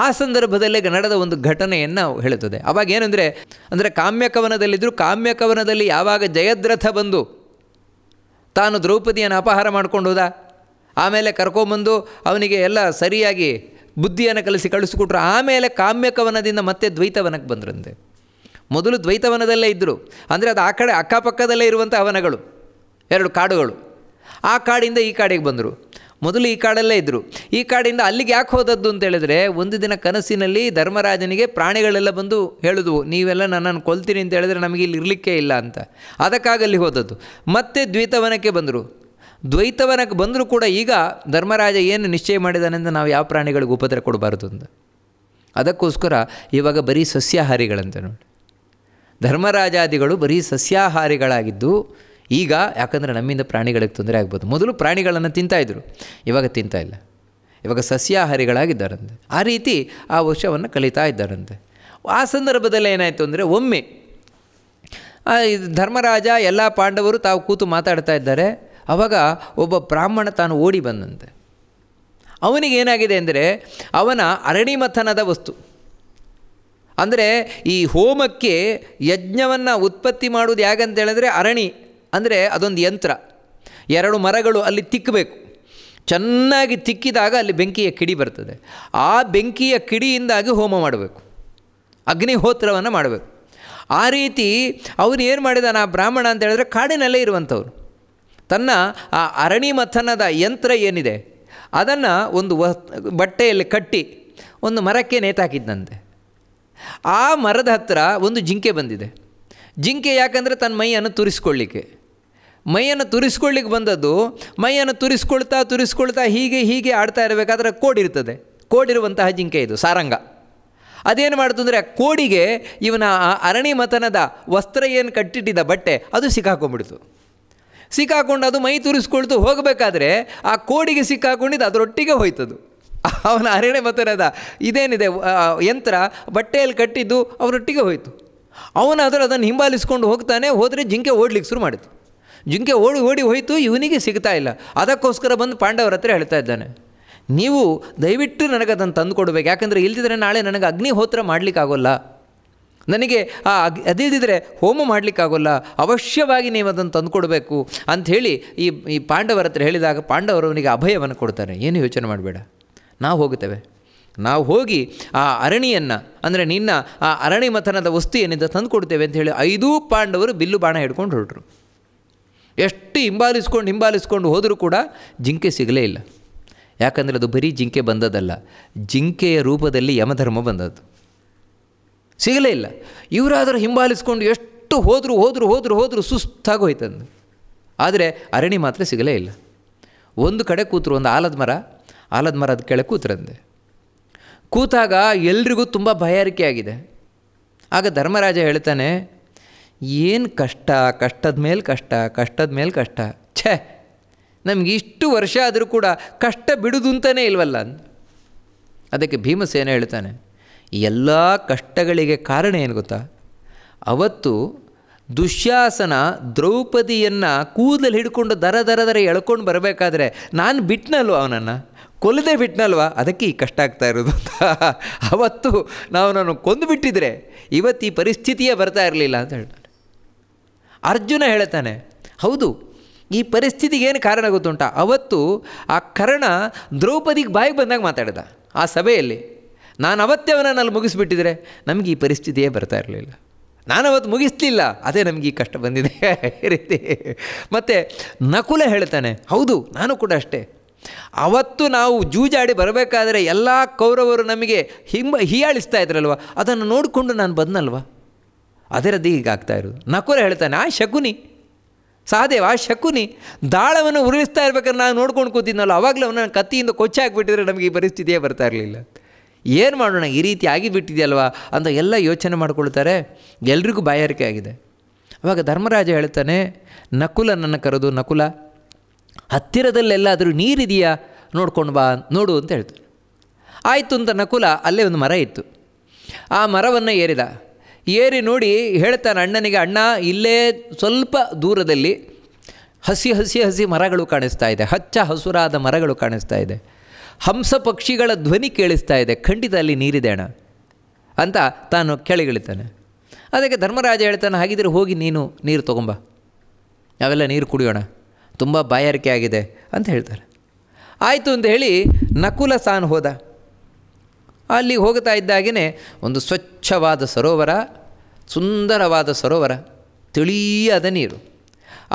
ಆ ಸಂದರ್ಭದಲ್ಲೇ ನಡೆದ ಒಂದು ಘಟನೆಯನ್ನು ಹೇಳುತ್ತದೆ ಅವಾಗ ಏನಂದರೆ ಅಂದರೆ ಕಾಮ್ಯಕವನದಲ್ಲಿದ್ದರು ಕಾಮ್ಯಕವನದಲ್ಲಿ ಯಾವಾಗ ಜಯದ್ರಥ ಬಂದು ತಾನು ದ್ರೌಪದಿಯನ್ನು ಅಪಹಾರ ಮಾಡಿಕೊಂಡು ಹೋದ ಆಮೇಲೆ ಕರ್ಕೊಂಬಂದು ಅವನಿಗೆ ಎಲ್ಲ ಸರಿಯಾಗಿ ಬುದ್ಧಿಯನ್ನು ಕಲಿಸಿ ಕಳಿಸ್ಕೊಟ್ರು ಆಮೇಲೆ ಕಾಮ್ಯಕವನದಿಂದ ಮತ್ತೆ ದ್ವೈತವನಕ್ಕೆ ಬಂದ್ರಂತೆ ಮೊದಲು ದ್ವೈತವನದಲ್ಲೇ ಇದ್ದರು ಅಂದರೆ ಅದು ಆ ಕಡೆ ಅಕ್ಕಪಕ್ಕದಲ್ಲೇ ಇರುವಂಥ ಹವನಗಳು ಎರಡು ಕಾಡುಗಳು ಆ ಕಾಡಿಂದ ಈ ಕಾಡಿಗೆ ಬಂದರು ಮೊದಲು ಈ ಕಾಡಲ್ಲೇ ಇದ್ದರು ಈ ಕಾಡಿಂದ ಅಲ್ಲಿಗೆ ಯಾಕೆ ಹೋದದ್ದು ಅಂತೇಳಿದ್ರೆ ಒಂದು ದಿನ ಕನಸಿನಲ್ಲಿ ಧರ್ಮರಾಜನಿಗೆ ಪ್ರಾಣಿಗಳೆಲ್ಲ ಬಂದು ಹೇಳಿದ್ವು ನೀವೆಲ್ಲ ನನ್ನನ್ನು ಕೊಲ್ತೀನಿ ಅಂತ ಹೇಳಿದ್ರೆ ನಮಗೆ ಇಲ್ಲಿ ಇರಲಿಕ್ಕೆ ಇಲ್ಲ ಅಂತ ಅದಕ್ಕಾಗಲ್ಲಿ ಹೋದದ್ದು ಮತ್ತೆ ದ್ವೈತವನಕ್ಕೆ ಬಂದರು ದ್ವೈತವನಕ್ಕೆ ಬಂದರೂ ಕೂಡ ಈಗ ಧರ್ಮರಾಜ ಏನು ನಿಶ್ಚಯ ಮಾಡಿದಾನೆಂದು ನಾವು ಯಾವ ಪ್ರಾಣಿಗಳಿಗೆ ಉಪದ್ರ ಕೊಡಬಾರ್ದು ಅಂತ ಅದಕ್ಕೋಸ್ಕರ ಇವಾಗ ಬರೀ ಸಸ್ಯಾಹಾರಿಗಳಂತೆ ನೋಡಿ ಧರ್ಮರಾಜಾದಿಗಳು ಬರೀ ಸಸ್ಯಾಹಾರಿಗಳಾಗಿದ್ದು ಈಗ ಯಾಕಂದರೆ ನಮ್ಮಿಂದ ಪ್ರಾಣಿಗಳಿಗೆ ತೊಂದರೆ ಆಗ್ಬೋದು ಮೊದಲು ಪ್ರಾಣಿಗಳನ್ನು ತಿಂತಾಯಿದ್ರು ಇವಾಗ ತಿಂತ ಇಲ್ಲ ಇವಾಗ ಸಸ್ಯಾಹಾರಿಗಳಾಗಿದ್ದಾರಂತೆ ಆ ರೀತಿ ಆ ವರ್ಷವನ್ನು ಕಲಿತಾ ಇದ್ದಾರಂತೆ ಆ ಸಂದರ್ಭದಲ್ಲಿ ಏನಾಯಿತು ಅಂದರೆ ಒಮ್ಮೆ ಧರ್ಮರಾಜ ಎಲ್ಲ ಪಾಂಡವರು ತಾವು ಕೂತು ಮಾತಾಡ್ತಾ ಇದ್ದಾರೆ ಆವಾಗ ಒಬ್ಬ ಬ್ರಾಹ್ಮಣ ತಾನು ಓಡಿ ಬಂದಂತೆ ಅವನಿಗೇನಾಗಿದೆ ಅಂದರೆ ಅವನ ಅರಣಿಮಥನದ ವಸ್ತು ಅಂದರೆ ಈ ಹೋಮಕ್ಕೆ ಯಜ್ಞವನ್ನು ಉತ್ಪತ್ತಿ ಮಾಡುವುದು ಹೇಗಂತ ಹೇಳಿದ್ರೆ ಅರಣಿ ಅಂದರೆ ಅದೊಂದು ಯಂತ್ರ ಎರಡು ಮರಗಳು ಅಲ್ಲಿ ತಿಕ್ಕಬೇಕು ಚೆನ್ನಾಗಿ ತಿಕ್ಕಿದಾಗ ಅಲ್ಲಿ ಬೆಂಕಿಯ ಕಿಡಿ ಬರ್ತದೆ ಆ ಬೆಂಕಿಯ ಕಿಡಿಯಿಂದಾಗಿ ಹೋಮ ಮಾಡಬೇಕು ಅಗ್ನಿಹೋತ್ರವನ್ನು ಮಾಡಬೇಕು ಆ ರೀತಿ ಅವನು ಏನು ಮಾಡಿದಾನ ಬ್ರಾಹ್ಮಣ ಅಂತ ಹೇಳಿದ್ರೆ ಕಾಡಿನಲ್ಲೇ ಇರುವಂಥವ್ರು ತನ್ನ ಆ ಅರಣಿ ಮಥನದ ಯಂತ್ರ ಏನಿದೆ ಅದನ್ನು ಒಂದು ಬಟ್ಟೆಯಲ್ಲಿ ಕಟ್ಟಿ ಒಂದು ಮರಕ್ಕೆ ನೇತಾಕಿದ್ದಂತೆ ಆ ಮರದ ಹತ್ತಿರ ಒಂದು ಜಿಂಕೆ ಬಂದಿದೆ ಜಿಂಕೆ ಯಾಕಂದರೆ ತನ್ನ ಮೈಯನ್ನು ತುರಿಸ್ಕೊಳ್ಳಿಕ್ಕೆ ಮೈಯನ್ನು ತುರಿಸ್ಕೊಳ್ಳಿಕ್ಕೆ ಬಂದದ್ದು ಮೈಯನ್ನು ತುರಿಸ್ಕೊಳ್ತಾ ತುರಿಸ್ಕೊಳ್ತಾ ಹೀಗೆ ಹೀಗೆ ಆಡ್ತಾ ಇರಬೇಕಾದ್ರೆ ಕೋಡಿರ್ತದೆ ಕೋಡಿರುವಂತಹ ಜಿಂಕೆ ಇದು ಸಾರಂಗ ಅದೇನು ಮಾಡ್ತಂದರೆ ಆ ಕೋಡಿಗೆ ಇವನ ಅರಣಿ ಮತನದ ವಸ್ತ್ರ ಏನು ಕಟ್ಟಿಟ್ಟಿದ್ದ ಬಟ್ಟೆ ಅದು ಸಿಕ್ಕಾಕೊಂಡ್ಬಿಡ್ತು ಸಿಕ್ಕಾಕೊಂಡು ಅದು ಮೈ ತುರಿಸ್ಕೊಳ್ತು ಹೋಗಬೇಕಾದ್ರೆ ಆ ಕೋಡಿಗೆ ಸಿಕ್ಕಾಕೊಂಡಿದ್ದು ಅದರೊಟ್ಟಿಗೆ ಹೋಯ್ತದು ಅವನ ಅರಣ್ಯ ಮತನದ ಇದೇನಿದೆ ಯಂತ್ರ ಬಟ್ಟೆಯಲ್ಲಿ ಕಟ್ಟಿದ್ದು ಅವರೊಟ್ಟಿಗೆ ಹೋಯಿತು ಅವನಾದರೂ ಅದನ್ನು ಹಿಂಬಾಲಿಸ್ಕೊಂಡು ಹೋಗ್ತಾನೆ ಹೋದರೆ ಜಿಂಕೆ ಓಡ್ಲಿಕ್ಕೆ ಶುರು ಮಾಡಿತು ಜಿಂಕೆ ಓಡಿ ಓಡಿ ಹೋಯಿತು ಇವನಿಗೆ ಸಿಗ್ತಾ ಇಲ್ಲ ಅದಕ್ಕೋಸ್ಕರ ಬಂದು ಪಾಂಡವರ ಹತ್ರ ಹೇಳ್ತಾ ಇದ್ದಾನೆ ನೀವು ದಯವಿಟ್ಟು ನನಗೆ ಅದನ್ನು ತಂದು ಕೊಡಬೇಕು ಯಾಕಂದರೆ ಇಲ್ದಿದ್ರೆ ನಾಳೆ ನನಗೆ ಅಗ್ನಿಹೋತ್ರ ಮಾಡಲಿಕ್ಕಾಗೋಲ್ಲ ನನಗೆ ಆ ಅಗ್ ಅದಿಲ್ದಿದ್ರೆ ಹೋಮ ಮಾಡಲಿಕ್ಕಾಗೋಲ್ಲ ಅವಶ್ಯವಾಗಿ ನೀವು ಅದನ್ನು ಕೊಡಬೇಕು ಅಂಥೇಳಿ ಈ ಈ ಪಾಂಡವರ ಹತ್ರ ಹೇಳಿದಾಗ ಅವನಿಗೆ ಅಭಯವನ್ನು ಕೊಡ್ತಾರೆ ಏನು ಯೋಚನೆ ಮಾಡಬೇಡ ನಾವು ಹೋಗುತ್ತೇವೆ ನಾವು ಹೋಗಿ ಆ ಅರಣಿಯನ್ನು ಅಂದರೆ ನಿನ್ನ ಆ ಅರಣಿ ಮಥನದ ವಸ್ತು ಏನಿದೆ ತಂದು ಕೊಡ್ತೇವೆ ಅಂತ ಹೇಳಿ ಐದೂ ಪಾಂಡವರು ಬಿಲ್ಲು ಬಾಣ ಹಿಡ್ಕೊಂಡು ಹೊರಟರು ಎಷ್ಟು ಹಿಂಬಾಲಿಸ್ಕೊಂಡು ಹಿಂಬಾಲಿಸ್ಕೊಂಡು ಹೋದರೂ ಕೂಡ ಜಿಂಕೆ ಸಿಗಲೇ ಇಲ್ಲ ಯಾಕಂದರೆ ಅದು ಬರೀ ಜಿಂಕೆ ಬಂದದಲ್ಲ ಜಿಂಕೆಯ ರೂಪದಲ್ಲಿ ಯಮಧರ್ಮ ಬಂದದ್ದು ಸಿಗಲೇ ಇಲ್ಲ ಇವರಾದರೂ ಹಿಂಬಾಲಿಸ್ಕೊಂಡು ಎಷ್ಟು ಹೋದರೂ ಹೋದರೂ ಹೋದರೂ ಹೋದರೂ ಸುಸ್ತಾಗಿ ಹೋಯ್ತಂದು ಆದರೆ ಅರಣಿ ಮಾತ್ರ ಸಿಗಲೇ ಇಲ್ಲ ಒಂದು ಕಡೆ ಕೂತರು ಒಂದು ಆಲದ ಮರ ಆಲದ ಮರದ ಕೆಳಗೆ ಕೂತ್ರಂದೆ ಕೂತಾಗ ಎಲ್ರಿಗೂ ತುಂಬ ಭಯಾರಿಕೆ ಆಗಿದೆ ಆಗ ಧರ್ಮರಾಜ ಹೇಳ್ತಾನೆ ಏನು ಕಷ್ಟ ಕಷ್ಟದ ಮೇಲೆ ಕಷ್ಟ ಕಷ್ಟದ ಮೇಲೆ ಕಷ್ಟ ಛೇ ನಮಗೆ ಇಷ್ಟು ವರ್ಷ ಆದರೂ ಕೂಡ ಕಷ್ಟ ಬಿಡುದು ಅಂತಲೇ ಇಲ್ವಲ್ಲ ಅದಕ್ಕೆ ಭೀಮಸೇನ ಹೇಳ್ತಾನೆ ಎಲ್ಲ ಕಷ್ಟಗಳಿಗೆ ಕಾರಣ ಏನು ಗೊತ್ತಾ ಅವತ್ತು ದುಶ್ಯಾಸನ ದ್ರೌಪದಿಯನ್ನು ಕೂದಲು ಹಿಡ್ಕೊಂಡು ದರ ದರ ದರ ಎಳ್ಕೊಂಡು ಬರಬೇಕಾದ್ರೆ ನಾನು ಬಿಟ್ನಲ್ವ ಅವನನ್ನು ಕೊಲ್ಲದೆ ಬಿಟ್ನಲ್ವಾ ಅದಕ್ಕೆ ಈ ಕಷ್ಟ ಆಗ್ತಾ ಇರೋದು ಅಂತ ಅವತ್ತು ನಾವು ನಾನು ಕೊಂದು ಬಿಟ್ಟಿದ್ರೆ ಇವತ್ತು ಈ ಪರಿಸ್ಥಿತಿಯೇ ಬರ್ತಾ ಇರಲಿಲ್ಲ ಅಂತ ಹೇಳಿ ಅರ್ಜುನ ಹೇಳ್ತಾನೆ ಹೌದು ಈ ಪರಿಸ್ಥಿತಿಗೆ ಏನು ಕಾರಣ ಗೊತ್ತುಂಟ ಅವತ್ತು ಆ ಕರ್ಣ ದ್ರೌಪದಿಗೆ ಬಾಯಿಗೆ ಬಂದಾಗ ಮಾತಾಡಿದ ಆ ಸಭೆಯಲ್ಲಿ ನಾನು ಅವತ್ತೇ ಅವನನ್ನು ಅಲ್ಲಿ ಮುಗಿಸ್ಬಿಟ್ಟಿದ್ರೆ ನಮಗೆ ಈ ಪರಿಸ್ಥಿತಿಯೇ ಬರ್ತಾ ಇರಲಿಲ್ಲ ನಾನು ಅವತ್ತು ಮುಗಿಸ್ಲಿಲ್ಲ ಅದೇ ನಮಗೆ ಈ ಕಷ್ಟ ಬಂದಿದೆ ರೀತಿ ಮತ್ತು ನಕುಲ ಹೇಳ್ತಾನೆ ಹೌದು ನಾನು ಕೂಡ ಅಷ್ಟೇ ಅವತ್ತು ನಾವು ಜೂಜಾಡಿ ಬರಬೇಕಾದ್ರೆ ಎಲ್ಲ ಕೌರವರು ನಮಗೆ ಹಿಂಬ ಹೀಯಾಳಿಸ್ತಾ ಇದ್ರಲ್ವ ಅದನ್ನು ನೋಡಿಕೊಂಡು ನಾನು ಬಂದನಲ್ವ ಅದರದ್ದು ಹೀಗಾಗ್ತಾ ಇರೋದು ನಕುರ ಹೇಳ್ತಾನೆ ಆ ಶಕುನಿ ಸಹದೇವ ಆ ಶಕುನಿ ದಾಳವನ್ನು ಉರುಳಿಸ್ತಾ ಇರ್ಬೇಕಾದ್ರೆ ನಾನು ನೋಡ್ಕೊಂಡು ಕೂತಿದ್ನಲ್ಲ ಅವಾಗಲೂ ಅವನ ಕತ್ತಿಯಿಂದ ಕೊಚ್ಚೆ ಹಾಕಿಬಿಟ್ಟಿದ್ರೆ ನಮಗೆ ಈ ಪರಿಸ್ಥಿತಿಯೇ ಬರ್ತಾ ಇರಲಿಲ್ಲ ಏನು ಮಾಡೋಣ ಈ ರೀತಿ ಆಗಿಬಿಟ್ಟಿದೆಯಲ್ವಾ ಅಂತ ಎಲ್ಲ ಯೋಚನೆ ಮಾಡ್ಕೊಳ್ತಾರೆ ಎಲ್ರಿಗೂ ಬಾಯಾರಿಕೆ ಆಗಿದೆ ಅವಾಗ ಧರ್ಮರಾಜ ಹೇಳ್ತಾನೆ ನಕುಲ ನನ್ನ ಕರೆದು ನಕುಲ ಹತ್ತಿರದಲ್ಲೆಲ್ಲಾದರೂ ನೀರಿದೆಯಾ ನೋಡ್ಕೊಂಡು ಬಾ ನೋಡು ಅಂತ ಹೇಳ್ತಾನೆ ಆಯಿತು ಅಂತ ನಕುಲ ಅಲ್ಲೇ ಒಂದು ಮರ ಇತ್ತು ಆ ಮರವನ್ನು ಏರಿದ ಏರಿ ನೋಡಿ ಹೇಳ್ತಾನೆ ಅಣ್ಣನಿಗೆ ಅಣ್ಣ ಇಲ್ಲೇ ಸ್ವಲ್ಪ ದೂರದಲ್ಲಿ ಹಸಿ ಹಸಿ ಹಸಿ ಮರಗಳು ಕಾಣಿಸ್ತಾ ಇದೆ ಹಚ್ಚ ಹಸುರಾದ ಮರಗಳು ಕಾಣಿಸ್ತಾ ಇದೆ ಹಂಸ ಪಕ್ಷಿಗಳ ಧ್ವನಿ ಕೇಳಿಸ್ತಾ ಇದೆ ಖಂಡಿತ ಅಲ್ಲಿ ನೀರಿದೆ ಅಣ್ಣ ಅಂತ ತಾನು ಕೆಳಗಿಳಿತಾನೆ ಅದಕ್ಕೆ ಧರ್ಮರಾಜ ಹೇಳ್ತಾನೆ ಹಾಗಿದ್ರೆ ಹೋಗಿ ನೀನು ನೀರು ತೊಗೊಂಬ ನಾವೆಲ್ಲ ನೀರು ಕುಡಿಯೋಣ ತುಂಬ ಬಾಯಾರಿಕೆ ಆಗಿದೆ ಅಂತ ಹೇಳ್ತಾರೆ ಆಯಿತು ಅಂತ ಹೇಳಿ ನಕುಲ ಸಾನ್ ಹೋದ ಅಲ್ಲಿ ಹೋಗ್ತಾ ಇದ್ದಾಗೇ ಒಂದು ಸ್ವಚ್ಛವಾದ ಸರೋವರ ಸುಂದರವಾದ ಸರೋವರ ತಿಳಿಯಾದ ನೀರು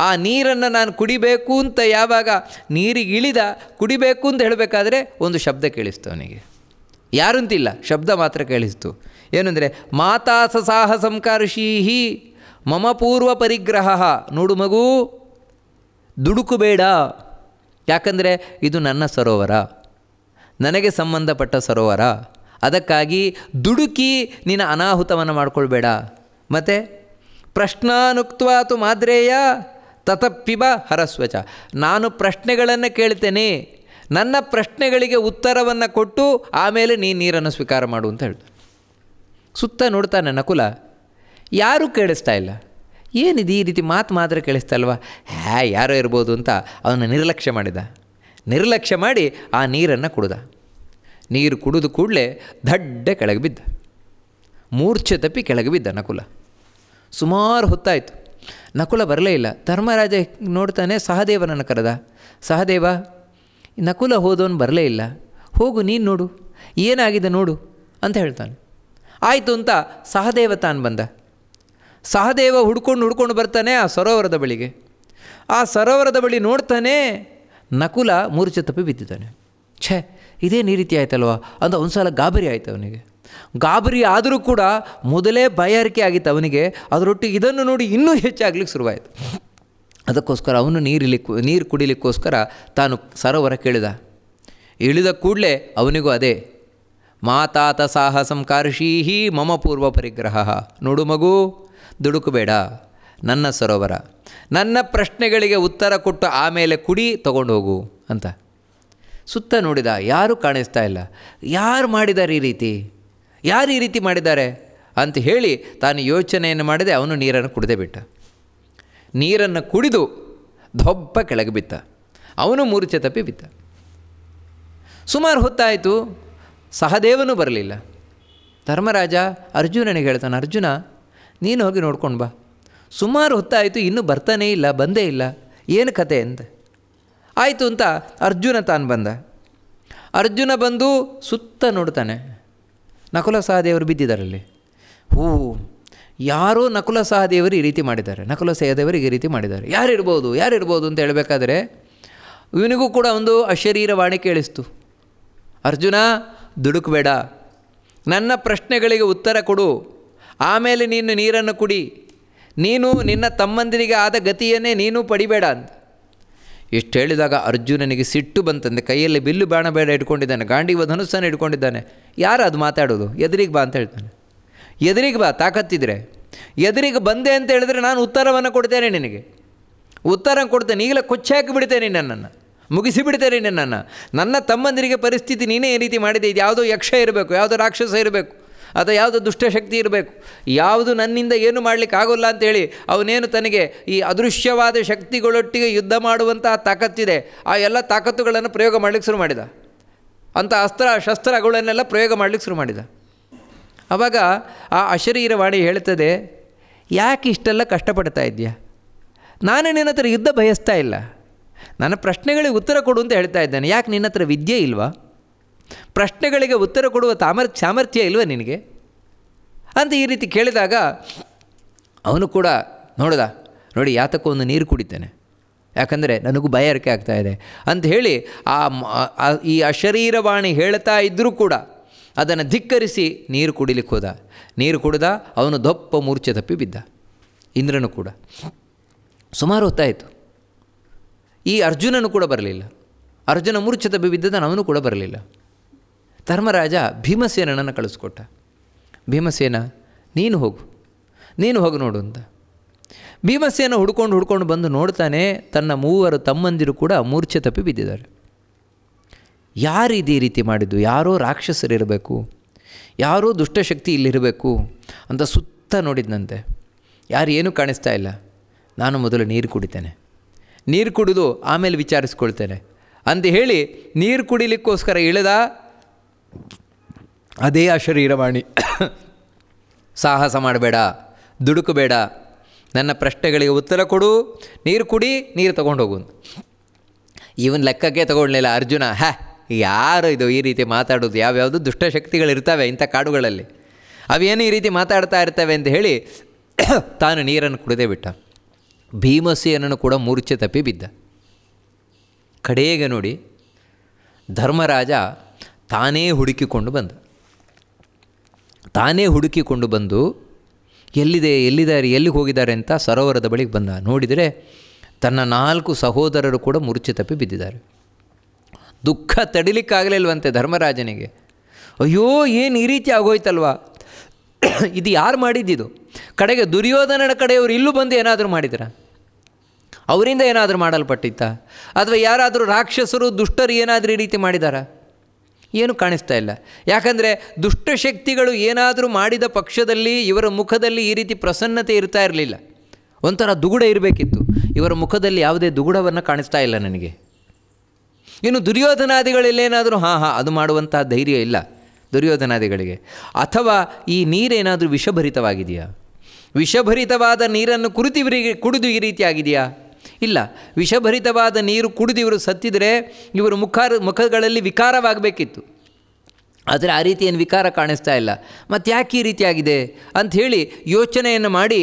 ಆ ನೀರನ್ನು ನಾನು ಕುಡಿಬೇಕು ಅಂತ ಯಾವಾಗ ನೀರಿಗೆ ಇಳಿದ ಕುಡಿಬೇಕು ಅಂತ ಹೇಳಬೇಕಾದ್ರೆ ಒಂದು ಶಬ್ದ ಕೇಳಿಸ್ತು ಅವನಿಗೆ ಯಾರಂತಿಲ್ಲ ಶಬ್ದ ಮಾತ್ರ ಕೇಳಿಸ್ತು ಏನಂದರೆ ಮಾತಾ ಸಸಾಹ ಸಂಕಾರಶೀಹಿ ಮಮ ಪೂರ್ವ ಪರಿಗ್ರಹ ನೋಡು ಮಗು ದುಡುಕುಬೇಡ ಯಾಕಂದರೆ ಇದು ನನ್ನ ಸರೋವರ ನನಗೆ ಸಂಬಂಧಪಟ್ಟ ಸರೋವರ ಅದಕ್ಕಾಗಿ ದುಡುಕಿ ನಿನ್ನ ಅನಾಹುತವನ್ನು ಮಾಡಿಕೊಳ್ಬೇಡ ಮತ್ತು ಪ್ರಶ್ನಾನುಕ್ತವಾತು ಮಾದ್ರೇಯ ತತಪ್ಪಿಬ ಹರಸ್ವಚ ನಾನು ಪ್ರಶ್ನೆಗಳನ್ನು ಕೇಳ್ತೇನೆ ನನ್ನ ಪ್ರಶ್ನೆಗಳಿಗೆ ಉತ್ತರವನ್ನು ಕೊಟ್ಟು ಆಮೇಲೆ ನೀ ನೀರನ್ನು ಸ್ವೀಕಾರ ಮಾಡು ಅಂತ ಹೇಳ್ದ ಸುತ್ತ ನೋಡ್ತಾನೆ ನಕುಲ ಯಾರೂ ಕೇಳಿಸ್ತಾ ಇಲ್ಲ ಏನಿದೆ ಈ ರೀತಿ ಮಾತು ಮಾತ್ರ ಕೇಳಿಸ್ತಾ ಅಲ್ವಾ ಹ್ಯಾ ಯಾರೋ ಇರ್ಬೋದು ಅಂತ ಅವನು ನಿರ್ಲಕ್ಷ್ಯ ಮಾಡಿದ ನಿರ್ಲಕ್ಷ್ಯ ಮಾಡಿ ಆ ನೀರನ್ನು ಕುಡ್ದ ನೀರು ಕುಡಿದು ಕೂಡಲೇ ದಡ್ಡ ಕೆಳಗೆ ಬಿದ್ದ ಮೂರ್ಛೆ ತಪ್ಪಿ ಕೆಳಗೆ ಬಿದ್ದ ನಕುಲ ಸುಮಾರು ಹೊತ್ತಾಯಿತು ನಕುಲ ಬರಲೇ ಇಲ್ಲ ಧರ್ಮರಾಜ ನೋಡ್ತಾನೆ ಸಹದೇವನನ್ನು ಕರೆದ ಸಹದೇವ ನಕುಲ ಹೋದವನು ಬರಲೇ ಇಲ್ಲ ಹೋಗು ನೀನು ನೋಡು ಏನಾಗಿದೆ ನೋಡು ಅಂತ ಹೇಳ್ತಾನೆ ಆಯಿತು ಅಂತ ಸಹದೇವ ತಾನು ಬಂದ ಸಹದೇವ ಹುಡ್ಕೊಂಡು ಹುಡ್ಕೊಂಡು ಬರ್ತಾನೆ ಆ ಸರೋವರದ ಬಳಿಗೆ ಆ ಸರೋವರದ ಬಳಿ ನೋಡ್ತಾನೆ ನಕುಲ ಮೂರ್ಛೆ ತಪ್ಪಿ ಬಿದ್ದಿದ್ದಾನೆ ಛೇ ಇದೇನು ಈ ರೀತಿ ಆಯ್ತಲ್ವ ಅಂತ ಒಂದು ಸಲ ಗಾಬರಿ ಆಯಿತು ಅವನಿಗೆ ಗಾಬರಿ ಆದರೂ ಕೂಡ ಮೊದಲೇ ಬಯಾರಿಕೆ ಆಗಿತ್ತು ಅವನಿಗೆ ಅದರೊಟ್ಟಿಗೆ ಇದನ್ನು ನೋಡಿ ಇನ್ನೂ ಹೆಚ್ಚಾಗ್ಲಿಕ್ಕೆ ಶುರುವಾಯಿತು ಅದಕ್ಕೋಸ್ಕರ ಅವನು ನೀರಿಲಿ ನೀರು ಕುಡಿಲಿಕ್ಕೋಸ್ಕರ ತಾನು ಸರೋವರ ಕೇಳಿದ ಇಳಿದ ಕೂಡಲೇ ಅವನಿಗೂ ಅದೇ ಮಾತಾತ ಸಾಹಸಂ ಕಾರ್ಷೀಹಿ ಮಮ ಪೂರ್ವ ಪರಿಗ್ರಹ ನೋಡು ಮಗು ದುಡುಕಬೇಡ ನನ್ನ ಸರೋವರ ನನ್ನ ಪ್ರಶ್ನೆಗಳಿಗೆ ಉತ್ತರ ಕೊಟ್ಟು ಆಮೇಲೆ ಕುಡಿ ತಗೊಂಡು ಹೋಗು ಅಂತ ಸುತ್ತ ನೋಡಿದ ಯಾರು ಕಾಣಿಸ್ತಾ ಇಲ್ಲ ಯಾರು ಮಾಡಿದ್ದಾರೆ ಈ ರೀತಿ ಯಾರು ಈ ರೀತಿ ಮಾಡಿದ್ದಾರೆ ಅಂತ ಹೇಳಿ ತಾನು ಯೋಚನೆಯನ್ನು ಮಾಡಿದೆ ಅವನು ನೀರನ್ನು ಕುಡಿದೇ ಬಿಟ್ಟ ನೀರನ್ನು ಕುಡಿದು ದೊಬ್ಬ ಕೆಳಗೆ ಬಿತ್ತ ಅವನು ಮೂರ್ಛೆ ತಪ್ಪಿ ಬಿತ್ತ ಸುಮಾರು ಹೊತ್ತಾಯಿತು ಸಹದೇವನೂ ಬರಲಿಲ್ಲ ಧರ್ಮರಾಜ ಅರ್ಜುನನಿಗೆ ಹೇಳ್ತಾನೆ ಅರ್ಜುನ ನೀನು ಹೋಗಿ ನೋಡ್ಕೊಂಡು ಬಾ ಸುಮಾರು ಹೊತ್ತಾಯಿತು ಇನ್ನೂ ಬರ್ತಾನೇ ಇಲ್ಲ ಬಂದೇ ಇಲ್ಲ ಏನು ಕತೆ ಅಂತ ಆಯಿತು ಅಂತ ಅರ್ಜುನ ತಾನು ಬಂದ ಅರ್ಜುನ ಬಂದು ಸುತ್ತ ನೋಡ್ತಾನೆ ನಕುಲ ಸಹದೇವರು ಬಿದ್ದಿದ್ದಾರಲ್ಲಿ ಹೂ ಯಾರೋ ನಕುಲ ಸಹದೇವರು ಈ ರೀತಿ ಮಾಡಿದ್ದಾರೆ ನಕುಲ ಸಹದೇವರಿಗೆ ಈ ರೀತಿ ಮಾಡಿದ್ದಾರೆ ಯಾರಿರ್ಬೋದು ಯಾರಿರ್ಬೋದು ಅಂತ ಹೇಳಬೇಕಾದ್ರೆ ಇವನಿಗೂ ಕೂಡ ಒಂದು ವಾಣಿ ಕೇಳಿಸ್ತು ಅರ್ಜುನ ದುಡುಕಬೇಡ ನನ್ನ ಪ್ರಶ್ನೆಗಳಿಗೆ ಉತ್ತರ ಕೊಡು ಆಮೇಲೆ ನೀನು ನೀರನ್ನು ಕುಡಿ ನೀನು ನಿನ್ನ ತಮ್ಮಂದಿರಿಗೆ ಆದ ಗತಿಯನ್ನೇ ನೀನು ಪಡಿಬೇಡ ಅಂತ ಇಷ್ಟು ಹೇಳಿದಾಗ ಅರ್ಜುನನಿಗೆ ಸಿಟ್ಟು ಬಂತಂದೆ ಕೈಯಲ್ಲಿ ಬಿಲ್ಲು ಬಾಣ ಬೇಡ ಇಟ್ಕೊಂಡಿದ್ದಾನೆ ಗಾಂಡಿವ ಧನುಸ್ಸನ್ನು ಇಟ್ಕೊಂಡಿದ್ದಾನೆ ಯಾರು ಅದು ಮಾತಾಡೋದು ಎದುರಿಗೆ ಬಾ ಅಂತ ಹೇಳ್ತಾನೆ ಎದುರಿಗೆ ಬಾ ತಾಕತ್ತಿದ್ರೆ ಎದುರಿಗೆ ಬಂದೆ ಅಂತ ಹೇಳಿದ್ರೆ ನಾನು ಉತ್ತರವನ್ನು ಕೊಡ್ತೇನೆ ನಿನಗೆ ಉತ್ತರ ಕೊಡ್ತೇನೆ ಈಗಲೇ ಕೊಚ್ಚಾಕಿ ಬಿಡ್ತೇನೆ ನನ್ನನ್ನು ಬಿಡ್ತೇನೆ ನನ್ನನ್ನು ನನ್ನ ತಮ್ಮಂದಿರಿಗೆ ಪರಿಸ್ಥಿತಿ ನೀನೇ ಈ ರೀತಿ ಮಾಡಿದೆ ಇದು ಯಾವುದೋ ಯಕ್ಷ ಇರಬೇಕು ಯಾವುದೋ ರಾಕ್ಷಸ ಇರಬೇಕು ಅಥವಾ ಯಾವುದು ದುಷ್ಟಶಕ್ತಿ ಇರಬೇಕು ಯಾವುದು ನನ್ನಿಂದ ಏನು ಮಾಡಲಿಕ್ಕಾಗೋಲ್ಲ ಅಂತೇಳಿ ಅವನೇನು ತನಗೆ ಈ ಅದೃಶ್ಯವಾದ ಶಕ್ತಿಗಳೊಟ್ಟಿಗೆ ಯುದ್ಧ ಮಾಡುವಂಥ ತಾಕತ್ತಿದೆ ಆ ಎಲ್ಲ ತಾಕತ್ತುಗಳನ್ನು ಪ್ರಯೋಗ ಮಾಡಲಿಕ್ಕೆ ಶುರು ಮಾಡಿದ ಅಂಥ ಅಸ್ತ್ರ ಶಸ್ತ್ರಗಳನ್ನೆಲ್ಲ ಪ್ರಯೋಗ ಮಾಡಲಿಕ್ಕೆ ಶುರು ಮಾಡಿದ ಆವಾಗ ಆ ಅಶರೀರವಾಣಿ ಹೇಳ್ತದೆ ಯಾಕೆ ಇಷ್ಟೆಲ್ಲ ಕಷ್ಟಪಡ್ತಾ ಇದೆಯಾ ನಾನು ನಿನ್ನ ಹತ್ರ ಯುದ್ಧ ಬಯಸ್ತಾ ಇಲ್ಲ ನನ್ನ ಪ್ರಶ್ನೆಗಳಿಗೆ ಉತ್ತರ ಕೊಡು ಅಂತ ಹೇಳ್ತಾ ಇದ್ದೇನೆ ಯಾಕೆ ನಿನ್ನ ಹತ್ರ ವಿದ್ಯೆ ಇಲ್ವಾ ಪ್ರಶ್ನೆಗಳಿಗೆ ಉತ್ತರ ಕೊಡುವ ತಾಮರ್ ಸಾಮರ್ಥ್ಯ ಇಲ್ವ ನಿನಗೆ ಅಂತ ಈ ರೀತಿ ಕೇಳಿದಾಗ ಅವನು ಕೂಡ ನೋಡ್ದ ನೋಡಿ ಯಾತಕ್ಕೂ ಒಂದು ನೀರು ಕುಡಿತೇನೆ ಯಾಕಂದರೆ ನನಗೂ ಭಯ ಹರಿಕೆ ಆಗ್ತಾ ಇದೆ ಅಂತ ಹೇಳಿ ಆ ಈ ಅಶರೀರವಾಣಿ ಹೇಳ್ತಾ ಇದ್ದರೂ ಕೂಡ ಅದನ್ನು ಧಿಕ್ಕರಿಸಿ ನೀರು ಕುಡಿಲಿಕ್ಕೆ ಹೋದ ನೀರು ಕುಡಿದ ಅವನು ದೊಪ್ಪ ಮೂರ್ಛೆ ತಪ್ಪಿ ಬಿದ್ದ ಇಂದ್ರನು ಕೂಡ ಸುಮಾರು ಹೊತ್ತಾಯಿತು ಈ ಅರ್ಜುನನು ಕೂಡ ಬರಲಿಲ್ಲ ಅರ್ಜುನ ಮೂರ್ಛೆ ತಪ್ಪಿ ಬಿದ್ದದ ಅವನು ಕೂಡ ಬರಲಿಲ್ಲ ಧರ್ಮರಾಜ ಭೀಮಸೇನನ್ನು ಕಳಿಸ್ಕೊಟ್ಟ ಭೀಮಸೇನ ನೀನು ಹೋಗು ನೀನು ಹೋಗು ನೋಡು ಅಂತ ಭೀಮಸೇನ ಹುಡ್ಕೊಂಡು ಹುಡ್ಕೊಂಡು ಬಂದು ನೋಡ್ತಾನೆ ತನ್ನ ಮೂವರು ತಮ್ಮಂದಿರು ಕೂಡ ಮೂರ್ಛೆ ತಪ್ಪಿ ಬಿದ್ದಿದ್ದಾರೆ ಯಾರು ಇದೇ ರೀತಿ ಮಾಡಿದ್ದು ಯಾರೋ ರಾಕ್ಷಸರಿರಬೇಕು ಯಾರೋ ದುಷ್ಟಶಕ್ತಿ ಇಲ್ಲಿರಬೇಕು ಅಂತ ಸುತ್ತ ನೋಡಿದ್ನಂತೆ ಯಾರು ಏನೂ ಕಾಣಿಸ್ತಾ ಇಲ್ಲ ನಾನು ಮೊದಲು ನೀರು ಕುಡಿತೇನೆ ನೀರು ಕುಡಿದು ಆಮೇಲೆ ವಿಚಾರಿಸ್ಕೊಳ್ತೇನೆ ಅಂತ ಹೇಳಿ ನೀರು ಕುಡಿಲಿಕ್ಕೋಸ್ಕರ ಇಳಿದ ಅದೇ ಆ ಶರೀರವಾಣಿ ಸಾಹಸ ಮಾಡಬೇಡ ದುಡುಕಬೇಡ ನನ್ನ ಪ್ರಶ್ನೆಗಳಿಗೆ ಉತ್ತರ ಕೊಡು ನೀರು ಕುಡಿ ನೀರು ತೊಗೊಂಡು ಹೋಗು ಇವನ್ ಲೆಕ್ಕಕ್ಕೆ ತಗೊಳ್ಲಿಲ್ಲ ಅರ್ಜುನ ಹ್ಯಾ ಯಾರು ಇದು ಈ ರೀತಿ ಮಾತಾಡೋದು ಯಾವ್ಯಾವುದು ದುಷ್ಟಶಕ್ತಿಗಳಿರ್ತವೆ ಇಂಥ ಕಾಡುಗಳಲ್ಲಿ ಅವೇನು ಈ ರೀತಿ ಮಾತಾಡ್ತಾ ಇರ್ತವೆ ಅಂತ ಹೇಳಿ ತಾನು ನೀರನ್ನು ಕುಡಿದೇ ಬಿಟ್ಟ ಭೀಮಸೇನನ್ನು ಕೂಡ ಮೂರ್ಛೆ ತಪ್ಪಿ ಬಿದ್ದ ಕಡೆಗೆ ನೋಡಿ ಧರ್ಮರಾಜ ತಾನೇ ಹುಡುಕಿಕೊಂಡು ಬಂದ ತಾನೇ ಹುಡುಕಿಕೊಂಡು ಬಂದು ಎಲ್ಲಿದೆ ಎಲ್ಲಿದ್ದಾರೆ ಎಲ್ಲಿಗೆ ಹೋಗಿದ್ದಾರೆ ಅಂತ ಸರೋವರದ ಬಳಿಗೆ ಬಂದ ನೋಡಿದರೆ ತನ್ನ ನಾಲ್ಕು ಸಹೋದರರು ಕೂಡ ಮುರುಚಿ ತಪ್ಪಿ ಬಿದ್ದಿದ್ದಾರೆ ದುಃಖ ತಡಿಲಿಕ್ಕಾಗಲಿಲ್ವಂತೆ ಧರ್ಮರಾಜನಿಗೆ ಅಯ್ಯೋ ಏನು ಈ ರೀತಿ ಆಗೋಯ್ತಲ್ವಾ ಇದು ಯಾರು ಮಾಡಿದ್ದಿದು ಕಡೆಗೆ ದುರ್ಯೋಧನನ ಕಡೆಯವರು ಇಲ್ಲೂ ಬಂದು ಏನಾದರೂ ಮಾಡಿದ್ರ ಅವರಿಂದ ಏನಾದರೂ ಮಾಡಲ್ಪಟ್ಟಿತ್ತಾ ಅಥವಾ ಯಾರಾದರೂ ರಾಕ್ಷಸರು ದುಷ್ಟರು ಏನಾದರೂ ಈ ರೀತಿ ಮಾಡಿದಾರಾ ಏನು ಕಾಣಿಸ್ತಾ ಇಲ್ಲ ಯಾಕಂದರೆ ದುಷ್ಟಶಕ್ತಿಗಳು ಏನಾದರೂ ಮಾಡಿದ ಪಕ್ಷದಲ್ಲಿ ಇವರ ಮುಖದಲ್ಲಿ ಈ ರೀತಿ ಪ್ರಸನ್ನತೆ ಇರ್ತಾ ಇರಲಿಲ್ಲ ಒಂಥರ ದುಗುಡ ಇರಬೇಕಿತ್ತು ಇವರ ಮುಖದಲ್ಲಿ ಯಾವುದೇ ದುಗುಡವನ್ನು ಕಾಣಿಸ್ತಾ ಇಲ್ಲ ನನಗೆ ಇನ್ನು ದುರ್ಯೋಧನಾದಿಗಳಲ್ಲೇನಾದರೂ ಹಾಂ ಹಾಂ ಅದು ಮಾಡುವಂತಹ ಧೈರ್ಯ ಇಲ್ಲ ದುರ್ಯೋಧನಾದಿಗಳಿಗೆ ಅಥವಾ ಈ ನೀರೇನಾದರೂ ವಿಷಭರಿತವಾಗಿದೆಯಾ ವಿಷಭರಿತವಾದ ನೀರನ್ನು ಕುರಿತು ಕುಡಿದು ಈ ರೀತಿಯಾಗಿದೆಯಾ ಇಲ್ಲ ವಿಷಭರಿತವಾದ ನೀರು ಕುಡಿದು ಇವರು ಸತ್ತಿದರೆ ಇವರು ಮುಖ ಮುಖಗಳಲ್ಲಿ ವಿಕಾರವಾಗಬೇಕಿತ್ತು ಆದರೆ ಆ ರೀತಿ ಏನು ವಿಕಾರ ಕಾಣಿಸ್ತಾ ಇಲ್ಲ ಮತ್ತೆ ಯಾಕೆ ಈ ರೀತಿಯಾಗಿದೆ ಅಂಥೇಳಿ ಯೋಚನೆಯನ್ನು ಮಾಡಿ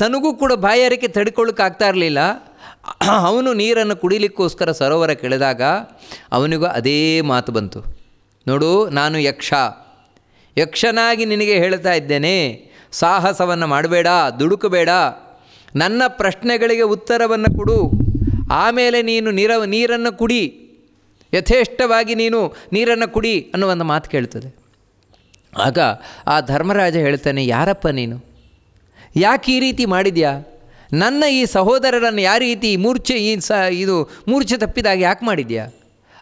ತನಗೂ ಕೂಡ ಬಾಯಾರಿಕೆ ತಡ್ಕೊಳ್ಳೋಕ್ಕಾಗ್ತಾ ಇರಲಿಲ್ಲ ಅವನು ನೀರನ್ನು ಕುಡಿಲಿಕ್ಕೋಸ್ಕರ ಸರೋವರ ಕೆಳೆದಾಗ ಅವನಿಗೂ ಅದೇ ಮಾತು ಬಂತು ನೋಡು ನಾನು ಯಕ್ಷ ಯಕ್ಷನಾಗಿ ನಿನಗೆ ಹೇಳ್ತಾ ಇದ್ದೇನೆ ಸಾಹಸವನ್ನು ಮಾಡಬೇಡ ದುಡುಕಬೇಡ ನನ್ನ ಪ್ರಶ್ನೆಗಳಿಗೆ ಉತ್ತರವನ್ನು ಕೊಡು ಆಮೇಲೆ ನೀನು ನೀರ ನೀರನ್ನು ಕುಡಿ ಯಥೇಷ್ಟವಾಗಿ ನೀನು ನೀರನ್ನು ಕುಡಿ ಒಂದು ಮಾತು ಕೇಳ್ತದೆ ಆಗ ಆ ಧರ್ಮರಾಜ ಹೇಳ್ತಾನೆ ಯಾರಪ್ಪ ನೀನು ಯಾಕೆ ಈ ರೀತಿ ಮಾಡಿದ್ಯಾ ನನ್ನ ಈ ಸಹೋದರರನ್ನು ಯಾವ ರೀತಿ ಮೂರ್ಛೆ ಈ ಸ ಇದು ಮೂರ್ಛೆ ತಪ್ಪಿದಾಗ ಯಾಕೆ ಮಾಡಿದ್ಯಾ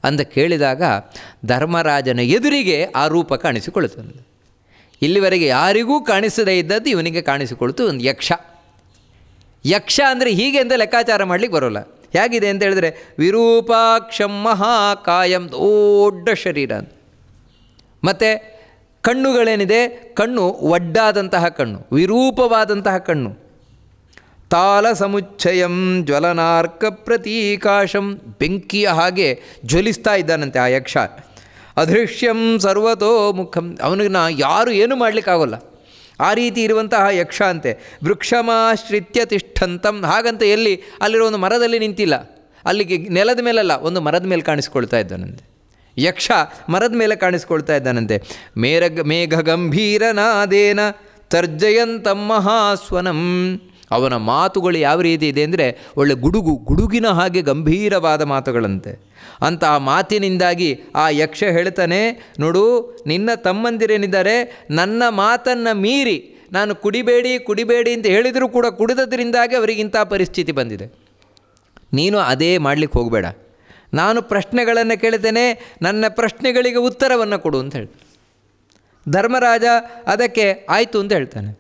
ಅಂತ ಕೇಳಿದಾಗ ಧರ್ಮರಾಜನ ಎದುರಿಗೆ ಆ ರೂಪ ಕಾಣಿಸಿಕೊಳ್ಳುತ್ತದೆ ಇಲ್ಲಿವರೆಗೆ ಯಾರಿಗೂ ಕಾಣಿಸದೇ ಇದ್ದದ್ದು ಇವನಿಗೆ ಕಾಣಿಸಿಕೊಳ್ತು ಒಂದು ಯಕ್ಷ ಯಕ್ಷ ಅಂದರೆ ಹೀಗೆ ಅಂತ ಲೆಕ್ಕಾಚಾರ ಮಾಡಲಿಕ್ಕೆ ಬರೋಲ್ಲ ಹೇಗಿದೆ ಅಂತ ಹೇಳಿದ್ರೆ ವಿರೂಪಾಕ್ಷ ಮಹಾಕಾಯಂ ದೊಡ್ಡ ಶರೀರ ಮತ್ತು ಕಣ್ಣುಗಳೇನಿದೆ ಕಣ್ಣು ಒಡ್ಡಾದಂತಹ ಕಣ್ಣು ವಿರೂಪವಾದಂತಹ ಕಣ್ಣು ತಾಲ ಸಮುಚ್ಚಯಂ ಜ್ವಲನಾರ್ಕ ಪ್ರತೀಕಾಶಂ ಬೆಂಕಿಯ ಹಾಗೆ ಜ್ವಲಿಸ್ತಾ ಇದ್ದಾನಂತೆ ಆ ಯಕ್ಷ ಅದೃಶ್ಯಂ ಸರ್ವತೋ ಮುಖಂ ಅವನಿಗೆ ನಾ ಯಾರು ಏನೂ ಮಾಡಲಿಕ್ಕಾಗೋಲ್ಲ ಆ ರೀತಿ ಇರುವಂತಹ ಯಕ್ಷ ಅಂತೆ ವೃಕ್ಷಮಾಶ್ರಿತ್ಯ ತಿಷ್ಠಂತಂ ಹಾಗಂತ ಎಲ್ಲಿ ಅಲ್ಲಿರೋ ಒಂದು ಮರದಲ್ಲಿ ನಿಂತಿಲ್ಲ ಅಲ್ಲಿಗೆ ನೆಲದ ಮೇಲಲ್ಲ ಒಂದು ಮರದ ಮೇಲೆ ಕಾಣಿಸ್ಕೊಳ್ತಾ ಇದ್ದಾನಂತೆ ಯಕ್ಷ ಮರದ ಮೇಲೆ ಕಾಣಿಸ್ಕೊಳ್ತಾ ಇದ್ದಾನಂತೆ ಮೇರ ಮೇಘ ಗಂಭೀರನಾದೇನ ತರ್ಜಯಂತಂ ಮಹಾಸ್ವನಂ ಅವನ ಮಾತುಗಳು ಯಾವ ರೀತಿ ಇದೆ ಅಂದರೆ ಒಳ್ಳೆ ಗುಡುಗು ಗುಡುಗಿನ ಹಾಗೆ ಗಂಭೀರವಾದ ಮಾತುಗಳಂತೆ ಅಂತ ಆ ಮಾತಿನಿಂದಾಗಿ ಆ ಯಕ್ಷ ಹೇಳ್ತಾನೆ ನೋಡು ನಿನ್ನ ತಮ್ಮಂದಿರೇನಿದ್ದಾರೆ ನನ್ನ ಮಾತನ್ನು ಮೀರಿ ನಾನು ಕುಡಿಬೇಡಿ ಕುಡಿಬೇಡಿ ಅಂತ ಹೇಳಿದರೂ ಕೂಡ ಕುಡಿದದ್ರಿಂದಾಗಿ ಅವರಿಗಿಂಥ ಪರಿಸ್ಥಿತಿ ಬಂದಿದೆ ನೀನು ಅದೇ ಮಾಡಲಿಕ್ಕೆ ಹೋಗಬೇಡ ನಾನು ಪ್ರಶ್ನೆಗಳನ್ನು ಕೇಳ್ತೇನೆ ನನ್ನ ಪ್ರಶ್ನೆಗಳಿಗೆ ಉತ್ತರವನ್ನು ಕೊಡು ಅಂತ ಹೇಳಿ ಧರ್ಮರಾಜ ಅದಕ್ಕೆ ಆಯಿತು ಅಂತ ಹೇಳ್ತಾನೆ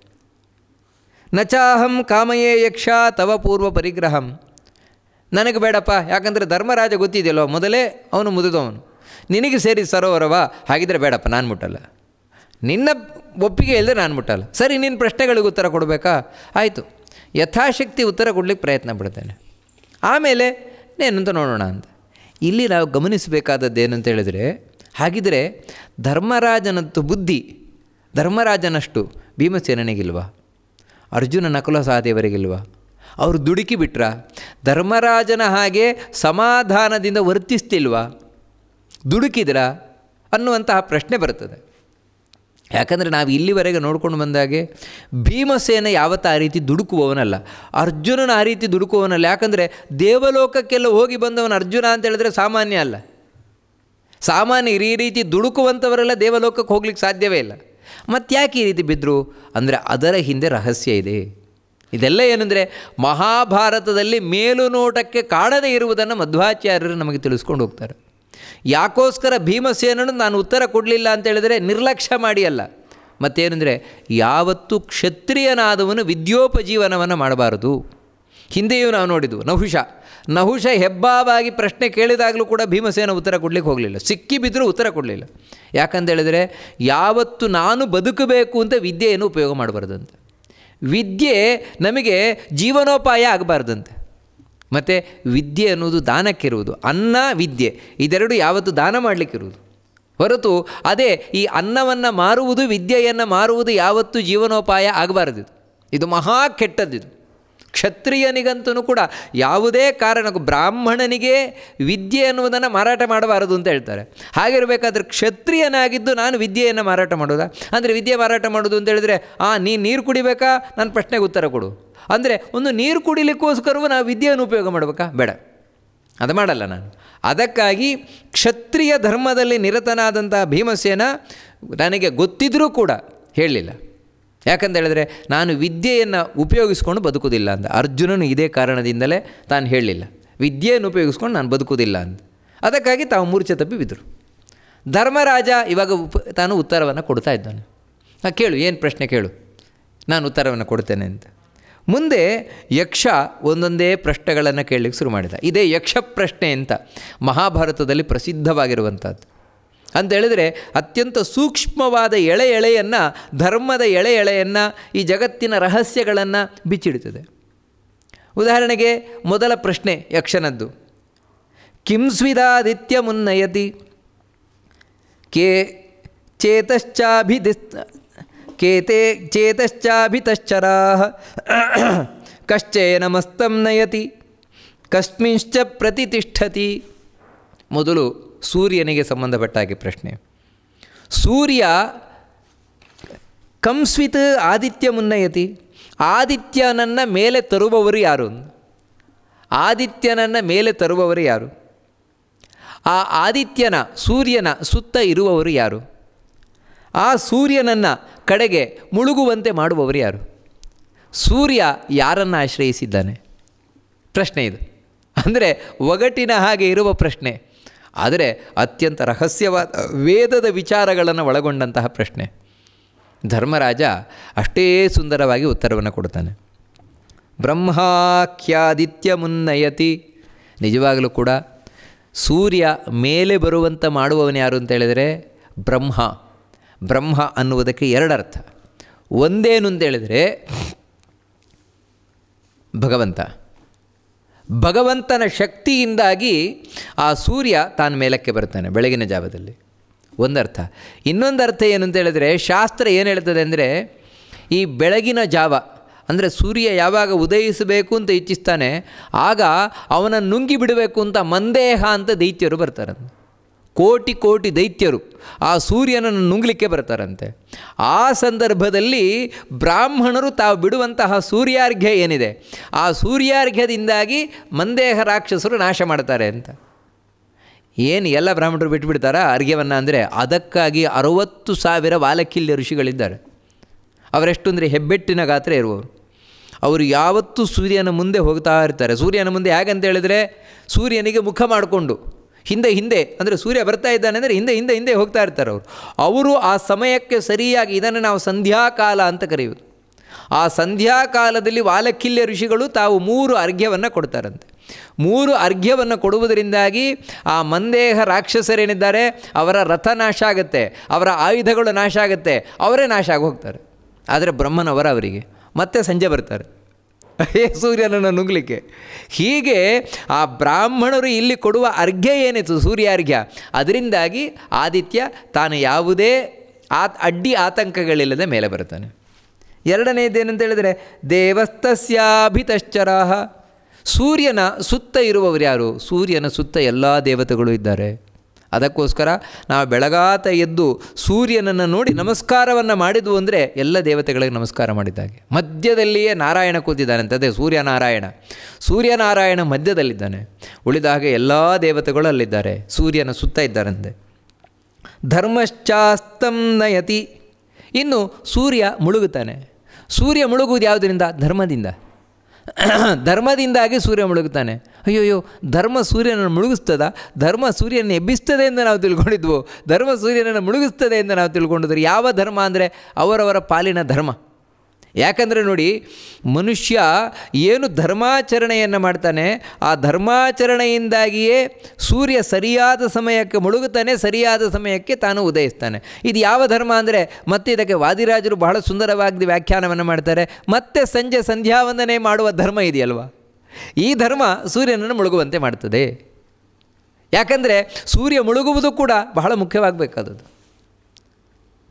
ನಚಾಹಂ ಕಾಮಯೇ ಯಕ್ಷ ತವ ಪೂರ್ವ ಪರಿಗ್ರಹಂ ನನಗೆ ಬೇಡಪ್ಪ ಯಾಕಂದರೆ ಧರ್ಮರಾಜ ಗೊತ್ತಿದೆಯಲ್ಲೋ ಮೊದಲೇ ಅವನು ಮುದುದವನು ನಿನಗೆ ಸೇರಿ ಸರೋವರವ ಹಾಗಿದ್ರೆ ಬೇಡಪ್ಪ ನಾನು ಮುಟ್ಟಲ್ಲ ನಿನ್ನ ಒಪ್ಪಿಗೆ ಇಲ್ಲದೆ ನಾನು ಮುಟ್ಟಲ್ಲ ಸರಿ ನಿನ್ನ ಪ್ರಶ್ನೆಗಳಿಗೆ ಉತ್ತರ ಕೊಡಬೇಕಾ ಆಯಿತು ಯಥಾಶಕ್ತಿ ಉತ್ತರ ಕೊಡಲಿಕ್ಕೆ ಪ್ರಯತ್ನ ಪಡ್ತೇನೆ ಆಮೇಲೆ ಏನಂತ ನೋಡೋಣ ಅಂತ ಇಲ್ಲಿ ನಾವು ಗಮನಿಸಬೇಕಾದದ್ದು ಏನಂತ ಹೇಳಿದರೆ ಹಾಗಿದ್ರೆ ಧರ್ಮರಾಜನದ್ದು ಬುದ್ಧಿ ಧರ್ಮರಾಜನಷ್ಟು ಭೀಮಸೇನಿಗಿಲ್ವಾ ಅರ್ಜುನ ನಕುಲ ಸಹದೇವರಿಗಿಲ್ವ ಅವರು ದುಡುಕಿ ಬಿಟ್ರ ಧರ್ಮರಾಜನ ಹಾಗೆ ಸಮಾಧಾನದಿಂದ ವರ್ತಿಸ್ತಿಲ್ವ ದುಡುಕಿದ್ರ ಅನ್ನುವಂತಹ ಪ್ರಶ್ನೆ ಬರ್ತದೆ ಯಾಕಂದರೆ ನಾವು ಇಲ್ಲಿವರೆಗೆ ನೋಡ್ಕೊಂಡು ಬಂದಾಗೆ ಭೀಮಸೇನ ಯಾವತ್ತ ಆ ರೀತಿ ದುಡುಕುವವನಲ್ಲ ಅರ್ಜುನನ ಆ ರೀತಿ ದುಡುಕುವವನಲ್ಲ ಯಾಕಂದರೆ ದೇವಲೋಕಕ್ಕೆಲ್ಲ ಹೋಗಿ ಬಂದವನು ಅರ್ಜುನ ಅಂತ ಹೇಳಿದ್ರೆ ಸಾಮಾನ್ಯ ಅಲ್ಲ ಸಾಮಾನ್ಯ ಈ ರೀತಿ ದುಡುಕುವಂಥವರೆಲ್ಲ ದೇವಲೋಕಕ್ಕೆ ಹೋಗ್ಲಿಕ್ಕೆ ಸಾಧ್ಯವೇ ಇಲ್ಲ ಮತ್ತು ಯಾಕೆ ಈ ರೀತಿ ಬಿದ್ದರು ಅಂದರೆ ಅದರ ಹಿಂದೆ ರಹಸ್ಯ ಇದೆ ಇದೆಲ್ಲ ಏನಂದರೆ ಮಹಾಭಾರತದಲ್ಲಿ ಮೇಲುನೋಟಕ್ಕೆ ಕಾಣದೇ ಇರುವುದನ್ನು ಮಧ್ವಾಚಾರ್ಯರು ನಮಗೆ ತಿಳಿಸ್ಕೊಂಡು ಹೋಗ್ತಾರೆ ಯಾಕೋಸ್ಕರ ಭೀಮಸೇನನು ನಾನು ಉತ್ತರ ಕೊಡಲಿಲ್ಲ ಅಂತೇಳಿದರೆ ನಿರ್ಲಕ್ಷ್ಯ ಮಾಡಿ ಅಲ್ಲ ಮತ್ತೇನೆಂದರೆ ಯಾವತ್ತೂ ಕ್ಷತ್ರಿಯನಾದವನು ವಿದ್ಯೋಪಜೀವನವನ್ನು ಮಾಡಬಾರದು ಹಿಂದೆಯೂ ನಾವು ನೋಡಿದ್ದು ನಹುಷ ನಹುಷ ಹೆಬ್ಬಾವಾಗಿ ಪ್ರಶ್ನೆ ಕೇಳಿದಾಗಲೂ ಕೂಡ ಭೀಮಸೇನ ಉತ್ತರ ಕೊಡಲಿಕ್ಕೆ ಹೋಗಲಿಲ್ಲ ಸಿಕ್ಕಿ ಬಿದ್ದರೂ ಉತ್ತರ ಕೊಡಲಿಲ್ಲ ಯಾಕಂತೇಳಿದರೆ ಯಾವತ್ತು ನಾನು ಬದುಕಬೇಕು ಅಂತ ವಿದ್ಯೆಯನ್ನು ಉಪಯೋಗ ಮಾಡಬಾರ್ದಂತೆ ವಿದ್ಯೆ ನಮಗೆ ಜೀವನೋಪಾಯ ಆಗಬಾರ್ದಂತೆ ಮತ್ತು ವಿದ್ಯೆ ಅನ್ನೋದು ದಾನಕ್ಕಿರುವುದು ಅನ್ನ ವಿದ್ಯೆ ಇದೆರಡು ಯಾವತ್ತು ದಾನ ಮಾಡಲಿಕ್ಕಿರುವುದು ಹೊರತು ಅದೇ ಈ ಅನ್ನವನ್ನು ಮಾರುವುದು ವಿದ್ಯೆಯನ್ನು ಮಾರುವುದು ಯಾವತ್ತು ಜೀವನೋಪಾಯ ಆಗಬಾರ್ದಿದು ಇದು ಮಹಾ ಕೆಟ್ಟದ್ದಿದು ಕ್ಷತ್ರಿಯನಿಗಂತೂ ಕೂಡ ಯಾವುದೇ ಕಾರಣಕ್ಕೂ ಬ್ರಾಹ್ಮಣನಿಗೆ ವಿದ್ಯೆ ಅನ್ನುವುದನ್ನು ಮಾರಾಟ ಮಾಡಬಾರದು ಅಂತ ಹೇಳ್ತಾರೆ ಹಾಗಿರಬೇಕಾದ್ರೆ ಕ್ಷತ್ರಿಯನಾಗಿದ್ದು ನಾನು ವಿದ್ಯೆಯನ್ನು ಮಾರಾಟ ಮಾಡೋದಾ ಅಂದರೆ ವಿದ್ಯೆ ಮಾರಾಟ ಮಾಡೋದು ಅಂತ ಹೇಳಿದ್ರೆ ಆ ನೀರು ಕುಡಿಬೇಕಾ ನನ್ನ ಪ್ರಶ್ನೆಗೆ ಉತ್ತರ ಕೊಡು ಅಂದರೆ ಒಂದು ನೀರು ಕುಡಿಲಿಕ್ಕೋಸ್ಕರವೂ ನಾವು ವಿದ್ಯೆಯನ್ನು ಉಪಯೋಗ ಮಾಡಬೇಕಾ ಬೇಡ ಅದು ಮಾಡಲ್ಲ ನಾನು ಅದಕ್ಕಾಗಿ ಕ್ಷತ್ರಿಯ ಧರ್ಮದಲ್ಲಿ ನಿರತನಾದಂಥ ಭೀಮಸೇನ ನನಗೆ ಗೊತ್ತಿದ್ರೂ ಕೂಡ ಹೇಳಲಿಲ್ಲ ಯಾಕಂತ ಹೇಳಿದ್ರೆ ನಾನು ವಿದ್ಯೆಯನ್ನು ಉಪಯೋಗಿಸ್ಕೊಂಡು ಬದುಕುವುದಿಲ್ಲ ಅಂತ ಅರ್ಜುನನು ಇದೇ ಕಾರಣದಿಂದಲೇ ತಾನು ಹೇಳಲಿಲ್ಲ ವಿದ್ಯೆಯನ್ನು ಉಪಯೋಗಿಸ್ಕೊಂಡು ನಾನು ಬದುಕುವುದಿಲ್ಲ ಅಂತ ಅದಕ್ಕಾಗಿ ತಾವು ಮೂರ್ಛೆ ತಪ್ಪಿ ಬಿದ್ದರು ಧರ್ಮರಾಜ ಇವಾಗ ಉಪ ತಾನು ಉತ್ತರವನ್ನು ಕೊಡ್ತಾ ಇದ್ದಾನೆ ಹಾಂ ಕೇಳು ಏನು ಪ್ರಶ್ನೆ ಕೇಳು ನಾನು ಉತ್ತರವನ್ನು ಕೊಡ್ತೇನೆ ಅಂತ ಮುಂದೆ ಯಕ್ಷ ಒಂದೊಂದೇ ಪ್ರಶ್ನೆಗಳನ್ನು ಕೇಳಲಿಕ್ಕೆ ಶುರು ಮಾಡಿದ ಇದೇ ಯಕ್ಷ ಪ್ರಶ್ನೆ ಅಂತ ಮಹಾಭಾರತದಲ್ಲಿ ಪ್ರಸಿದ್ಧವಾಗಿರುವಂಥದ್ದು ಅಂತ ಹೇಳಿದರೆ ಅತ್ಯಂತ ಸೂಕ್ಷ್ಮವಾದ ಎಳೆ ಎಳೆಯನ್ನು ಧರ್ಮದ ಎಳೆ ಎಳೆಯನ್ನು ಈ ಜಗತ್ತಿನ ರಹಸ್ಯಗಳನ್ನು ಬಿಚ್ಚಿಡುತ್ತದೆ ಉದಾಹರಣೆಗೆ ಮೊದಲ ಪ್ರಶ್ನೆ ಯಕ್ಷನದ್ದು ಕಿಂಸ್ವಿದಾದಿತ್ಯ ಮುನ್ನಯತಿ ಕೇ ಚೇತಶ್ಚಾಭಿಧಿಸ್ ಕೇತೆ ಚೇತಶ್ಚಾಭಿತಶ್ಚರಾ ಕಶ್ಚೇ ನಮಸ್ತಂ ನಯತಿ ಕಸ್ಮಿಂಶ್ಚ ಪ್ರತಿ ಮೊದಲು ಸೂರ್ಯನಿಗೆ ಸಂಬಂಧಪಟ್ಟ ಹಾಗೆ ಪ್ರಶ್ನೆ ಸೂರ್ಯ ಕಂಸ್ವಿತ್ ಆದಿತ್ಯ ಮುನ್ನಯತಿ ಆದಿತ್ಯನನ್ನು ಮೇಲೆ ತರುವವರು ಯಾರು ಆದಿತ್ಯನನ್ನು ಮೇಲೆ ತರುವವರು ಯಾರು ಆ ಆದಿತ್ಯನ ಸೂರ್ಯನ ಸುತ್ತ ಇರುವವರು ಯಾರು ಆ ಸೂರ್ಯನನ್ನು ಕಡೆಗೆ ಮುಳುಗುವಂತೆ ಮಾಡುವವರು ಯಾರು ಸೂರ್ಯ ಯಾರನ್ನು ಆಶ್ರಯಿಸಿದ್ದಾನೆ ಪ್ರಶ್ನೆ ಇದು ಅಂದರೆ ಒಗಟಿನ ಹಾಗೆ ಇರುವ ಪ್ರಶ್ನೆ ಆದರೆ ಅತ್ಯಂತ ರಹಸ್ಯವಾದ ವೇದದ ವಿಚಾರಗಳನ್ನು ಒಳಗೊಂಡಂತಹ ಪ್ರಶ್ನೆ ಧರ್ಮರಾಜ ಅಷ್ಟೇ ಸುಂದರವಾಗಿ ಉತ್ತರವನ್ನು ಕೊಡ್ತಾನೆ ಬ್ರಹ್ಮಾಖ್ಯಾದಿತ್ಯ ಮುನ್ನಯತಿ ನಿಜವಾಗಲೂ ಕೂಡ ಸೂರ್ಯ ಮೇಲೆ ಬರುವಂಥ ಮಾಡುವವನು ಯಾರು ಅಂತ ಬ್ರಹ್ಮ ಬ್ರಹ್ಮ ಅನ್ನುವುದಕ್ಕೆ ಎರಡರ್ಥ ಒಂದೇನು ಅಂತೇಳಿದರೆ ಭಗವಂತ ಭಗವಂತನ ಶಕ್ತಿಯಿಂದಾಗಿ ಆ ಸೂರ್ಯ ತಾನು ಮೇಲಕ್ಕೆ ಬರ್ತಾನೆ ಬೆಳಗಿನ ಜಾವದಲ್ಲಿ ಒಂದರ್ಥ ಇನ್ನೊಂದು ಅರ್ಥ ಏನು ಅಂತ ಹೇಳಿದ್ರೆ ಶಾಸ್ತ್ರ ಏನು ಹೇಳ್ತದೆ ಅಂದರೆ ಈ ಬೆಳಗಿನ ಜಾವ ಅಂದರೆ ಸೂರ್ಯ ಯಾವಾಗ ಉದಯಿಸಬೇಕು ಅಂತ ಇಚ್ಛಿಸ್ತಾನೆ ಆಗ ಅವನನ್ನು ನುಂಗಿ ಬಿಡಬೇಕು ಅಂತ ಮಂದೇಹ ಅಂತ ದೈತ್ಯರು ಬರ್ತಾರೆ ಕೋಟಿ ಕೋಟಿ ದೈತ್ಯರು ಆ ಸೂರ್ಯನನ್ನು ನುಂಗ್ಲಿಕ್ಕೆ ಬರ್ತಾರಂತೆ ಆ ಸಂದರ್ಭದಲ್ಲಿ ಬ್ರಾಹ್ಮಣರು ತಾವು ಬಿಡುವಂತಹ ಸೂರ್ಯಾರ್ಘ್ಯ ಏನಿದೆ ಆ ಸೂರ್ಯಾರ್ಘ್ಯದಿಂದಾಗಿ ಮಂದೇಹ ರಾಕ್ಷಸರು ನಾಶ ಮಾಡ್ತಾರೆ ಅಂತ ಏನು ಎಲ್ಲ ಬ್ರಾಹ್ಮಣರು ಬಿಟ್ಟುಬಿಡ್ತಾರಾ ಅರ್ಘ್ಯವನ್ನು ಅಂದರೆ ಅದಕ್ಕಾಗಿ ಅರುವತ್ತು ಸಾವಿರ ವಾಲಕಿಲ್ಯ ಋಷಿಗಳಿದ್ದಾರೆ ಅವರೆಷ್ಟು ಅಂದರೆ ಹೆಬ್ಬೆಟ್ಟಿನ ಗಾತ್ರ ಇರುವವರು ಅವರು ಯಾವತ್ತೂ ಸೂರ್ಯನ ಮುಂದೆ ಹೋಗ್ತಾ ಇರ್ತಾರೆ ಸೂರ್ಯನ ಮುಂದೆ ಹೇಗಂತ ಹೇಳಿದರೆ ಸೂರ್ಯನಿಗೆ ಮುಖ ಮಾಡಿಕೊಂಡು ಹಿಂದೆ ಹಿಂದೆ ಅಂದರೆ ಸೂರ್ಯ ಬರ್ತಾ ಇದ್ದಾನೆ ಅಂದರೆ ಹಿಂದೆ ಹಿಂದೆ ಹಿಂದೆ ಹೋಗ್ತಾ ಇರ್ತಾರೆ ಅವರು ಅವರು ಆ ಸಮಯಕ್ಕೆ ಸರಿಯಾಗಿ ಇದನ್ನು ನಾವು ಸಂಧ್ಯಾಕಾಲ ಅಂತ ಕರೆಯುವುದು ಆ ಸಂಧ್ಯಾಕಾಲದಲ್ಲಿ ವಾಲಕಿಲ್ಯ ಋಷಿಗಳು ತಾವು ಮೂರು ಅರ್ಘ್ಯವನ್ನು ಕೊಡ್ತಾರಂತೆ ಮೂರು ಅರ್ಘ್ಯವನ್ನು ಕೊಡುವುದರಿಂದಾಗಿ ಆ ಮಂದೇಹ ರಾಕ್ಷಸರೇನಿದ್ದಾರೆ ಅವರ ರಥ ನಾಶ ಆಗುತ್ತೆ ಅವರ ಆಯುಧಗಳು ನಾಶ ಆಗುತ್ತೆ ಅವರೇ ನಾಶ ಆಗಿ ಹೋಗ್ತಾರೆ ಆದರೆ ಬ್ರಹ್ಮನವರ ಅವರಿಗೆ ಮತ್ತೆ ಸಂಜೆ ಬರ್ತಾರೆ ಹೇ ಸೂರ್ಯನನ್ನು ನುಗ್ಲಿಕ್ಕೆ ಹೀಗೆ ಆ ಬ್ರಾಹ್ಮಣರು ಇಲ್ಲಿ ಕೊಡುವ ಅರ್ಘ್ಯ ಏನಿತ್ತು ಸೂರ್ಯ ಅರ್ಘ್ಯ ಅದರಿಂದಾಗಿ ಆದಿತ್ಯ ತಾನು ಯಾವುದೇ ಆತ್ ಅಡ್ಡಿ ಆತಂಕಗಳಿಲ್ಲದೆ ಮೇಲೆ ಬರುತ್ತಾನೆ ಎರಡನೇದೇನಂತ ಹೇಳಿದರೆ ಸೂರ್ಯನ ಸುತ್ತ ಇರುವವರು ಯಾರು ಸೂರ್ಯನ ಸುತ್ತ ಎಲ್ಲ ದೇವತೆಗಳು ಇದ್ದಾರೆ ಅದಕ್ಕೋಸ್ಕರ ನಾವು ಬೆಳಗಾತ ಎದ್ದು ಸೂರ್ಯನನ್ನು ನೋಡಿ ನಮಸ್ಕಾರವನ್ನು ಮಾಡಿದ್ವು ಅಂದರೆ ಎಲ್ಲ ದೇವತೆಗಳಿಗೆ ನಮಸ್ಕಾರ ಮಾಡಿದ್ದಾಗೆ ಮಧ್ಯದಲ್ಲಿಯೇ ನಾರಾಯಣ ಕೂತಿದ್ದಾನಂತೆ ಅದೇ ಸೂರ್ಯನಾರಾಯಣ ಸೂರ್ಯನಾರಾಯಣ ಮಧ್ಯದಲ್ಲಿದ್ದಾನೆ ಉಳಿದ ಹಾಗೆ ಎಲ್ಲ ದೇವತೆಗಳು ಅಲ್ಲಿದ್ದಾರೆ ಸೂರ್ಯನ ಸುತ್ತ ಇದ್ದಾರಂತೆ ಧರ್ಮಶ್ಚಾಸ್ತಂ ನಯತಿ ಇನ್ನು ಸೂರ್ಯ ಮುಳುಗುತ್ತಾನೆ ಸೂರ್ಯ ಮುಳುಗುವುದು ಯಾವುದರಿಂದ ಧರ್ಮದಿಂದ ಧರ್ಮದಿಂದಾಗಿ ಸೂರ್ಯ ಮುಳುಗುತ್ತಾನೆ ಅಯ್ಯೋಯ್ಯೋ ಧರ್ಮ ಸೂರ್ಯನನ್ನು ಮುಳುಗಿಸ್ತದ ಧರ್ಮ ಸೂರ್ಯನ ಎಬ್ಬಿಸ್ತದೆ ಎಂದು ನಾವು ತಿಳ್ಕೊಂಡಿದ್ವು ಧರ್ಮ ಸೂರ್ಯನನ್ನು ಮುಳುಗಿಸ್ತದೆ ಎಂದು ನಾವು ತಿಳ್ಕೊಂಡಿದ್ರು ಯಾವ ಧರ್ಮ ಅಂದರೆ ಅವರವರ ಪಾಲಿನ ಧರ್ಮ ಯಾಕಂದರೆ ನೋಡಿ ಮನುಷ್ಯ ಏನು ಧರ್ಮಾಚರಣೆಯನ್ನು ಮಾಡ್ತಾನೆ ಆ ಧರ್ಮಾಚರಣೆಯಿಂದಾಗಿಯೇ ಸೂರ್ಯ ಸರಿಯಾದ ಸಮಯಕ್ಕೆ ಮುಳುಗುತ್ತಾನೆ ಸರಿಯಾದ ಸಮಯಕ್ಕೆ ತಾನು ಉದಯಿಸ್ತಾನೆ ಇದು ಯಾವ ಧರ್ಮ ಅಂದರೆ ಮತ್ತೆ ಇದಕ್ಕೆ ವಾದಿರಾಜರು ಬಹಳ ಸುಂದರವಾಗಿ ವ್ಯಾಖ್ಯಾನವನ್ನು ಮಾಡ್ತಾರೆ ಮತ್ತೆ ಸಂಜೆ ಸಂಧ್ಯಾ ಮಾಡುವ ಧರ್ಮ ಇದೆಯಲ್ವ ಈ ಧರ್ಮ ಸೂರ್ಯನನ್ನು ಮುಳುಗುವಂತೆ ಮಾಡ್ತದೆ ಯಾಕಂದರೆ ಸೂರ್ಯ ಮುಳುಗುವುದು ಕೂಡ ಬಹಳ ಮುಖ್ಯವಾಗಬೇಕಾದದ್ದು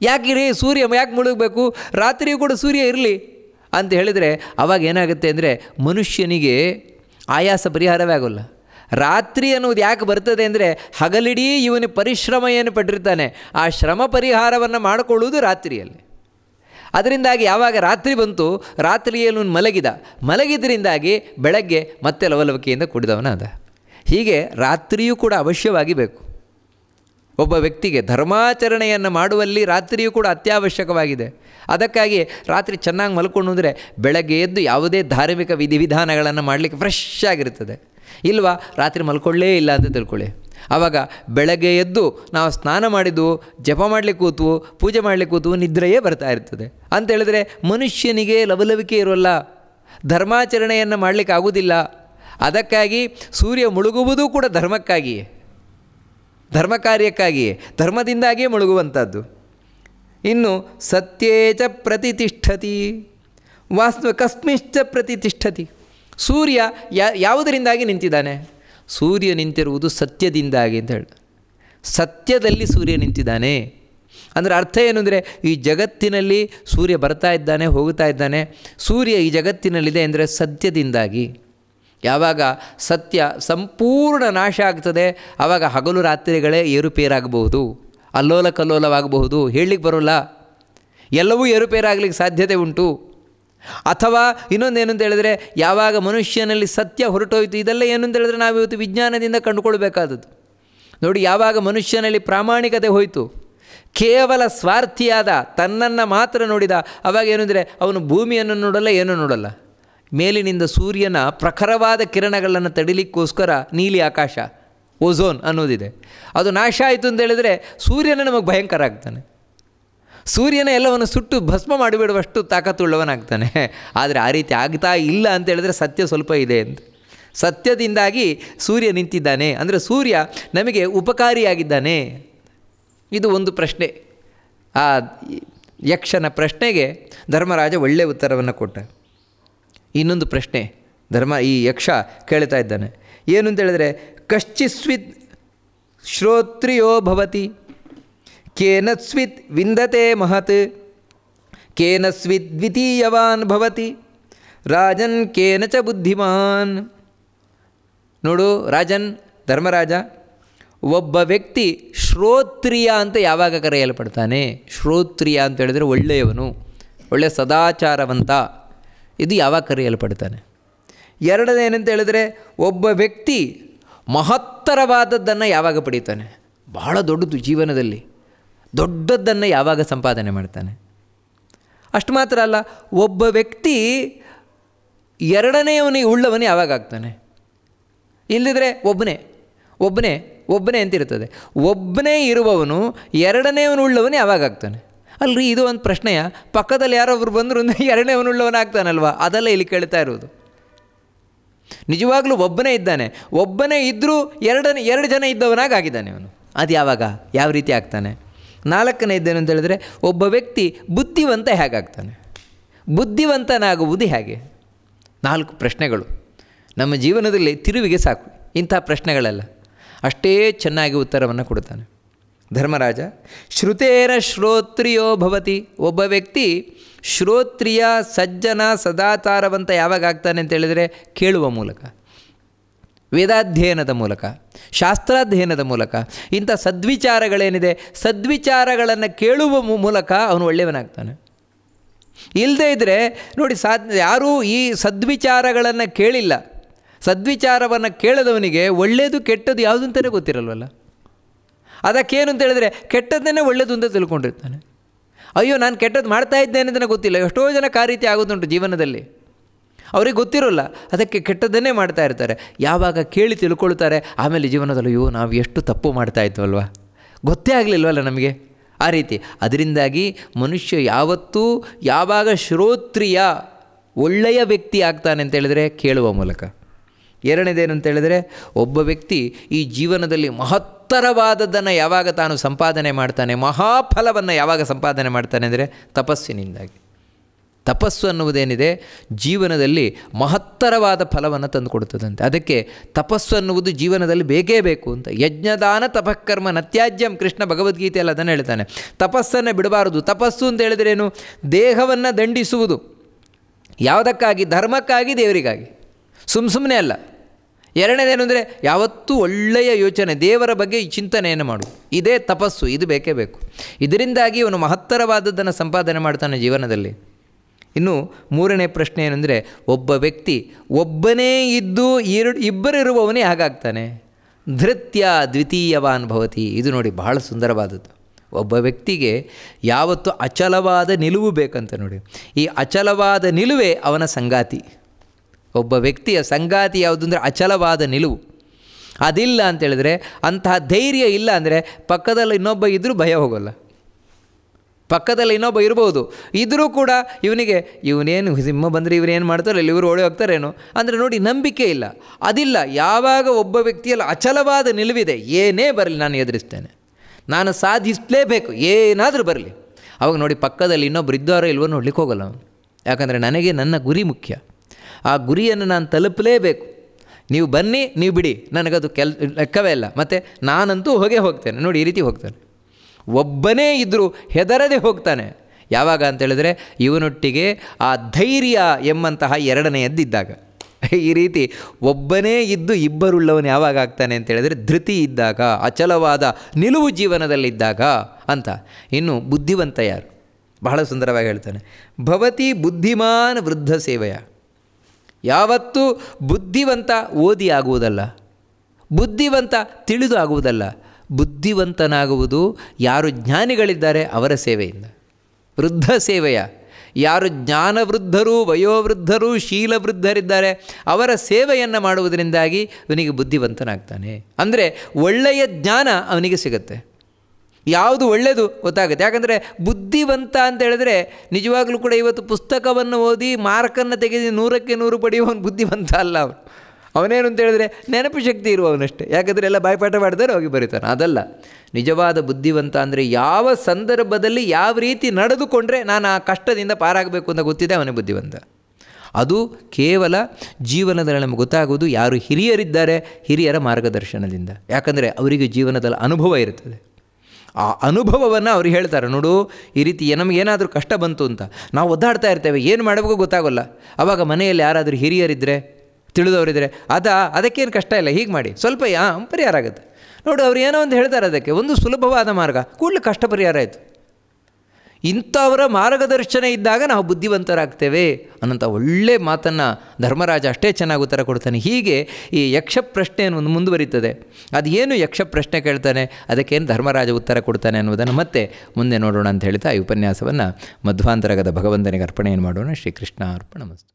ಯಾಕೆ ರೀ ಸೂರ್ಯ ಯಾಕೆ ಮುಳುಗಬೇಕು ರಾತ್ರಿಯೂ ಕೂಡ ಸೂರ್ಯ ಇರಲಿ ಅಂತ ಹೇಳಿದರೆ ಅವಾಗ ಏನಾಗುತ್ತೆ ಅಂದರೆ ಮನುಷ್ಯನಿಗೆ ಆಯಾಸ ಪರಿಹಾರವೇ ಆಗೋಲ್ಲ ರಾತ್ರಿ ಅನ್ನೋದು ಯಾಕೆ ಬರ್ತದೆ ಅಂದರೆ ಹಗಲಿಡೀ ಇವನ ಪರಿಶ್ರಮ ಏನು ಪಟ್ಟಿರ್ತಾನೆ ಆ ಶ್ರಮ ಪರಿಹಾರವನ್ನು ಮಾಡಿಕೊಳ್ಳುವುದು ರಾತ್ರಿಯಲ್ಲಿ ಅದರಿಂದಾಗಿ ಯಾವಾಗ ರಾತ್ರಿ ಬಂತು ರಾತ್ರಿಯಲ್ಲಿ ಮಲಗಿದ ಮಲಗಿದ್ರಿಂದಾಗಿ ಬೆಳಗ್ಗೆ ಮತ್ತೆ ಲವಲವಿಕೆಯಿಂದ ಕುಡಿದವನಾದ ಹೀಗೆ ರಾತ್ರಿಯೂ ಕೂಡ ಅವಶ್ಯವಾಗಿ ಬೇಕು ಒಬ್ಬ ವ್ಯಕ್ತಿಗೆ ಧರ್ಮಾಚರಣೆಯನ್ನು ಮಾಡುವಲ್ಲಿ ರಾತ್ರಿಯೂ ಕೂಡ ಅತ್ಯವಶ್ಯಕವಾಗಿದೆ ಅದಕ್ಕಾಗಿ ರಾತ್ರಿ ಚೆನ್ನಾಗಿ ಮಲ್ಕೊಂಡು ಅಂದರೆ ಬೆಳಗ್ಗೆ ಎದ್ದು ಯಾವುದೇ ಧಾರ್ಮಿಕ ವಿಧಿವಿಧಾನಗಳನ್ನು ಮಾಡಲಿಕ್ಕೆ ಫ್ರೆಶ್ ಆಗಿರ್ತದೆ ಇಲ್ವಾ ರಾತ್ರಿ ಮಲ್ಕೊಳ್ಳೇ ಇಲ್ಲ ಅಂತ ತಿಳ್ಕೊಳ್ಳಿ ಆವಾಗ ಬೆಳಗ್ಗೆ ಎದ್ದು ನಾವು ಸ್ನಾನ ಮಾಡಿದ್ದು ಜಪ ಮಾಡಲಿಕ್ಕೆ ಕೂತು ಪೂಜೆ ಮಾಡಲಿಕ್ಕೆ ಕೂತು ನಿದ್ರೆಯೇ ಬರ್ತಾ ಇರ್ತದೆ ಅಂತ ಹೇಳಿದ್ರೆ ಮನುಷ್ಯನಿಗೆ ಲವಲವಿಕೆ ಇರೋಲ್ಲ ಧರ್ಮಾಚರಣೆಯನ್ನು ಮಾಡಲಿಕ್ಕೆ ಆಗುವುದಿಲ್ಲ ಅದಕ್ಕಾಗಿ ಸೂರ್ಯ ಮುಳುಗುವುದೂ ಕೂಡ ಧರ್ಮಕ್ಕಾಗಿಯೇ ಧರ್ಮ ಕಾರ್ಯಕ್ಕಾಗಿಯೇ ಧರ್ಮದಿಂದಾಗಿಯೇ ಮುಳುಗುವಂಥದ್ದು ಇನ್ನು ಸತ್ಯೇಚ ಪ್ರತಿತಿಷ್ಠತಿ ವಾಸ್ತು ಕಸ್ಮಿಶ್ಚ ಪ್ರತಿಷ್ಠತಿ ಸೂರ್ಯ ಯಾ ಯಾವುದರಿಂದಾಗಿ ನಿಂತಿದ್ದಾನೆ ಸೂರ್ಯ ನಿಂತಿರುವುದು ಸತ್ಯದಿಂದಾಗಿ ಅಂತ ಹೇಳಿ ಸತ್ಯದಲ್ಲಿ ಸೂರ್ಯ ನಿಂತಿದ್ದಾನೆ ಅಂದರೆ ಅರ್ಥ ಏನು ಅಂದರೆ ಈ ಜಗತ್ತಿನಲ್ಲಿ ಸೂರ್ಯ ಬರ್ತಾ ಇದ್ದಾನೆ ಹೋಗ್ತಾ ಇದ್ದಾನೆ ಸೂರ್ಯ ಈ ಜಗತ್ತಿನಲ್ಲಿದೆ ಅಂದರೆ ಸತ್ಯದಿಂದಾಗಿ ಯಾವಾಗ ಸತ್ಯ ಸಂಪೂರ್ಣ ನಾಶ ಆಗ್ತದೆ ಆವಾಗ ಹಗಲು ರಾತ್ರಿಗಳೇ ಏರುಪೇರಾಗಬಹುದು ಅಲ್ಲೋಲ ಕಲ್ಲೋಲವಾಗಬಹುದು ಹೇಳಲಿಕ್ಕೆ ಬರೋಲ್ಲ ಎಲ್ಲವೂ ಏರುಪೇರಾಗಲಿಕ್ಕೆ ಸಾಧ್ಯತೆ ಉಂಟು ಅಥವಾ ಇನ್ನೊಂದೇನು ಅಂತ ಹೇಳಿದ್ರೆ ಯಾವಾಗ ಮನುಷ್ಯನಲ್ಲಿ ಸತ್ಯ ಹೊರಟೋಯಿತು ಇದೆಲ್ಲ ಏನು ಅಂತ ಹೇಳಿದ್ರೆ ನಾವು ಇವತ್ತು ವಿಜ್ಞಾನದಿಂದ ಕಂಡುಕೊಳ್ಬೇಕಾದದ್ದು ನೋಡಿ ಯಾವಾಗ ಮನುಷ್ಯನಲ್ಲಿ ಪ್ರಾಮಾಣಿಕತೆ ಹೋಯಿತು ಕೇವಲ ಸ್ವಾರ್ಥಿಯಾದ ತನ್ನನ್ನು ಮಾತ್ರ ನೋಡಿದ ಅವಾಗ ಏನಂದರೆ ಅವನು ಭೂಮಿಯನ್ನು ನೋಡಲ್ಲ ಏನೂ ನೋಡಲ್ಲ ಮೇಲಿನಿಂದ ಸೂರ್ಯನ ಪ್ರಖರವಾದ ಕಿರಣಗಳನ್ನು ತಡಿಲಿಕ್ಕೋಸ್ಕರ ನೀಲಿ ಆಕಾಶ ಓಝೋನ್ ಅನ್ನೋದಿದೆ ಅದು ನಾಶ ಆಯಿತು ಅಂತ ಹೇಳಿದರೆ ಸೂರ್ಯನ ನಮಗೆ ಭಯಂಕರ ಆಗ್ತಾನೆ ಸೂರ್ಯನ ಎಲ್ಲವನ್ನು ಸುಟ್ಟು ಭಸ್ಮ ಮಾಡಿಬಿಡುವಷ್ಟು ತಾಕತ್ತುಳ್ಳವನಾಗ್ತಾನೆ ಆದರೆ ಆ ರೀತಿ ಆಗ್ತಾ ಇಲ್ಲ ಅಂತ ಹೇಳಿದ್ರೆ ಸತ್ಯ ಸ್ವಲ್ಪ ಇದೆ ಅಂತ ಸತ್ಯದಿಂದಾಗಿ ಸೂರ್ಯ ನಿಂತಿದ್ದಾನೆ ಅಂದರೆ ಸೂರ್ಯ ನಮಗೆ ಉಪಕಾರಿಯಾಗಿದ್ದಾನೆ ಇದು ಒಂದು ಪ್ರಶ್ನೆ ಆ ಯಕ್ಷನ ಪ್ರಶ್ನೆಗೆ ಧರ್ಮರಾಜ ಒಳ್ಳೆಯ ಉತ್ತರವನ್ನು ಕೊಟ್ಟ ಇನ್ನೊಂದು ಪ್ರಶ್ನೆ ಧರ್ಮ ಈ ಯಕ್ಷ ಕೇಳ್ತಾ ಇದ್ದಾನೆ ಏನು ಅಂತೇಳಿದರೆ ಕಶ್ಚಿಸ್ವಿತ್ ಶ್ರೋತ್ರಿಯೋ ಭವತಿ ಕೇನಸ್ವಿತ್ ವಿಂದತೆ ಮಹತ್ ಕೇನಸ್ವಿತ್ ದ್ವಿತೀಯವಾನ್ ಭವತಿ ರಾಜನ್ ಕೇನಚ ಬುದ್ಧಿಮಾನ್ ನೋಡು ರಾಜನ್ ಧರ್ಮರಾಜ ಒಬ್ಬ ವ್ಯಕ್ತಿ ಶ್ರೋತ್ರಿಯ ಅಂತ ಯಾವಾಗ ಕರೆಯಲ್ಪಡ್ತಾನೆ ಶ್ರೋತ್ರಿಯ ಅಂತ ಹೇಳಿದರೆ ಒಳ್ಳೆಯವನು ಒಳ್ಳೆಯ ಸದಾಚಾರವಂತ ಇದು ಯಾವಾಗ ಕರೆಯಲ್ಪಡ್ತಾನೆ ಎರಡನೇನಂತ ಹೇಳಿದ್ರೆ ಒಬ್ಬ ವ್ಯಕ್ತಿ ಮಹತ್ತರವಾದದ್ದನ್ನು ಯಾವಾಗ ಪಡೀತಾನೆ ಬಹಳ ದೊಡ್ಡದು ಜೀವನದಲ್ಲಿ ದೊಡ್ಡದ್ದನ್ನು ಯಾವಾಗ ಸಂಪಾದನೆ ಮಾಡ್ತಾನೆ ಅಷ್ಟು ಮಾತ್ರ ಅಲ್ಲ ಒಬ್ಬ ವ್ಯಕ್ತಿ ಎರಡನೆಯವನಿಗೆ ಉಳ್ಳವನೇ ಯಾವಾಗ ಆಗ್ತಾನೆ ಇಲ್ಲದಿದ್ರೆ ಒಬ್ಬನೇ ಒಬ್ಬನೇ ಒಬ್ಬನೇ ಅಂತಿರ್ತದೆ ಒಬ್ಬನೇ ಇರುವವನು ಎರಡನೇವನು ಉಳ್ಳವನೇ ಯಾವಾಗ ಆಗ್ತಾನೆ ಅಲ್ರಿ ಇದು ಒಂದು ಪ್ರಶ್ನೆಯ ಪಕ್ಕದಲ್ಲಿ ಯಾರೊಬ್ರು ಬಂದರು ಎರಡನೇ ಅವನುಳ್ಳವನಾಗ್ತಾನಲ್ವ ಅದೆಲ್ಲ ಇಲ್ಲಿ ಕೇಳ್ತಾ ಇರೋದು ನಿಜವಾಗ್ಲೂ ಒಬ್ಬನೇ ಇದ್ದಾನೆ ಒಬ್ಬನೇ ಇದ್ದರೂ ಎರಡನೇ ಎರಡು ಜನ ಇದ್ದವನಾಗಿದ್ದಾನೆ ಅವನು ಅದು ಯಾವಾಗ ಯಾವ ರೀತಿ ಆಗ್ತಾನೆ ನಾಲ್ಕನೇ ಇದ್ದೇನೆ ಅಂತ ಹೇಳಿದ್ರೆ ಒಬ್ಬ ವ್ಯಕ್ತಿ ಬುದ್ಧಿವಂತ ಹೇಗಾಗ್ತಾನೆ ಬುದ್ಧಿವಂತನಾಗುವುದು ಹೇಗೆ ನಾಲ್ಕು ಪ್ರಶ್ನೆಗಳು ನಮ್ಮ ಜೀವನದಲ್ಲಿ ತಿರುವಿಗೆ ಸಾಕು ಇಂಥ ಪ್ರಶ್ನೆಗಳೆಲ್ಲ ಅಷ್ಟೇ ಚೆನ್ನಾಗಿ ಉತ್ತರವನ್ನು ಕೊಡ್ತಾನೆ ಧರ್ಮರಾಜ ಶ್ರುತೇರ ಶ್ರೋತ್ರಿಯೋ ಭವತಿ ಒಬ್ಬ ವ್ಯಕ್ತಿ ಶ್ರೋತ್ರಿಯ ಸಜ್ಜನ ಸದಾಚಾರವಂತ ಯಾವಾಗ ಆಗ್ತಾನೆ ಅಂತೇಳಿದರೆ ಕೇಳುವ ಮೂಲಕ ವೇದಾಧ್ಯಯನದ ಮೂಲಕ ಶಾಸ್ತ್ರಾಧ್ಯಯನದ ಮೂಲಕ ಇಂಥ ಸದ್ವಿಚಾರಗಳೇನಿದೆ ಸದ್ವಿಚಾರಗಳನ್ನು ಕೇಳುವ ಮೂಲಕ ಅವನು ಒಳ್ಳೆಯವನಾಗ್ತಾನೆ ಇಲ್ಲದೇ ಇದ್ದರೆ ನೋಡಿ ಸಾ ಯಾರೂ ಈ ಸದ್ವಿಚಾರಗಳನ್ನು ಕೇಳಿಲ್ಲ ಸದ್ವಿಚಾರವನ್ನು ಕೇಳದವನಿಗೆ ಒಳ್ಳೆಯದು ಕೆಟ್ಟದ್ದು ಅಂತಲೇ ಗೊತ್ತಿರಲ್ವಲ್ಲ ಅದಕ್ಕೇನು ಅಂತ ಹೇಳಿದ್ರೆ ಕೆಟ್ಟದ್ದನ್ನೇ ಒಳ್ಳೆಯದು ಅಂತ ತಿಳ್ಕೊಂಡಿರ್ತಾನೆ ಅಯ್ಯೋ ನಾನು ಕೆಟ್ಟದ್ದು ಮಾಡ್ತಾ ಇದ್ದೇನೆ ಅಂತ ಗೊತ್ತಿಲ್ಲ ಎಷ್ಟೋ ಜನಕ್ಕೆ ಆ ರೀತಿ ಆಗೋದುಂಟು ಜೀವನದಲ್ಲಿ ಅವರಿಗೆ ಗೊತ್ತಿರೋಲ್ಲ ಅದಕ್ಕೆ ಕೆಟ್ಟದ್ದನ್ನೇ ಮಾಡ್ತಾ ಇರ್ತಾರೆ ಯಾವಾಗ ಕೇಳಿ ತಿಳ್ಕೊಳ್ತಾರೆ ಆಮೇಲೆ ಜೀವನದಲ್ಲಿ ಅಯ್ಯೋ ನಾವು ಎಷ್ಟು ತಪ್ಪು ಮಾಡ್ತಾ ಇದ್ವಲ್ವ ಗೊತ್ತೇ ಆಗಲಿಲ್ವಲ್ಲ ನಮಗೆ ಆ ರೀತಿ ಅದರಿಂದಾಗಿ ಮನುಷ್ಯ ಯಾವತ್ತೂ ಯಾವಾಗ ಶ್ರೋತ್ರಿಯ ಒಳ್ಳೆಯ ವ್ಯಕ್ತಿ ಆಗ್ತಾನೆ ಅಂತ ಹೇಳಿದ್ರೆ ಕೇಳುವ ಮೂಲಕ ಅಂತ ಹೇಳಿದರೆ ಒಬ್ಬ ವ್ಯಕ್ತಿ ಈ ಜೀವನದಲ್ಲಿ ಮಹತ್ತರವಾದದ್ದನ್ನು ಯಾವಾಗ ತಾನು ಸಂಪಾದನೆ ಮಾಡ್ತಾನೆ ಮಹಾಫಲವನ್ನು ಯಾವಾಗ ಸಂಪಾದನೆ ಮಾಡ್ತಾನೆ ಅಂದರೆ ತಪಸ್ಸಿನಿಂದಾಗಿ ತಪಸ್ಸು ಅನ್ನುವುದೇನಿದೆ ಜೀವನದಲ್ಲಿ ಮಹತ್ತರವಾದ ಫಲವನ್ನು ತಂದುಕೊಡುತ್ತದಂತೆ ಅದಕ್ಕೆ ತಪಸ್ಸು ಅನ್ನುವುದು ಜೀವನದಲ್ಲಿ ಬೇಕೇ ಬೇಕು ಅಂತ ಯಜ್ಞದಾನ ತಪಃಕರ್ಮ ನತ್ಯಾಜ್ಯಂ ಕೃಷ್ಣ ಭಗವದ್ಗೀತೆಯಲ್ಲಿ ಅದನ್ನು ಹೇಳ್ತಾನೆ ತಪಸ್ಸನ್ನು ಬಿಡಬಾರದು ತಪಸ್ಸು ಅಂತ ಹೇಳಿದ್ರೇನು ದೇಹವನ್ನು ದಂಡಿಸುವುದು ಯಾವುದಕ್ಕಾಗಿ ಧರ್ಮಕ್ಕಾಗಿ ದೇವರಿಗಾಗಿ ಸುಮ್ಮ ಸುಮ್ಮನೆ ಅಲ್ಲ ಎರಡನೇದೇನು ಅಂದರೆ ಯಾವತ್ತೂ ಒಳ್ಳೆಯ ಯೋಚನೆ ದೇವರ ಬಗ್ಗೆ ಚಿಂತನೆಯನ್ನು ಮಾಡು ಇದೇ ತಪಸ್ಸು ಇದು ಬೇಕೇ ಬೇಕು ಇದರಿಂದಾಗಿ ಅವನು ಮಹತ್ತರವಾದದ್ದನ್ನು ಸಂಪಾದನೆ ಮಾಡ್ತಾನೆ ಜೀವನದಲ್ಲಿ ಇನ್ನು ಮೂರನೇ ಪ್ರಶ್ನೆ ಏನಂದರೆ ಒಬ್ಬ ವ್ಯಕ್ತಿ ಒಬ್ಬನೇ ಇದ್ದು ಎರಡು ಇಬ್ಬರಿರುವವನೇ ಹಾಗಾಗ್ತಾನೆ ಧೃತ್ಯ ದ್ವಿತೀಯವಾನ್ ಭವತಿ ಇದು ನೋಡಿ ಬಹಳ ಸುಂದರವಾದದ್ದು ಒಬ್ಬ ವ್ಯಕ್ತಿಗೆ ಯಾವತ್ತು ಅಚಲವಾದ ನಿಲುವು ಬೇಕಂತ ನೋಡಿ ಈ ಅಚಲವಾದ ನಿಲುವೇ ಅವನ ಸಂಗಾತಿ ಒಬ್ಬ ವ್ಯಕ್ತಿಯ ಸಂಗಾತಿ ಯಾವುದು ಅಂದರೆ ಅಚಲವಾದ ನಿಲುವು ಅದಿಲ್ಲ ಅಂತೇಳಿದ್ರೆ ಅಂತಹ ಧೈರ್ಯ ಇಲ್ಲ ಅಂದರೆ ಪಕ್ಕದಲ್ಲಿ ಇನ್ನೊಬ್ಬ ಇದ್ದರೂ ಭಯ ಹೋಗೋಲ್ಲ ಪಕ್ಕದಲ್ಲಿ ಇನ್ನೊಬ್ಬ ಇರ್ಬೋದು ಇದ್ದರೂ ಕೂಡ ಇವನಿಗೆ ಇವನೇನು ಸಿಂಹ ಬಂದರೆ ಇವನೇನು ಮಾಡ್ತಾರೆ ಇಲ್ಲ ಇವರು ಓಡಿ ಹೋಗ್ತಾರೇನು ಅಂದರೆ ನೋಡಿ ನಂಬಿಕೆ ಇಲ್ಲ ಅದಿಲ್ಲ ಯಾವಾಗ ಒಬ್ಬ ವ್ಯಕ್ತಿಯಲ್ಲಿ ಅಚಲವಾದ ನಿಲುವಿದೆ ಏನೇ ಬರಲಿ ನಾನು ಎದುರಿಸ್ತೇನೆ ನಾನು ಸಾಧಿಸಲೇಬೇಕು ಏನಾದರೂ ಬರಲಿ ಅವಾಗ ನೋಡಿ ಪಕ್ಕದಲ್ಲಿ ಇನ್ನೊಬ್ಬರು ಇದ್ದಾರೋ ಇಲ್ವೋ ನೋಡ್ಲಿಕ್ಕೆ ಹೋಗಲ್ಲ ಯಾಕಂದರೆ ನನಗೆ ನನ್ನ ಗುರಿ ಮುಖ್ಯ ಆ ಗುರಿಯನ್ನು ನಾನು ತಲುಪಲೇಬೇಕು ನೀವು ಬನ್ನಿ ನೀವು ಬಿಡಿ ನನಗದು ಕೆಲ್ ಲೆಕ್ಕವೇ ಇಲ್ಲ ಮತ್ತು ನಾನಂತೂ ಹೋಗೇ ಹೋಗ್ತೇನೆ ನೋಡಿ ಈ ರೀತಿ ಹೋಗ್ತಾನೆ ಒಬ್ಬನೇ ಇದ್ದರೂ ಹೆದರದೆ ಹೋಗ್ತಾನೆ ಯಾವಾಗ ಅಂತೇಳಿದರೆ ಇವನೊಟ್ಟಿಗೆ ಆ ಧೈರ್ಯ ಎಂಬಂತಹ ಎರಡನೆಯದ್ದಿದ್ದಾಗ ಈ ರೀತಿ ಒಬ್ಬನೇ ಇದ್ದು ಇಬ್ಬರುಳ್ಳವನು ಯಾವಾಗ ಆಗ್ತಾನೆ ಅಂತೇಳಿದರೆ ಧೃತಿ ಇದ್ದಾಗ ಅಚಲವಾದ ನಿಲುವು ಜೀವನದಲ್ಲಿದ್ದಾಗ ಅಂತ ಇನ್ನು ಬುದ್ಧಿವಂತ ಯಾರು ಬಹಳ ಸುಂದರವಾಗಿ ಹೇಳ್ತಾನೆ ಭವತಿ ಬುದ್ಧಿಮಾನ್ ವೃದ್ಧ ಸೇವೆಯ ಯಾವತ್ತೂ ಬುದ್ಧಿವಂತ ಓದಿ ಆಗುವುದಲ್ಲ ಬುದ್ಧಿವಂತ ತಿಳಿದು ಆಗುವುದಲ್ಲ ಬುದ್ಧಿವಂತನಾಗುವುದು ಯಾರು ಜ್ಞಾನಿಗಳಿದ್ದಾರೆ ಅವರ ಸೇವೆಯಿಂದ ವೃದ್ಧ ಸೇವೆಯ ಯಾರು ಜ್ಞಾನವೃದ್ಧರು ವಯೋವೃದ್ಧರು ಶೀಲವೃದ್ಧರಿದ್ದಾರೆ ಅವರ ಸೇವೆಯನ್ನು ಮಾಡುವುದರಿಂದಾಗಿ ಅವನಿಗೆ ಬುದ್ಧಿವಂತನಾಗ್ತಾನೆ ಅಂದರೆ ಒಳ್ಳೆಯ ಜ್ಞಾನ ಅವನಿಗೆ ಸಿಗುತ್ತೆ ಯಾವುದು ಒಳ್ಳೆಯದು ಗೊತ್ತಾಗುತ್ತೆ ಯಾಕಂದರೆ ಬುದ್ಧಿವಂತ ಅಂತ ಹೇಳಿದ್ರೆ ನಿಜವಾಗ್ಲೂ ಕೂಡ ಇವತ್ತು ಪುಸ್ತಕವನ್ನು ಓದಿ ಮಾರ್ಕನ್ನು ತೆಗೆದು ನೂರಕ್ಕೆ ನೂರು ಪಡೆಯುವವನು ಬುದ್ಧಿವಂತ ಅಲ್ಲ ಅವನು ಅವನೇನು ಅಂತ ಹೇಳಿದ್ರೆ ನೆನಪು ಶಕ್ತಿ ಇರುವವನಷ್ಟೇ ಯಾಕಂದರೆ ಎಲ್ಲ ಬಾಯ್ಪಾಠ ಮಾಡಿದರೆ ಹೋಗಿ ಬರೀತಾನೆ ಅದಲ್ಲ ನಿಜವಾದ ಬುದ್ಧಿವಂತ ಅಂದರೆ ಯಾವ ಸಂದರ್ಭದಲ್ಲಿ ಯಾವ ರೀತಿ ನಡೆದುಕೊಂಡ್ರೆ ನಾನು ಆ ಕಷ್ಟದಿಂದ ಪಾರಾಗಬೇಕು ಅಂತ ಗೊತ್ತಿದೆ ಅವನೇ ಬುದ್ಧಿವಂತ ಅದು ಕೇವಲ ಜೀವನದಲ್ಲಿ ನಮಗೆ ಗೊತ್ತಾಗುವುದು ಯಾರು ಹಿರಿಯರಿದ್ದಾರೆ ಹಿರಿಯರ ಮಾರ್ಗದರ್ಶನದಿಂದ ಯಾಕಂದರೆ ಅವರಿಗೆ ಜೀವನದಲ್ಲಿ ಅನುಭವ ಇರುತ್ತದೆ ಆ ಅನುಭವವನ್ನು ಅವ್ರು ಹೇಳ್ತಾರೆ ನೋಡು ಈ ರೀತಿ ಏನಾದರೂ ಕಷ್ಟ ಬಂತು ಅಂತ ನಾವು ಒದ್ದಾಡ್ತಾ ಇರ್ತೇವೆ ಏನು ಮಾಡಬೇಕು ಗೊತ್ತಾಗೋಲ್ಲ ಆವಾಗ ಮನೆಯಲ್ಲಿ ಯಾರಾದರೂ ಹಿರಿಯರಿದ್ದರೆ ತಿಳಿದವರಿದ್ದರೆ ಅದ ಅದಕ್ಕೇನು ಕಷ್ಟ ಇಲ್ಲ ಹೀಗೆ ಮಾಡಿ ಸ್ವಲ್ಪ ಯಾ ಪರಿಹಾರ ಆಗುತ್ತೆ ನೋಡು ಅವ್ರು ಏನೋ ಒಂದು ಹೇಳ್ತಾರೆ ಅದಕ್ಕೆ ಒಂದು ಸುಲಭವಾದ ಮಾರ್ಗ ಕೂಡಲೇ ಕಷ್ಟ ಪರಿಹಾರ ಆಯಿತು ಇಂಥವರ ಮಾರ್ಗದರ್ಶನ ಇದ್ದಾಗ ನಾವು ಬುದ್ಧಿವಂತರಾಗ್ತೇವೆ ಅನ್ನೋಂಥ ಒಳ್ಳೆ ಮಾತನ್ನು ಧರ್ಮರಾಜ ಅಷ್ಟೇ ಚೆನ್ನಾಗಿ ಉತ್ತರ ಕೊಡ್ತಾನೆ ಹೀಗೆ ಈ ಯಕ್ಷ ಅನ್ನೋದು ಮುಂದುವರಿತದೆ ಅದೇನು ಯಕ್ಷ ಪ್ರಶ್ನೆ ಕೇಳ್ತಾನೆ ಅದಕ್ಕೇನು ಧರ್ಮರಾಜ ಉತ್ತರ ಕೊಡ್ತಾನೆ ಅನ್ನೋದನ್ನು ಮತ್ತೆ ಮುಂದೆ ನೋಡೋಣ ಅಂತ ಹೇಳ್ತಾ ಈ ಉಪನ್ಯಾಸವನ್ನು ಮಧ್ವಾಂತರಗದ ಭಗವಂತನಿಗೆ ಅರ್ಪಣೆಯನ್ನು ಮಾಡೋಣ ಶ್ರೀಕೃಷ್ಣ ಅರ್ಪಣ